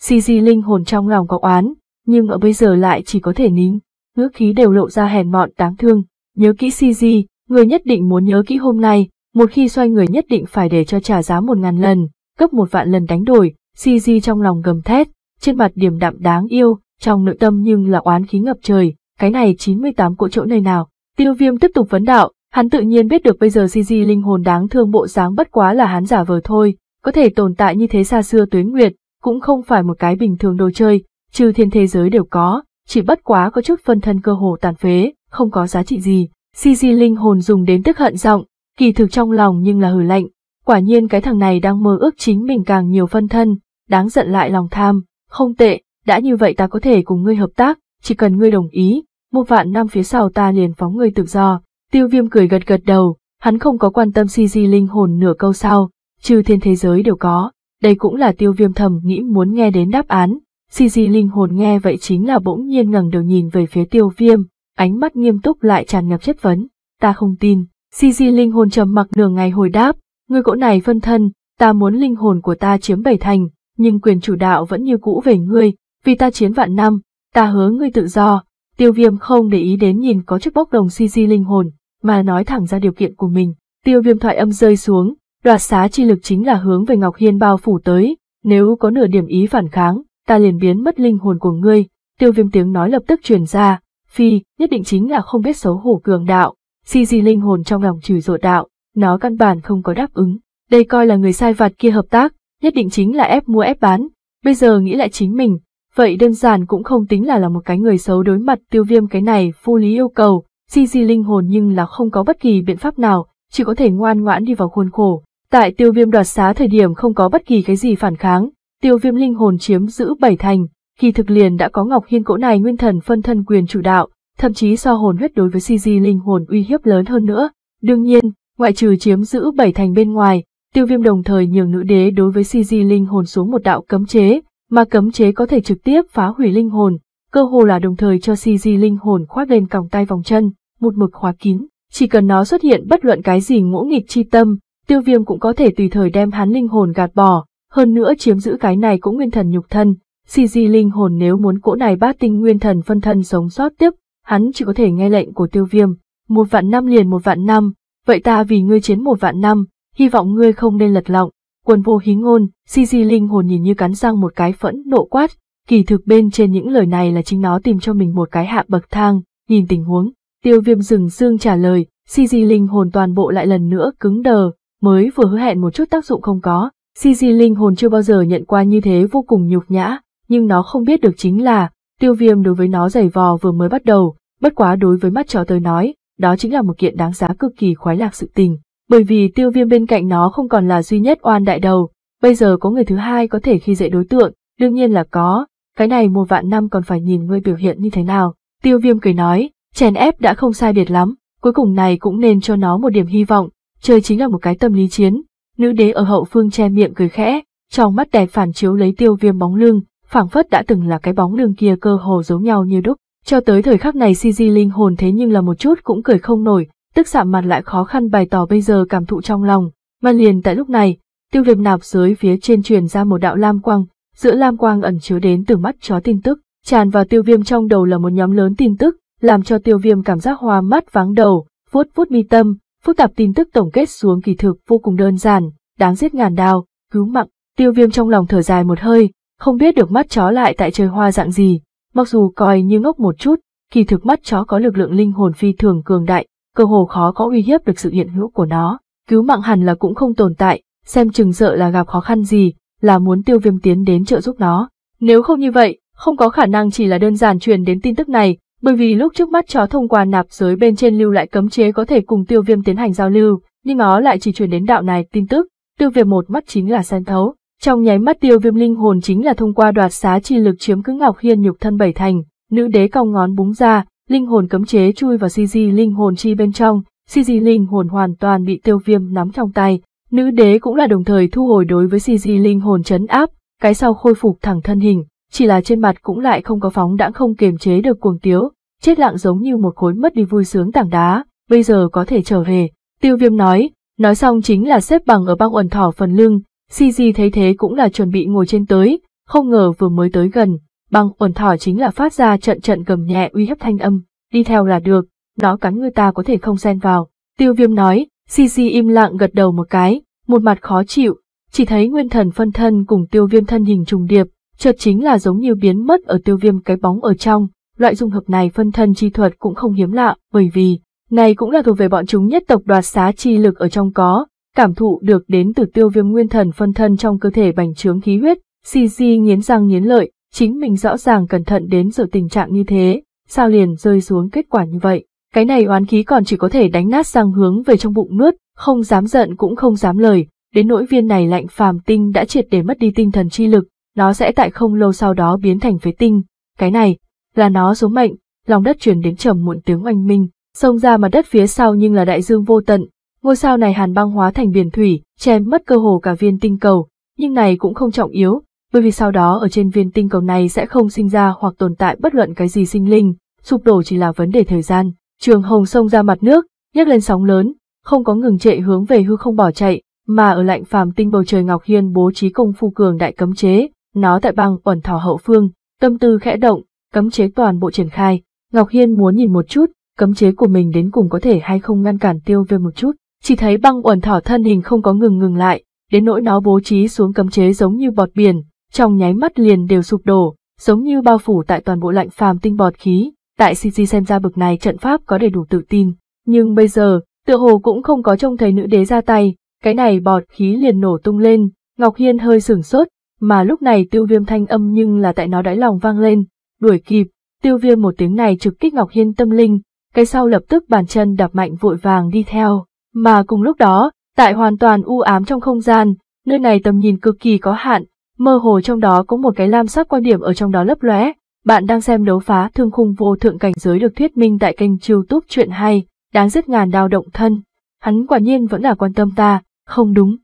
Di Di linh hồn trong lòng có oán, nhưng ở bây giờ lại chỉ có thể nín, ngữ khí đều lộ ra hèn mọn đáng thương, Nhớ kỹ Siji, người nhất định muốn nhớ kỹ hôm nay, một khi xoay người nhất định phải để cho trả giá một ngàn lần, gấp một vạn lần đánh đổi, Siji trong lòng gầm thét, trên mặt điềm đạm đáng yêu, trong nội tâm nhưng là oán khí ngập trời, cái này 98 cỗ chỗ nơi nào. Tiêu viêm tiếp tục vấn đạo, hắn tự nhiên biết được bây giờ Siji linh hồn đáng thương bộ dáng bất quá là hắn giả vờ thôi, có thể tồn tại như thế xa xưa tuyến nguyệt, cũng không phải một cái bình thường đồ chơi, trừ thiên thế giới đều có, chỉ bất quá có chút phân thân cơ hồ tàn phế, không có giá trị gì. Di Di linh hồn dùng đến tức hận giọng, kỳ thực trong lòng nhưng là hử lạnh, quả nhiên cái thằng này đang mơ ước chính mình càng nhiều phân thân, đáng giận lại lòng tham, không tệ, đã như vậy ta có thể cùng ngươi hợp tác, chỉ cần ngươi đồng ý, một vạn năm phía sau ta liền phóng ngươi tự do. Tiêu viêm cười gật gật đầu, hắn không có quan tâm si di linh hồn nửa câu sau, trừ thiên thế giới đều có, đây cũng là tiêu viêm thầm nghĩ muốn nghe đến đáp án. Si di linh hồn nghe vậy chính là bỗng nhiên ngẩng đầu nhìn về phía tiêu viêm, ánh mắt nghiêm túc lại tràn ngập chất vấn. Ta không tin, Si Di linh hồn trầm mặc nửa ngày hồi đáp, ngươi cỗ này phân thân, ta muốn linh hồn của ta chiếm bảy thành, nhưng quyền chủ đạo vẫn như cũ về ngươi, vì ta chiến vạn năm, ta hứa ngươi tự do. Tiêu viêm không để ý đến nhìn có chiếc bốc đồng Si Di linh hồn, mà nói thẳng ra điều kiện của mình. Tiêu viêm thoại âm rơi xuống, đoạt xá chi lực chính là hướng về Ngọc Hiên bao phủ tới, nếu có nửa điểm ý phản kháng, ta liền biến mất linh hồn của ngươi, tiêu viêm tiếng nói lập tức truyền ra, Phi, nhất định chính là không biết xấu hổ cường đạo. Di Di linh hồn trong lòng chửi rủa đạo, nó căn bản không có đáp ứng. Đây coi là người sai vặt kia hợp tác, nhất định chính là ép mua ép bán. Bây giờ nghĩ lại chính mình, vậy đơn giản cũng không tính là là một cái người xấu đối mặt tiêu viêm cái này phu lý yêu cầu. Di Di linh hồn nhưng là không có bất kỳ biện pháp nào, chỉ có thể ngoan ngoãn đi vào khuôn khổ. Tại tiêu viêm đoạt xá thời điểm không có bất kỳ cái gì phản kháng, tiêu viêm linh hồn chiếm giữ bảy thành, kỳ thực liền đã có Ngọc Hiên cỗ này nguyên thần phân thân quyền chủ đạo, thậm chí so hồn huyết đối với CG linh hồn uy hiếp lớn hơn nữa. Đương nhiên, ngoại trừ chiếm giữ bảy thành bên ngoài, tiêu viêm đồng thời nhường nữ đế đối với CG linh hồn xuống một đạo cấm chế, mà cấm chế có thể trực tiếp phá hủy linh hồn, cơ hồ là đồng thời cho CG linh hồn khoác lên còng tay vòng chân, một mực khóa kín. Chỉ cần nó xuất hiện bất luận cái gì ngỗ nghịch chi tâm, tiêu viêm cũng có thể tùy thời đem hắn linh hồn gạt bỏ, hơn nữa chiếm giữ cái này cũng nguyên thần nhục thân, Si di linh hồn nếu muốn cỗ này bát tinh nguyên thần phân thân sống sót tiếp, hắn chỉ có thể nghe lệnh của tiêu viêm, một vạn năm liền một vạn năm, vậy ta vì ngươi chiến một vạn năm, hy vọng ngươi không nên lật lọng. Quân vô hí ngôn, si di linh hồn nhìn như cắn răng một cái phẫn nộ quát, kỳ thực bên trên những lời này là chính nó tìm cho mình một cái hạ bậc thang, nhìn tình huống, tiêu viêm rừng xương trả lời, si di linh hồn toàn bộ lại lần nữa cứng đờ, mới vừa hứa hẹn một chút tác dụng không có, si di linh hồn chưa bao giờ nhận qua như thế vô cùng nhục nhã, nhưng nó không biết được chính là, tiêu viêm đối với nó giày vò vừa mới bắt đầu, bất quá đối với mắt chó tới nói, đó chính là một kiện đáng giá cực kỳ khoái lạc sự tình, bởi vì tiêu viêm bên cạnh nó không còn là duy nhất oan đại đầu, bây giờ có người thứ hai có thể khi dễ đối tượng, đương nhiên là có, cái này một vạn năm còn phải nhìn ngươi biểu hiện như thế nào, tiêu viêm cười nói, chèn ép đã không sai biệt lắm, cuối cùng này cũng nên cho nó một điểm hy vọng, chơi chính là một cái tâm lý chiến, nữ đế ở hậu phương che miệng cười khẽ, trong mắt đẹp phản chiếu lấy tiêu viêm bóng lưng, phảng phất đã từng là cái bóng đường kia cơ hồ giống nhau như đúc. Cho tới thời khắc này Di Di linh hồn thế nhưng là một chút cũng cười không nổi, tức sạm mặt lại khó khăn bày tỏ bây giờ cảm thụ trong lòng, mà liền tại lúc này, tiêu viêm nạp dưới phía trên truyền ra một đạo lam quang, giữa lam quang ẩn chứa đến từ mắt chó tin tức, tràn vào tiêu viêm trong đầu là một nhóm lớn tin tức, làm cho tiêu viêm cảm giác hoa mắt váng đầu, vuốt vuốt mi tâm, phức tạp tin tức tổng kết xuống kỳ thực vô cùng đơn giản, đáng giết ngàn đao, cứu mạng, tiêu viêm trong lòng thở dài một hơi, không biết được mắt chó lại tại trời hoa dạng gì, mặc dù coi như ngốc một chút, kỳ thực mắt chó có lực lượng linh hồn phi thường cường đại, cơ hồ khó có uy hiếp được sự hiện hữu của nó, cứu mạng hẳn là cũng không tồn tại, xem chừng sợ là gặp khó khăn gì, là muốn tiêu viêm tiến đến trợ giúp nó. Nếu không như vậy, không có khả năng chỉ là đơn giản truyền đến tin tức này, bởi vì lúc trước mắt chó thông qua nạp giới bên trên lưu lại cấm chế có thể cùng tiêu viêm tiến hành giao lưu, nhưng nó lại chỉ truyền đến đạo này tin tức, tiêu viêm một mắt chính là xem thấu, trong nháy mắt tiêu viêm linh hồn chính là thông qua đoạt xá chi lực chiếm cứ Ngọc Hiên nhục thân bảy thành, nữ đế cong ngón búng ra, linh hồn cấm chế chui vào si CG linh hồn chi bên trong, si CG linh hồn hoàn toàn bị tiêu viêm nắm trong tay, nữ đế cũng là đồng thời thu hồi đối với si CG linh hồn chấn áp, cái sau khôi phục thẳng thân hình, chỉ là trên mặt cũng lại không có phóng đãng không kiềm chế được cuồng tiếu, chết lặng giống như một khối mất đi vui sướng tảng đá, bây giờ có thể trở về, tiêu viêm nói, nói xong chính là xếp bằng ở băng uẩn thỏ phần lưng, Sisi thấy thế cũng là chuẩn bị ngồi trên tới, không ngờ vừa mới tới gần, băng ổn thỏ chính là phát ra trận trận gầm nhẹ uy hiếp thanh âm, đi theo là được, nó cắn người ta có thể không xen vào. Tiêu viêm nói, Sisi im lặng gật đầu một cái, một mặt khó chịu, chỉ thấy nguyên thần phân thân cùng tiêu viêm thân hình trùng điệp, chợt chính là giống như biến mất ở tiêu viêm cái bóng ở trong, loại dung hợp này phân thân chi thuật cũng không hiếm lạ, bởi vì, này cũng là thuộc về bọn chúng nhất tộc đoạt xá chi lực ở trong có, cảm thụ được đến từ tiêu viêm nguyên thần phân thân trong cơ thể bành trướng khí huyết, si Xì nghiến răng nghiến lợi, chính mình rõ ràng cẩn thận đến sự tình trạng như thế, sao liền rơi xuống kết quả như vậy. Cái này oán khí còn chỉ có thể đánh nát sang hướng về trong bụng nuốt, không dám giận cũng không dám lời, đến nỗi viên này lạnh phàm tinh đã triệt để mất đi tinh thần chi lực, nó sẽ tại không lâu sau đó biến thành phế tinh. Cái này, là nó số mệnh, lòng đất truyền đến trầm muộn tiếng oanh minh, sông ra mặt đất phía sau nhưng là đại dương vô tận, Ngôi sao này hàn băng hóa thành biển thủy, chém mất cơ hồ cả viên tinh cầu, nhưng này cũng không trọng yếu, bởi vì sau đó ở trên viên tinh cầu này sẽ không sinh ra hoặc tồn tại bất luận cái gì sinh linh, sụp đổ chỉ là vấn đề thời gian. Trường Hồng Sông ra mặt nước, nhấc lên sóng lớn, không có ngừng chạy hướng về hư không bỏ chạy, mà ở lạnh phàm tinh bầu trời Ngọc Hiên bố trí công phu cường đại cấm chế, nó tại băng ẩn thảo hậu phương, tâm tư khẽ động, cấm chế toàn bộ triển khai. Ngọc Hiên muốn nhìn một chút, cấm chế của mình đến cùng có thể hay không ngăn cản tiêu viêm một chút. Chỉ thấy băng uẩn thỏ thân hình không có ngừng ngừng lại, đến nỗi nó bố trí xuống cấm chế giống như bọt biển, trong nháy mắt liền đều sụp đổ, giống như bao phủ tại toàn bộ lạnh phàm tinh bọt khí. Tại CG xem ra bực này trận pháp có đầy đủ tự tin, nhưng bây giờ, tựa hồ cũng không có trông thấy nữ đế ra tay, cái này bọt khí liền nổ tung lên, Ngọc Hiên hơi sửng sốt, mà lúc này tiêu viêm thanh âm nhưng là tại nó đáy lòng vang lên, đuổi kịp, tiêu viêm một tiếng này trực kích Ngọc Hiên tâm linh, cái sau lập tức bàn chân đạp mạnh vội vàng đi theo. Mà cùng lúc đó, tại hoàn toàn u ám trong không gian, nơi này tầm nhìn cực kỳ có hạn, mơ hồ trong đó có một cái lam sắc quan điểm ở trong đó lấp lóe. Bạn đang xem đấu phá thương khung vô thượng cảnh giới được thuyết minh tại kênh youtube chuyện hay, đáng giết ngàn đao động thân. Hắn quả nhiên vẫn là quan tâm ta, không đúng.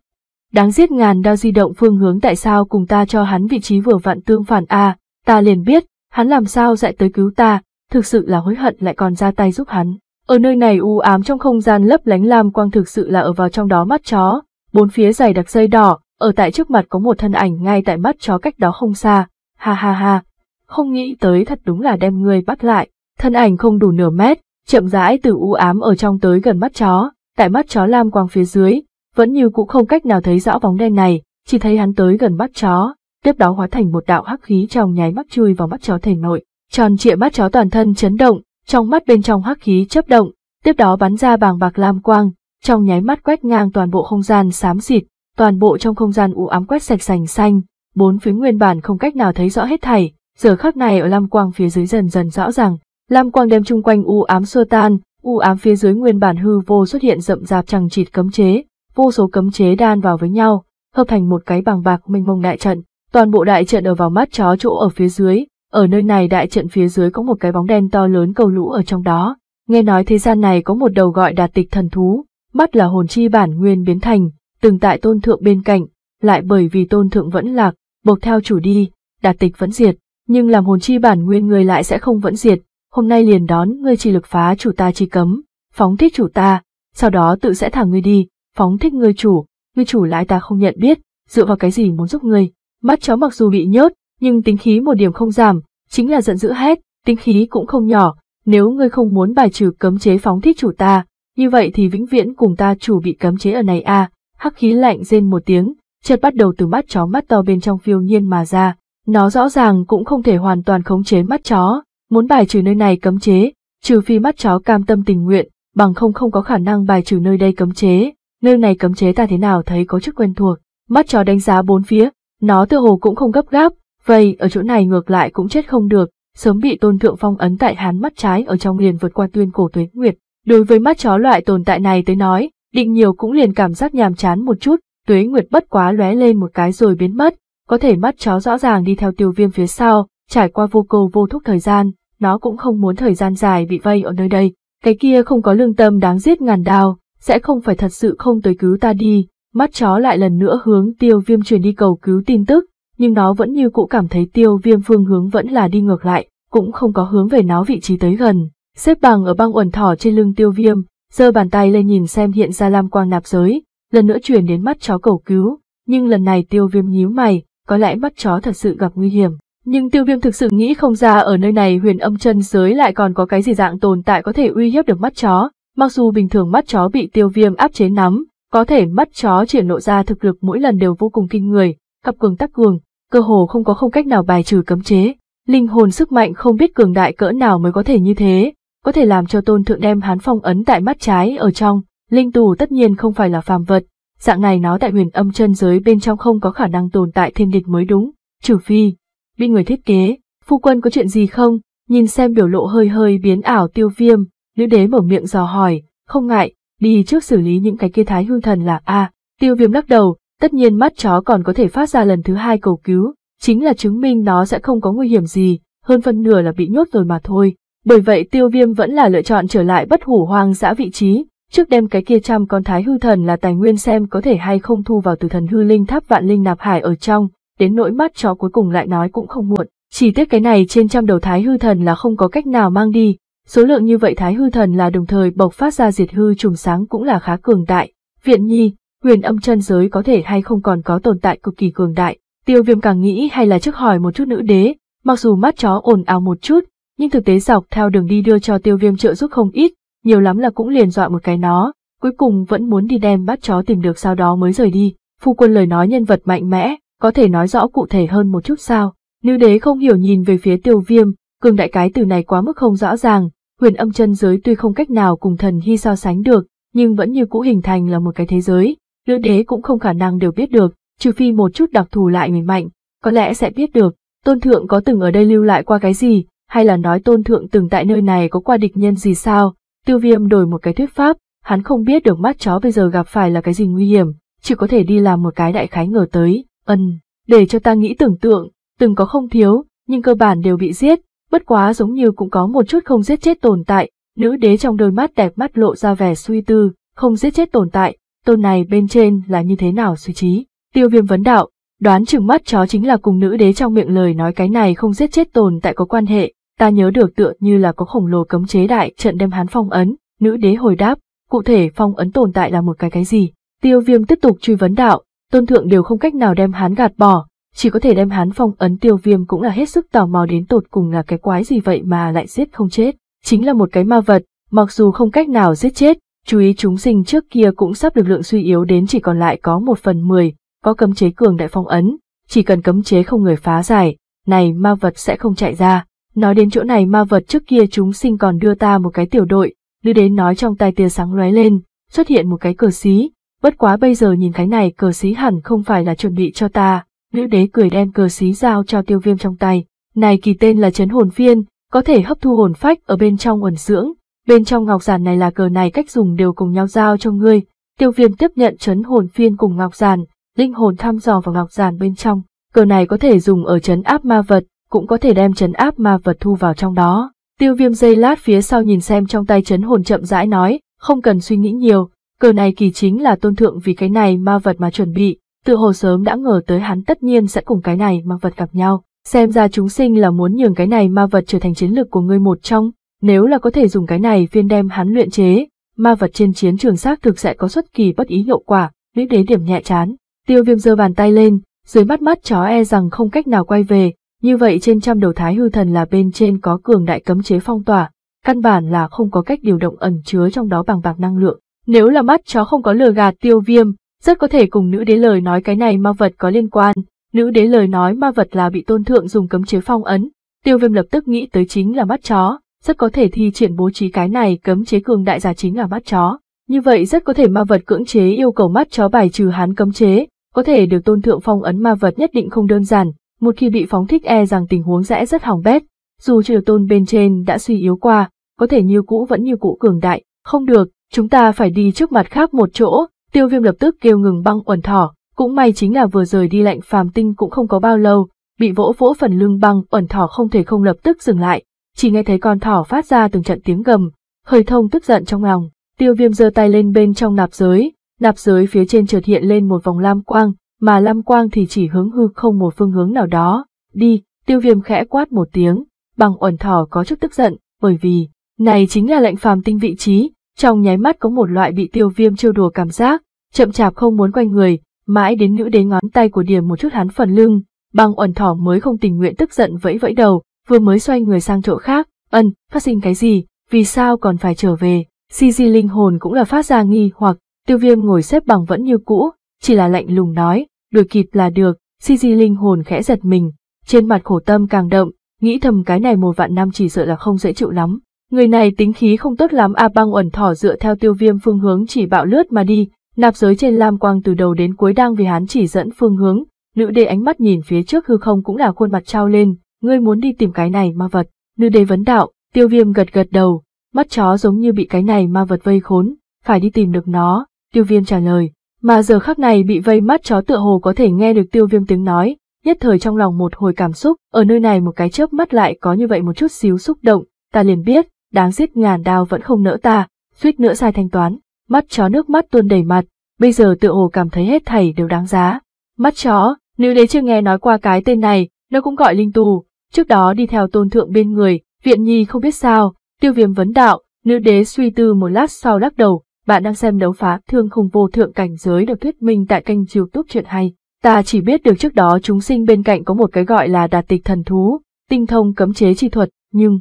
Đáng giết ngàn đao di động phương hướng tại sao cùng ta cho hắn vị trí vừa vặn tương phản a ta liền biết, hắn làm sao dạy tới cứu ta, thực sự là hối hận lại còn ra tay giúp hắn. Ở nơi này u ám trong không gian lấp lánh lam quang thực sự là ở vào trong đó mắt chó, bốn phía dày đặc dây đỏ, ở tại trước mặt có một thân ảnh ngay tại mắt chó cách đó không xa, ha ha ha. Không nghĩ tới thật đúng là đem ngươi bắt lại, thân ảnh không đủ nửa mét, chậm rãi từ u ám ở trong tới gần mắt chó, tại mắt chó lam quang phía dưới, vẫn như cũng không cách nào thấy rõ bóng đen này, chỉ thấy hắn tới gần mắt chó, tiếp đó hóa thành một đạo hắc khí trong nháy mắt chui vào mắt chó thể nội, tròn trịa mắt chó toàn thân chấn động, trong mắt bên trong hắc khí chấp động, tiếp đó bắn ra bàng bạc lam quang, trong nháy mắt quét ngang toàn bộ không gian xám xịt, toàn bộ trong không gian u ám quét sạch sành xanh, bốn phía nguyên bản không cách nào thấy rõ hết thảy, giờ khắc này ở lam quang phía dưới dần dần rõ ràng, lam quang đem chung quanh u ám xua tan, u ám phía dưới nguyên bản hư vô xuất hiện rậm rạp chẳng chịt cấm chế, vô số cấm chế đan vào với nhau, hợp thành một cái bàng bạc mênh mông đại trận, toàn bộ đại trận ở vào mắt chó chỗ ở phía dưới, ở nơi này đại trận phía dưới có một cái bóng đen to lớn cầu lũ ở trong đó. Nghe nói thế gian này có một đầu gọi đạt tịch thần thú, mắt là hồn chi bản nguyên biến thành, từng tại tôn thượng bên cạnh, lại bởi vì tôn thượng vẫn lạc, bộc theo chủ đi, đạt tịch vẫn diệt, nhưng làm hồn chi bản nguyên người lại sẽ không vẫn diệt, hôm nay liền đón ngươi chỉ lực phá chủ ta chi cấm, phóng thích chủ ta, sau đó tự sẽ thả ngươi đi, phóng thích ngươi chủ, ngươi chủ lại ta không nhận biết, dựa vào cái gì muốn giúp ngươi. Mắt chó mặc dù bị nhốt nhưng tính khí một điểm không giảm, chính là giận dữ hết, tính khí cũng không nhỏ, nếu ngươi không muốn bài trừ cấm chế phóng thích chủ ta, như vậy thì vĩnh viễn cùng ta chủ bị cấm chế ở này a. Hắc khí lạnh rên một tiếng, chợt bắt đầu từ mắt chó mắt to bên trong phiêu nhiên mà ra, nó rõ ràng cũng không thể hoàn toàn khống chế mắt chó, muốn bài trừ nơi này cấm chế, trừ phi mắt chó cam tâm tình nguyện, bằng không không có khả năng bài trừ nơi đây cấm chế, nơi này cấm chế ta thế nào thấy có chức quen thuộc. Mắt chó đánh giá bốn phía, nó tự hồ cũng không gấp gáp, Vậy ở chỗ này ngược lại cũng chết không được, sớm bị tôn thượng phong ấn tại hán mắt trái ở trong liền vượt qua tuyên cổ tuế nguyệt. Đối với mắt chó loại tồn tại này tới nói, định nhiều cũng liền cảm giác nhàm chán một chút, tuế nguyệt bất quá lóe lên một cái rồi biến mất, có thể mắt chó rõ ràng đi theo tiêu viêm phía sau, trải qua vô cầu vô thúc thời gian, nó cũng không muốn thời gian dài bị vây ở nơi đây. Cái kia không có lương tâm đáng giết ngàn đao, sẽ không phải thật sự không tới cứu ta đi, mắt chó lại lần nữa hướng tiêu viêm truyền đi cầu cứu tin tức, nhưng nó vẫn như cũ cảm thấy tiêu viêm phương hướng vẫn là đi ngược lại, cũng không có hướng về nó vị trí tới gần. Xếp bằng ở băng uẩn thỏ trên lưng tiêu viêm, giơ bàn tay lên nhìn xem hiện ra lam quang nạp giới, lần nữa chuyển đến mắt chó cầu cứu, nhưng lần này tiêu viêm nhíu mày, có lẽ mắt chó thật sự gặp nguy hiểm. Nhưng tiêu viêm thực sự nghĩ không ra ở nơi này huyền âm chân giới lại còn có cái gì dạng tồn tại có thể uy hiếp được mắt chó, mặc dù bình thường mắt chó bị tiêu viêm áp chế nắm, có thể mắt chó triển lộ ra thực lực mỗi lần đều vô cùng kinh người, cặp cường tắc cường, cơ hồ không có không cách nào bài trừ cấm chế. Linh hồn sức mạnh không biết cường đại cỡ nào mới có thể như thế, có thể làm cho tôn thượng đem hán phong ấn tại mắt trái ở trong, linh tù tất nhiên không phải là phàm vật, dạng này nó tại huyền âm chân giới bên trong không có khả năng tồn tại thiên địch mới đúng, trừ phi, bị người thiết kế, phu quân có chuyện gì không, nhìn xem biểu lộ hơi hơi biến ảo tiêu viêm, nữ đế mở miệng dò hỏi, không ngại, đi trước xử lý những cái kia thái hương thần là a tiêu viêm lắc đầu, Tất nhiên mắt chó còn có thể phát ra lần thứ hai cầu cứu, chính là chứng minh nó sẽ không có nguy hiểm gì, hơn phân nửa là bị nhốt rồi mà thôi. Bởi vậy tiêu viêm vẫn là lựa chọn trở lại bất hủ hoang dã vị trí, trước đem cái kia trăm con thái hư thần là tài nguyên xem có thể hay không thu vào từ thần hư linh tháp vạn linh nạp hải ở trong, đến nỗi mắt chó cuối cùng lại nói cũng không muộn. Chỉ tiếc cái này trên trăm đầu thái hư thần là không có cách nào mang đi, số lượng như vậy thái hư thần là đồng thời bộc phát ra diệt hư trùng sáng cũng là khá cường đại. Viện nhi, huyền âm chân giới có thể hay không còn có tồn tại cực kỳ cường đại. Tiêu viêm càng nghĩ hay là trước hỏi một chút nữ đế, mặc dù mắt chó ồn ào một chút, nhưng thực tế dọc theo đường đi đưa cho tiêu viêm trợ giúp không ít, nhiều lắm là cũng liền dọa một cái nó, cuối cùng vẫn muốn đi đem bắt chó tìm được sau đó mới rời đi. Phu quân lời nói nhân vật mạnh mẽ, có thể nói rõ cụ thể hơn một chút sao. Nữ đế không hiểu nhìn về phía tiêu viêm, cường đại cái từ này quá mức không rõ ràng, huyền âm chân giới tuy không cách nào cùng thần hy so sánh được, nhưng vẫn như cũ hình thành là một cái thế giới, đương đế cũng không khả năng đều biết được, trừ phi một chút đặc thù lại mình mạnh, có lẽ sẽ biết được, tôn thượng có từng ở đây lưu lại qua cái gì, hay là nói tôn thượng từng tại nơi này có qua địch nhân gì sao, tiêu viêm đổi một cái thuyết pháp, hắn không biết được mắt chó bây giờ gặp phải là cái gì nguy hiểm, chỉ có thể đi làm một cái đại khái ngờ tới, ân, để cho ta nghĩ tưởng tượng, từng có không thiếu, nhưng cơ bản đều bị giết, bất quá giống như cũng có một chút không giết chết tồn tại, nữ đế trong đôi mắt đẹp mắt lộ ra vẻ suy tư, không giết chết tồn tại, tôn này bên trên là như thế nào suy trí. Tiêu viêm vấn đạo, đoán chừng mắt chó chính là cùng nữ đế trong miệng lời nói cái này không giết chết tồn tại có quan hệ, ta nhớ được tựa như là có khổng lồ cấm chế đại trận đem hắn phong ấn, nữ đế hồi đáp, cụ thể phong ấn tồn tại là một cái cái gì. Tiêu viêm tiếp tục truy vấn đạo, tôn thượng đều không cách nào đem hắn gạt bỏ, chỉ có thể đem hắn phong ấn tiêu viêm cũng là hết sức tò mò đến tột cùng là cái quái gì vậy mà lại giết không chết, chính là một cái ma vật, mặc dù không cách nào giết chết, chú ý chúng sinh trước kia cũng sắp lực lượng suy yếu đến chỉ còn lại có một phần mười, có cấm chế cường đại phong ấn, chỉ cần cấm chế không người phá giải, này ma vật sẽ không chạy ra. Nói đến chỗ này ma vật trước kia chúng sinh còn đưa ta một cái tiểu đội, lưu đến nói trong tay tia sáng lóe lên, xuất hiện một cái cờ xí, bất quá bây giờ nhìn cái này cờ xí hẳn không phải là chuẩn bị cho ta, nữ đế cười đem cờ xí giao cho tiêu viêm trong tay, này kỳ tên là chấn hồn phiên, có thể hấp thu hồn phách ở bên trong ẩn dưỡng, Bên trong ngọc giản này là cờ này cách dùng đều cùng nhau giao cho ngươi. Tiêu viêm tiếp nhận chấn hồn phiên cùng ngọc giản, linh hồn thăm dò vào ngọc giản bên trong. Cờ này có thể dùng ở chấn áp ma vật, cũng có thể đem chấn áp ma vật thu vào trong đó. Tiêu viêm dây lát phía sau nhìn xem trong tay chấn hồn chậm rãi nói, không cần suy nghĩ nhiều, cờ này kỳ chính là tôn thượng vì cái này ma vật mà chuẩn bị, tự hồ sớm đã ngờ tới hắn tất nhiên sẽ cùng cái này ma vật gặp nhau. Xem ra chúng sinh là muốn nhường cái này ma vật trở thành chiến lược của ngươi một trong, nếu là có thể dùng cái này phiên đem hắn luyện chế, ma vật trên chiến trường xác thực sẽ có xuất kỳ bất ý hiệu quả, nữ đế điểm nhẹ chán. Tiêu viêm giơ bàn tay lên, dưới mắt mắt chó e rằng không cách nào quay về, như vậy trên trăm đầu thái hư thần là bên trên có cường đại cấm chế phong tỏa, căn bản là không có cách điều động ẩn chứa trong đó bằng bạc năng lượng. Nếu là mắt chó không có lừa gạt tiêu viêm, rất có thể cùng nữ đế lời nói cái này ma vật có liên quan, nữ đế lời nói ma vật là bị tôn thượng dùng cấm chế phong ấn, tiêu viêm lập tức nghĩ tới chính là mắt chó, rất có thể thi triển bố trí cái này cấm chế cường đại giả chính là mắt chó. Như vậy rất có thể ma vật cưỡng chế yêu cầu mắt chó bài trừ hắn cấm chế, có thể được tôn thượng phong ấn ma vật nhất định không đơn giản, một khi bị phóng thích e rằng tình huống sẽ rất hỏng bét. Dù triều tôn bên trên đã suy yếu qua, có thể như cũ vẫn như cũ cường đại, không được, chúng ta phải đi trước mặt khác một chỗ, tiêu viêm lập tức kêu ngừng băng uẩn thỏ, cũng may chính là vừa rời đi lạnh phàm tinh cũng không có bao lâu, bị vỗ vỗ phần lưng băng uẩn thỏ không thể không lập tức dừng lại, chỉ nghe thấy con thỏ phát ra từng trận tiếng gầm, hơi thông tức giận trong lòng, tiêu viêm giơ tay lên bên trong nạp giới, nạp giới phía trên chợt hiện lên một vòng lam quang, mà lam quang thì chỉ hướng hư không một phương hướng nào đó, đi, tiêu viêm khẽ quát một tiếng, bằng uẩn thỏ có chút tức giận, bởi vì, này chính là lệnh phàm tinh vị trí, trong nháy mắt có một loại bị tiêu viêm trêu đùa cảm giác, chậm chạp không muốn quanh người, mãi đến nữ đế ngón tay của điểm một chút hắn phần lưng, bằng uẩn thỏ mới không tình nguyện tức giận vẫy vẫy đầu, vừa mới xoay người sang chỗ khác, ân, phát sinh cái gì, vì sao còn phải trở về, Si Di linh hồn cũng là phát ra nghi hoặc, tiêu viêm ngồi xếp bằng vẫn như cũ, chỉ là lạnh lùng nói, đuổi kịp là được, Si Di linh hồn khẽ giật mình, trên mặt khổ tâm càng đậm, nghĩ thầm cái này một vạn năm chỉ sợ là không dễ chịu lắm. Người này tính khí không tốt lắm A à, băng ẩn thỏ dựa theo tiêu viêm phương hướng chỉ bạo lướt mà đi, nạp giới trên lam quang từ đầu đến cuối đang vì hắn chỉ dẫn phương hướng, nữ đế ánh mắt nhìn phía trước hư không cũng là khuôn mặt trao lên, ngươi muốn đi tìm cái này ma vật, nữ đế vấn đạo, tiêu viêm gật gật đầu, mắt chó giống như bị cái này ma vật vây khốn, phải đi tìm được nó, tiêu viêm trả lời, mà giờ khắc này bị vây mắt chó tựa hồ có thể nghe được tiêu viêm tiếng nói, nhất thời trong lòng một hồi cảm xúc, ở nơi này một cái chớp mắt lại có như vậy một chút xíu xúc động, ta liền biết, đáng giết ngàn đao vẫn không nỡ ta, suýt nữa sai thanh toán, mắt chó nước mắt tuôn đầy mặt, bây giờ tựa hồ cảm thấy hết thảy đều đáng giá. Mắt chó, nữ đế chưa nghe nói qua cái tên này, nó cũng gọi linh tù, Trước đó đi theo tôn thượng bên người, viện nhi không biết sao, tiêu viêm vấn đạo, nữ đế suy tư một lát sau lắc đầu, bạn đang xem đấu phá thương không vô thượng cảnh giới được thuyết minh tại kênh youtube chuyện hay. Ta chỉ biết được trước đó chúng sinh bên cạnh có một cái gọi là đạt tịch thần thú, tinh thông cấm chế chi thuật, nhưng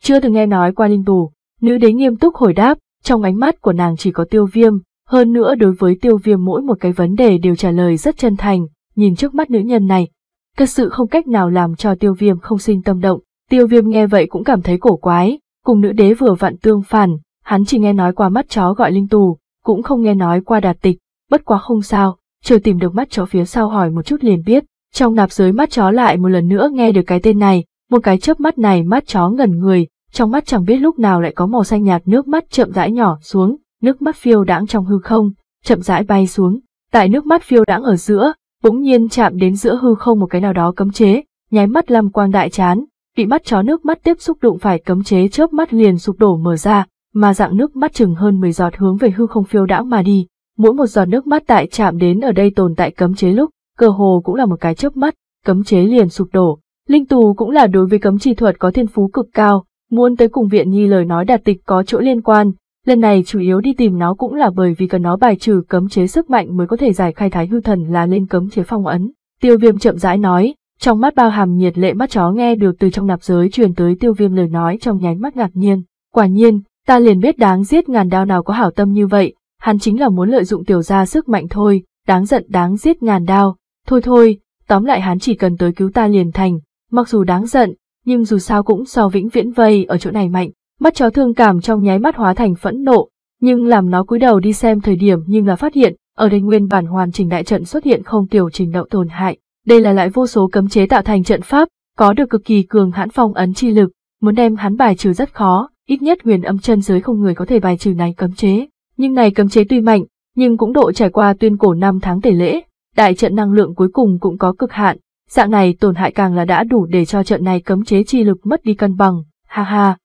chưa từng nghe nói qua linh tù. Nữ đế nghiêm túc hồi đáp, trong ánh mắt của nàng chỉ có tiêu viêm, hơn nữa đối với tiêu viêm mỗi một cái vấn đề đều trả lời rất chân thành, nhìn trước mắt nữ nhân này, thật sự không cách nào làm cho tiêu viêm không sinh tâm động. Tiêu viêm nghe vậy cũng cảm thấy cổ quái, cùng nữ đế vừa vặn tương phản, hắn chỉ nghe nói qua mắt chó gọi linh tù, cũng không nghe nói qua đạt tịch, bất quá không sao, chờ tìm được mắt chó phía sau hỏi một chút liền biết. Trong nạp giới mắt chó lại một lần nữa nghe được cái tên này, một cái chớp mắt này mắt chó ngẩn người, trong mắt chẳng biết lúc nào lại có màu xanh nhạt nước mắt chậm rãi nhỏ xuống, nước mắt phiêu đãng trong hư không, chậm rãi bay xuống, tại nước mắt phiêu đãng ở giữa, bỗng nhiên chạm đến giữa hư không một cái nào đó cấm chế, nháy mắt lam Quang đại chán, bị mắt chó nước mắt tiếp xúc đụng phải cấm chế chớp mắt liền sụp đổ mở ra, mà dạng nước mắt chừng hơn 10 giọt hướng về hư không phiêu đãng mà đi, mỗi một giọt nước mắt tại chạm đến ở đây tồn tại cấm chế lúc, cơ hồ cũng là một cái chớp mắt, cấm chế liền sụp đổ. Linh Tù cũng là đối với cấm chi thuật có thiên phú cực cao, muốn tới cùng viện nhi lời nói đạt tịch có chỗ liên quan, Lần này chủ yếu đi tìm nó cũng là bởi vì cần nó bài trừ cấm chế sức mạnh mới có thể giải khai thái hư thần là lên cấm chế phong ấn. Tiêu viêm chậm rãi nói, trong mắt bao hàm nhiệt lệ mắt chó nghe được từ trong nạp giới truyền tới tiêu viêm lời nói trong nhánh mắt ngạc nhiên. Quả nhiên, ta liền biết đáng giết ngàn đao nào có hảo tâm như vậy, hắn chính là muốn lợi dụng tiểu gia sức mạnh thôi, đáng giận đáng giết ngàn đao, thôi thôi, tóm lại hắn chỉ cần tới cứu ta liền thành, mặc dù đáng giận, nhưng dù sao cũng so vĩnh viễn vây ở chỗ này mạnh, mắt chó thương cảm trong nháy mắt hóa thành phẫn nộ, nhưng làm nó cúi đầu đi xem thời điểm nhưng là phát hiện, ở đây nguyên bản hoàn chỉnh đại trận xuất hiện không tiểu trình đạo tổn hại. Đây là lại vô số cấm chế tạo thành trận pháp, có được cực kỳ cường hãn phong ấn chi lực, muốn đem hắn bài trừ rất khó, ít nhất huyền âm chân giới không người có thể bài trừ này cấm chế. Nhưng này cấm chế tuy mạnh, nhưng cũng độ trải qua tuyên cổ năm tháng tể lễ, đại trận năng lượng cuối cùng cũng có cực hạn, dạng này tổn hại càng là đã đủ để cho trận này cấm chế chi lực mất đi cân bằng, ha ha,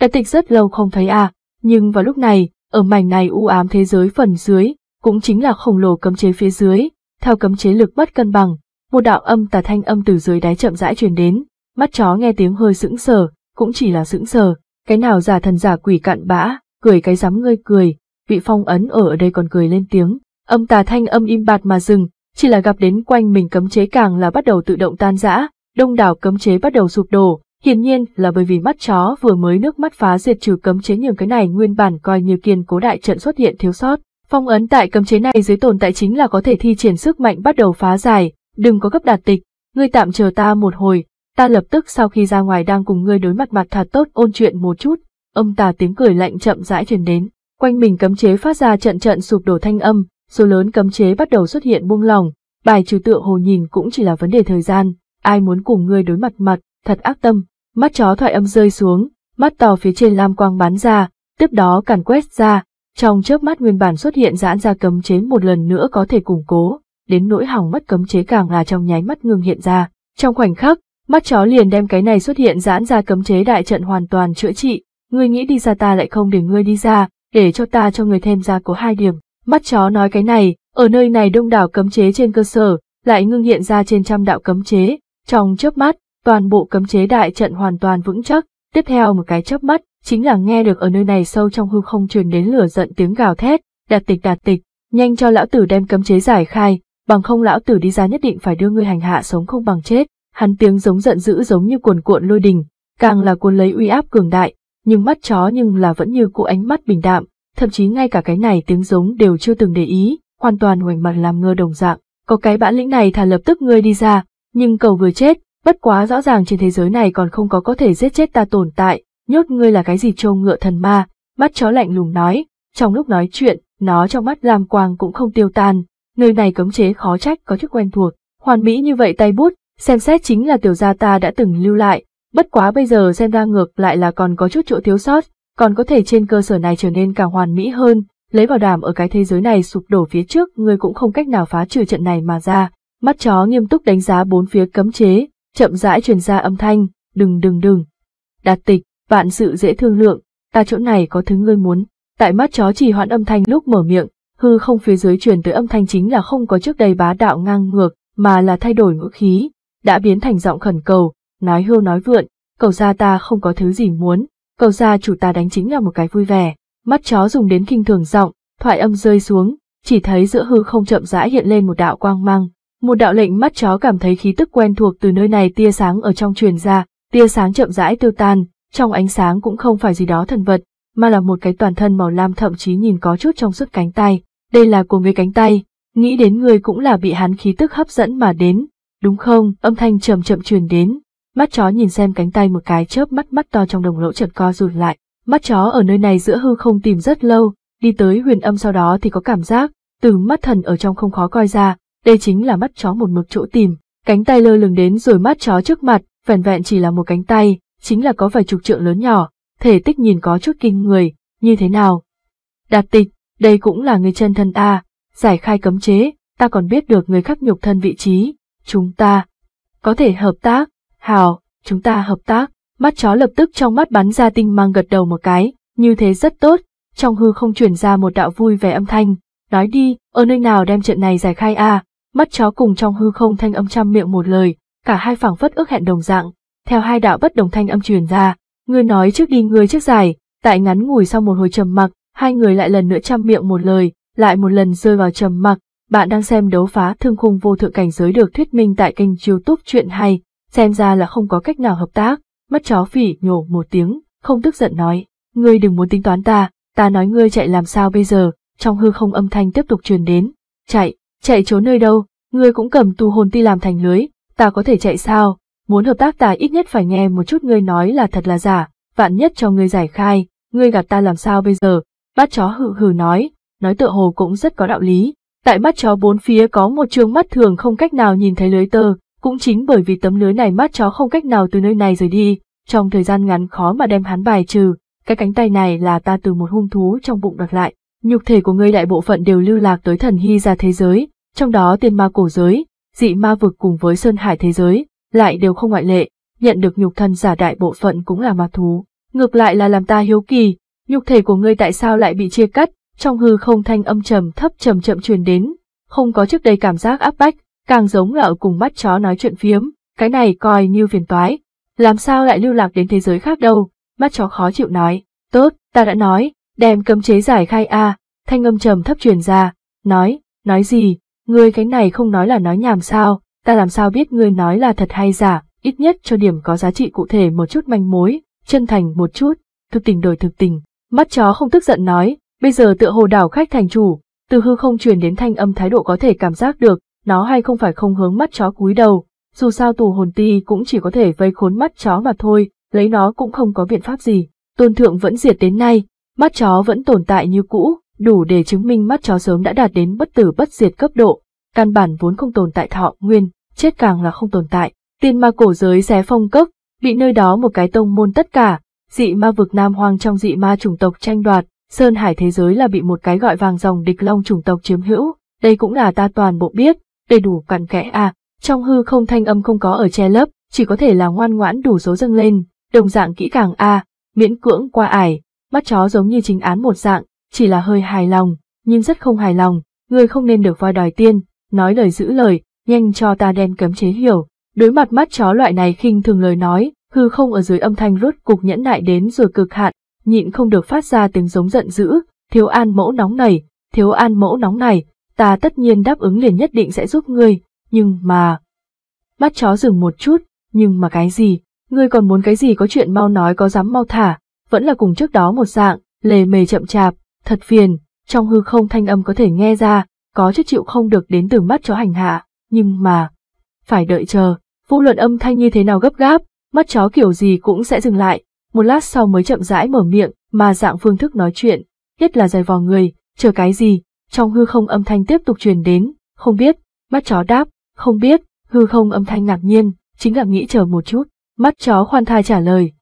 đã tịch rất lâu không thấy à, nhưng vào lúc này, ở mảnh này u ám thế giới phần dưới, cũng chính là khổng lồ cấm chế phía dưới, theo cấm chế lực bất cân bằng, một đạo âm tà thanh âm từ dưới đáy chậm rãi truyền đến, mắt chó nghe tiếng hơi sững sờ, cũng chỉ là sững sờ, cái nào giả thần giả quỷ cặn bã, cười cái dám ngươi cười, vị phong ấn ở đây còn cười lên tiếng, âm tà thanh âm im bạt mà dừng, chỉ là gặp đến quanh mình cấm chế càng là bắt đầu tự động tan rã, đông đảo cấm chế bắt đầu sụp đổ, Hiển nhiên là bởi vì mắt chó vừa mới nước mắt phá diệt trừ cấm chế nhường cái này nguyên bản coi như kiên cố đại trận xuất hiện thiếu sót. Phong ấn tại cấm chế này dưới tồn tại chính là có thể thi triển sức mạnh bắt đầu phá giải, đừng có gấp đạt tịch, ngươi tạm chờ ta một hồi, ta lập tức sau khi ra ngoài đang cùng ngươi đối mặt mặt thật tốt ôn chuyện một chút. Âm tà tiếng cười lạnh chậm rãi truyền đến, quanh mình cấm chế phát ra trận trận sụp đổ thanh âm, số lớn cấm chế bắt đầu xuất hiện buông lỏng, bài trừ tựa hồ nhìn cũng chỉ là vấn đề thời gian, ai muốn cùng ngươi đối mặt mặt, thật ác tâm, mắt chó thoại âm rơi xuống, mắt to phía trên lam quang bắn ra, tiếp đó càn quét ra, trong chớp mắt nguyên bản xuất hiện giãn ra cấm chế một lần nữa có thể củng cố, đến nỗi hỏng mất cấm chế càng là trong nháy mắt ngừng hiện ra. Trong khoảnh khắc, mắt chó liền đem cái này xuất hiện giãn ra cấm chế đại trận hoàn toàn chữa trị, ngươi nghĩ đi ra ta lại không để ngươi đi ra, để cho ta cho người thêm ra có hai điểm. Mắt chó nói cái này, ở nơi này đông đảo cấm chế trên cơ sở, lại ngưng hiện ra trên trăm đạo cấm chế, trong chớp mắt, toàn bộ cấm chế đại trận hoàn toàn vững chắc, tiếp theo một cái chớp mắt, chính là nghe được ở nơi này sâu trong hư không truyền đến lửa giận tiếng gào thét, đạt tịch đạt tịch, nhanh cho lão tử đem cấm chế giải khai, bằng không lão tử đi ra nhất định phải đưa ngươi hành hạ sống không bằng chết. Hắn tiếng giống giận dữ giống như cuồn cuộn lôi đình, càng là cuốn lấy uy áp cường đại, nhưng mắt chó nhưng là vẫn như cụ ánh mắt bình đạm, thậm chí ngay cả cái này tiếng giống đều chưa từng để ý, hoàn toàn hoành mặt làm ngơ đồng dạng, có cái bản lĩnh này thà lập tức ngươi đi ra, nhưng cầu vừa chết, Bất quá rõ ràng trên thế giới này còn không có có thể giết chết ta tồn tại, nhốt ngươi là cái gì trâu ngựa thần ma, mắt chó lạnh lùng nói, trong lúc nói chuyện, nó trong mắt làm quang cũng không tiêu tan, nơi này cấm chế khó trách có chút quen thuộc, hoàn mỹ như vậy tay bút, xem xét chính là tiểu gia ta đã từng lưu lại, bất quá bây giờ xem ra ngược lại là còn có chút chỗ thiếu sót, còn có thể trên cơ sở này trở nên càng hoàn mỹ hơn, lấy bảo đảm ở cái thế giới này sụp đổ phía trước ngươi cũng không cách nào phá trừ trận này mà ra. Mắt chó nghiêm túc đánh giá bốn phía cấm chế, chậm rãi truyền ra âm thanh, đừng đừng đừng. Đạt tịch, vạn sự dễ thương lượng, ta chỗ này có thứ ngươi muốn. Tại mắt chó chỉ hoãn âm thanh lúc mở miệng, hư không phía dưới truyền tới âm thanh chính là không có trước đây bá đạo ngang ngược, mà là thay đổi ngữ khí, đã biến thành giọng khẩn cầu, nói hưu nói vượn, cầu ra ta không có thứ gì muốn, cầu ra chủ ta đánh chính là một cái vui vẻ. Mắt chó dùng đến kinh thường giọng, thoại âm rơi xuống, chỉ thấy giữa hư không chậm rãi hiện lên một đạo quang mang, một đạo lệnh mắt chó cảm thấy khí tức quen thuộc từ nơi này tia sáng ở trong truyền ra, tia sáng chậm rãi tiêu tan, trong ánh sáng cũng không phải gì đó thần vật, mà là một cái toàn thân màu lam thậm chí nhìn có chút trong suốt cánh tay. Đây là của người cánh tay, nghĩ đến người cũng là bị hắn khí tức hấp dẫn mà đến, đúng không? Âm thanh chậm chậm truyền đến, mắt chó nhìn xem cánh tay một cái chớp mắt mắt to trong đồng lỗ chợt co rụt lại. Mắt chó ở nơi này giữa hư không tìm rất lâu, đi tới huyền âm sau đó thì có cảm giác, từ mắt thần ở trong không khó coi ra, đây chính là mắt chó một mực chỗ tìm. Cánh tay lơ lửng đến rồi mắt chó trước mặt, vẻn vẹn chỉ là một cánh tay, chính là có vài chục trượng lớn nhỏ, thể tích nhìn có chút kinh người, như thế nào? Đạt tịch, đây cũng là người chân thân ta, giải khai cấm chế, ta còn biết được người khắc nhục thân vị trí, chúng ta có thể hợp tác, hào, chúng ta hợp tác, mắt chó lập tức trong mắt bắn ra tinh mang gật đầu một cái, như thế rất tốt, trong hư không chuyển ra một đạo vui vẻ âm thanh, nói đi, ở nơi nào đem trận này giải khai a à? mắt chó cùng trong hư không thanh âm trăm miệng một lời, cả hai phảng phất ước hẹn đồng dạng, theo hai đạo bất đồng thanh âm truyền ra, ngươi nói trước đi ngươi trước dài tại ngắn ngủi sau một hồi trầm mặc, hai người lại lần nữa trăm miệng một lời, lại một lần rơi vào trầm mặc. Bạn đang xem đấu phá thương khung vô thượng cảnh giới được thuyết minh tại kênh youtube chuyện hay, xem ra là không có cách nào hợp tác, mắt chó phỉ nhổ một tiếng, không tức giận nói, ngươi đừng muốn tính toán ta, ta nói ngươi chạy làm sao bây giờ, trong hư không âm thanh tiếp tục truyền đến, chạy, chạy trốn nơi đâu, ngươi cũng cầm tu hồn ti làm thành lưới, ta có thể chạy sao, muốn hợp tác ta ít nhất phải nghe một chút ngươi nói là thật là giả, vạn nhất cho ngươi giải khai, ngươi gạt ta làm sao bây giờ, bát chó hừ hừ nói, nói tựa hồ cũng rất có đạo lý, tại mắt chó bốn phía có một trường mắt thường không cách nào nhìn thấy lưới tơ, cũng chính bởi vì tấm lưới này mắt chó không cách nào từ nơi này rời đi, trong thời gian ngắn khó mà đem hắn bài trừ, cái cánh tay này là ta từ một hung thú trong bụng đoạt lại, Nhục thể của ngươi đại bộ phận đều lưu lạc tới thần hy ra thế giới, trong đó tiên ma cổ giới, dị ma vực cùng với sơn hải thế giới, lại đều không ngoại lệ, nhận được nhục thân giả đại bộ phận cũng là ma thú. Ngược lại là làm ta hiếu kỳ, nhục thể của ngươi tại sao lại bị chia cắt, trong hư không thanh âm trầm thấp trầm chậm truyền đến, không có trước đây cảm giác áp bách, càng giống là ở cùng mắt chó nói chuyện phiếm, cái này coi như phiền toái. Làm sao lại lưu lạc đến thế giới khác đâu, mắt chó khó chịu nói, tốt, ta đã nói, đem cấm chế giải khai a thanh âm trầm thấp truyền ra nói nói gì ngươi cái này không nói là nói nhảm sao ta làm sao biết ngươi nói là thật hay giả ít nhất cho điểm có giá trị cụ thể một chút manh mối chân thành một chút thực tình đổi thực tình mắt chó không tức giận nói bây giờ tựa hồ đảo khách thành chủ từ hư không truyền đến thanh âm thái độ có thể cảm giác được nó hay không phải không hướng mắt chó cúi đầu dù sao tù hồn ti cũng chỉ có thể vây khốn mắt chó mà thôi lấy nó cũng không có biện pháp gì tôn thượng vẫn diệt đến nay Mắt chó vẫn tồn tại như cũ, đủ để chứng minh mắt chó sớm đã đạt đến bất tử bất diệt cấp độ, căn bản vốn không tồn tại thọ nguyên, chết càng là không tồn tại. Tiên ma cổ giới xé phong cốc, bị nơi đó một cái tông môn tất cả, dị ma vực nam hoang trong dị ma chủng tộc tranh đoạt, sơn hải thế giới là bị một cái gọi vàng dòng địch long chủng tộc chiếm hữu, đây cũng là ta toàn bộ biết, đầy đủ cặn kẽ à, trong hư không thanh âm không có ở che lấp, chỉ có thể là ngoan ngoãn đủ số dâng lên, đồng dạng kỹ càng a, à. miễn cưỡng qua ải, Mắt chó giống như chính án một dạng, chỉ là hơi hài lòng, nhưng rất không hài lòng, người không nên được voi đòi tiên, nói lời giữ lời, nhanh cho ta đen cấm chế hiểu. Đối mặt mắt chó loại này khinh thường lời nói, hư không ở dưới âm thanh rốt cục nhẫn nại đến rồi cực hạn, nhịn không được phát ra tiếng giống giận dữ, thiếu an mẫu nóng này, thiếu an mẫu nóng này, ta tất nhiên đáp ứng liền nhất định sẽ giúp ngươi, nhưng mà... Mắt chó dừng một chút, nhưng mà cái gì, ngươi còn muốn cái gì có chuyện mau nói có dám mau thả, vẫn là cùng trước đó một dạng, lề mề chậm chạp, thật phiền, trong hư không thanh âm có thể nghe ra, có chất chịu không được đến từ mắt chó hành hạ, nhưng mà... Phải đợi chờ, vũ luận âm thanh như thế nào gấp gáp, mắt chó kiểu gì cũng sẽ dừng lại, một lát sau mới chậm rãi mở miệng, mà dạng phương thức nói chuyện, nhất là dài vò người, chờ cái gì, trong hư không âm thanh tiếp tục truyền đến, không biết, mắt chó đáp, không biết, hư không âm thanh ngạc nhiên, chính là nghĩ chờ một chút, mắt chó khoan thai trả lời,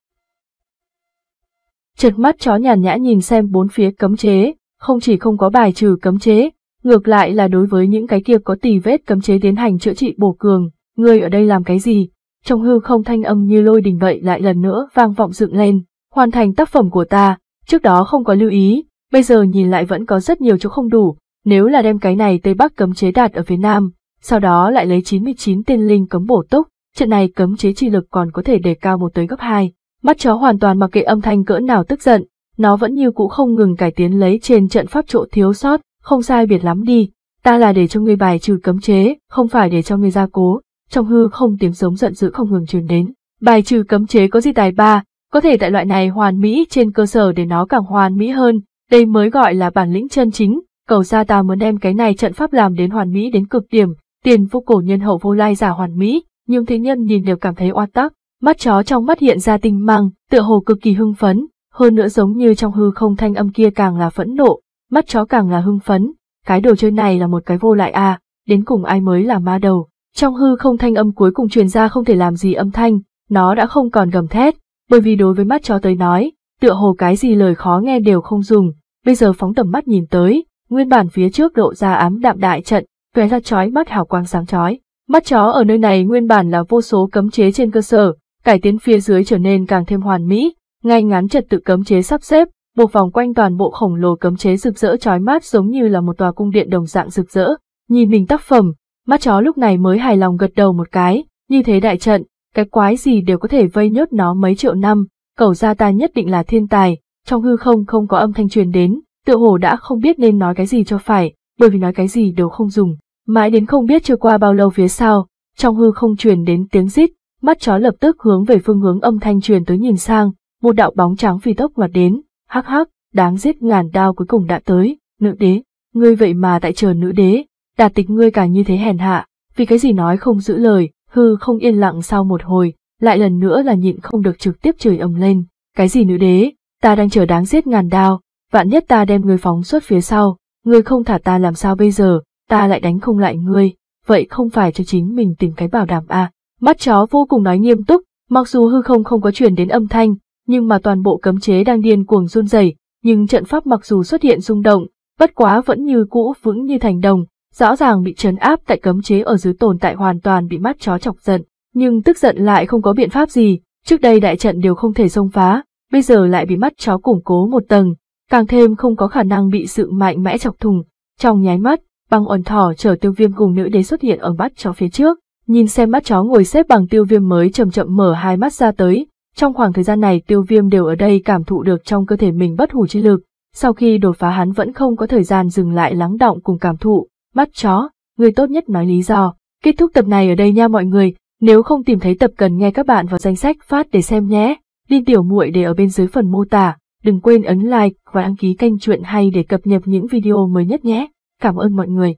Trượt mắt chó nhàn nhã nhìn xem bốn phía cấm chế, không chỉ không có bài trừ cấm chế, ngược lại là đối với những cái kia có tì vết cấm chế tiến hành chữa trị bổ cường, ngươi ở đây làm cái gì? Trong hư không thanh âm như lôi đình vậy lại lần nữa vang vọng dựng lên, hoàn thành tác phẩm của ta, trước đó không có lưu ý, bây giờ nhìn lại vẫn có rất nhiều chỗ không đủ, nếu là đem cái này Tây Bắc cấm chế đạt ở phía Nam, sau đó lại lấy 99 tiên linh cấm bổ túc, trận này cấm chế chi lực còn có thể đề cao một tới gấp 2. Mắt chó hoàn toàn mặc kệ âm thanh cỡ nào tức giận, nó vẫn như cũ không ngừng cải tiến lấy trên trận pháp chỗ thiếu sót, không sai biệt lắm đi, ta là để cho ngươi bài trừ cấm chế, không phải để cho ngươi gia cố, trong hư không tiếng giống giận dữ không ngừng truyền đến. Bài trừ cấm chế có gì tài ba, có thể tại loại này hoàn mỹ trên cơ sở để nó càng hoàn mỹ hơn, đây mới gọi là bản lĩnh chân chính, cầu ra ta muốn đem cái này trận pháp làm đến hoàn mỹ đến cực điểm, tiền vô cổ nhân hậu vô lai giả hoàn mỹ, nhưng thế nhân nhìn đều cảm thấy oan tắc, mắt chó trong mắt hiện ra tinh mang, tựa hồ cực kỳ hưng phấn, hơn nữa giống như trong hư không thanh âm kia càng là phẫn nộ, mắt chó càng là hưng phấn, cái đồ chơi này là một cái vô lại à, đến cùng ai mới là ma đầu. Trong hư không thanh âm cuối cùng truyền ra không thể làm gì âm thanh, nó đã không còn gầm thét, bởi vì đối với mắt chó tới nói, tựa hồ cái gì lời khó nghe đều không dùng, bây giờ phóng tầm mắt nhìn tới, nguyên bản phía trước lộ ra ám đạm đại trận, tóe ra chói mắt hào quang sáng chói. Mắt chó ở nơi này nguyên bản là vô số cấm chế trên cơ sở, cải tiến phía dưới trở nên càng thêm hoàn mỹ, ngay ngắn trật tự cấm chế sắp xếp, buộc vòng quanh toàn bộ khổng lồ cấm chế rực rỡ chói mắt giống như là một tòa cung điện đồng dạng rực rỡ. Nhìn mình tác phẩm, mắt chó lúc này mới hài lòng gật đầu một cái, như thế đại trận, cái quái gì đều có thể vây nhốt nó mấy triệu năm, cầu gia ta nhất định là thiên tài, trong hư không không có âm thanh truyền đến, tựa hồ đã không biết nên nói cái gì cho phải, bởi vì nói cái gì đều không dùng, mãi đến không biết chưa qua bao lâu phía sau, trong hư không truyền đến tiếng rít, mắt chó lập tức hướng về phương hướng âm thanh truyền tới nhìn sang, một đạo bóng trắng phi tốc ngoặt đến, hắc hắc, đáng giết ngàn đao cuối cùng đã tới, nữ đế, ngươi vậy mà tại chờ nữ đế, đạt tịch ngươi càng như thế hèn hạ, vì cái gì nói không giữ lời, hư không yên lặng sau một hồi, lại lần nữa là nhịn không được trực tiếp chửi ầm lên, cái gì nữ đế, ta đang chờ đáng giết ngàn đao, vạn nhất ta đem ngươi phóng xuất phía sau, ngươi không thả ta làm sao bây giờ, ta lại đánh không lại ngươi, vậy không phải cho chính mình tìm cái bảo đảm à, Mắt chó vô cùng nói nghiêm túc, mặc dù hư không không có truyền đến âm thanh, nhưng mà toàn bộ cấm chế đang điên cuồng run rẩy, nhưng trận pháp mặc dù xuất hiện rung động, bất quá vẫn như cũ vững như thành đồng, rõ ràng bị trấn áp tại cấm chế ở dưới tồn tại hoàn toàn bị mắt chó chọc giận, nhưng tức giận lại không có biện pháp gì, trước đây đại trận đều không thể xông phá, bây giờ lại bị mắt chó củng cố một tầng, càng thêm không có khả năng bị sự mạnh mẽ chọc thùng, trong nháy mắt, băng ẩn thỏ chở tiêu viêm cùng nữ đế xuất hiện ở mắt chó phía trước, Nhìn xem mắt chó ngồi xếp bằng tiêu viêm mới chậm chậm mở hai mắt ra tới, trong khoảng thời gian này tiêu viêm đều ở đây cảm thụ được trong cơ thể mình bất hủ chi lực, sau khi đột phá hắn vẫn không có thời gian dừng lại lắng động cùng cảm thụ, mắt chó, người tốt nhất nói lý do. Kết thúc tập này ở đây nha mọi người, nếu không tìm thấy tập cần nghe các bạn vào danh sách phát để xem nhé. liên tiểu muội để ở bên dưới phần mô tả, đừng quên ấn like và đăng ký kênh truyện hay để cập nhật những video mới nhất nhé. Cảm ơn mọi người.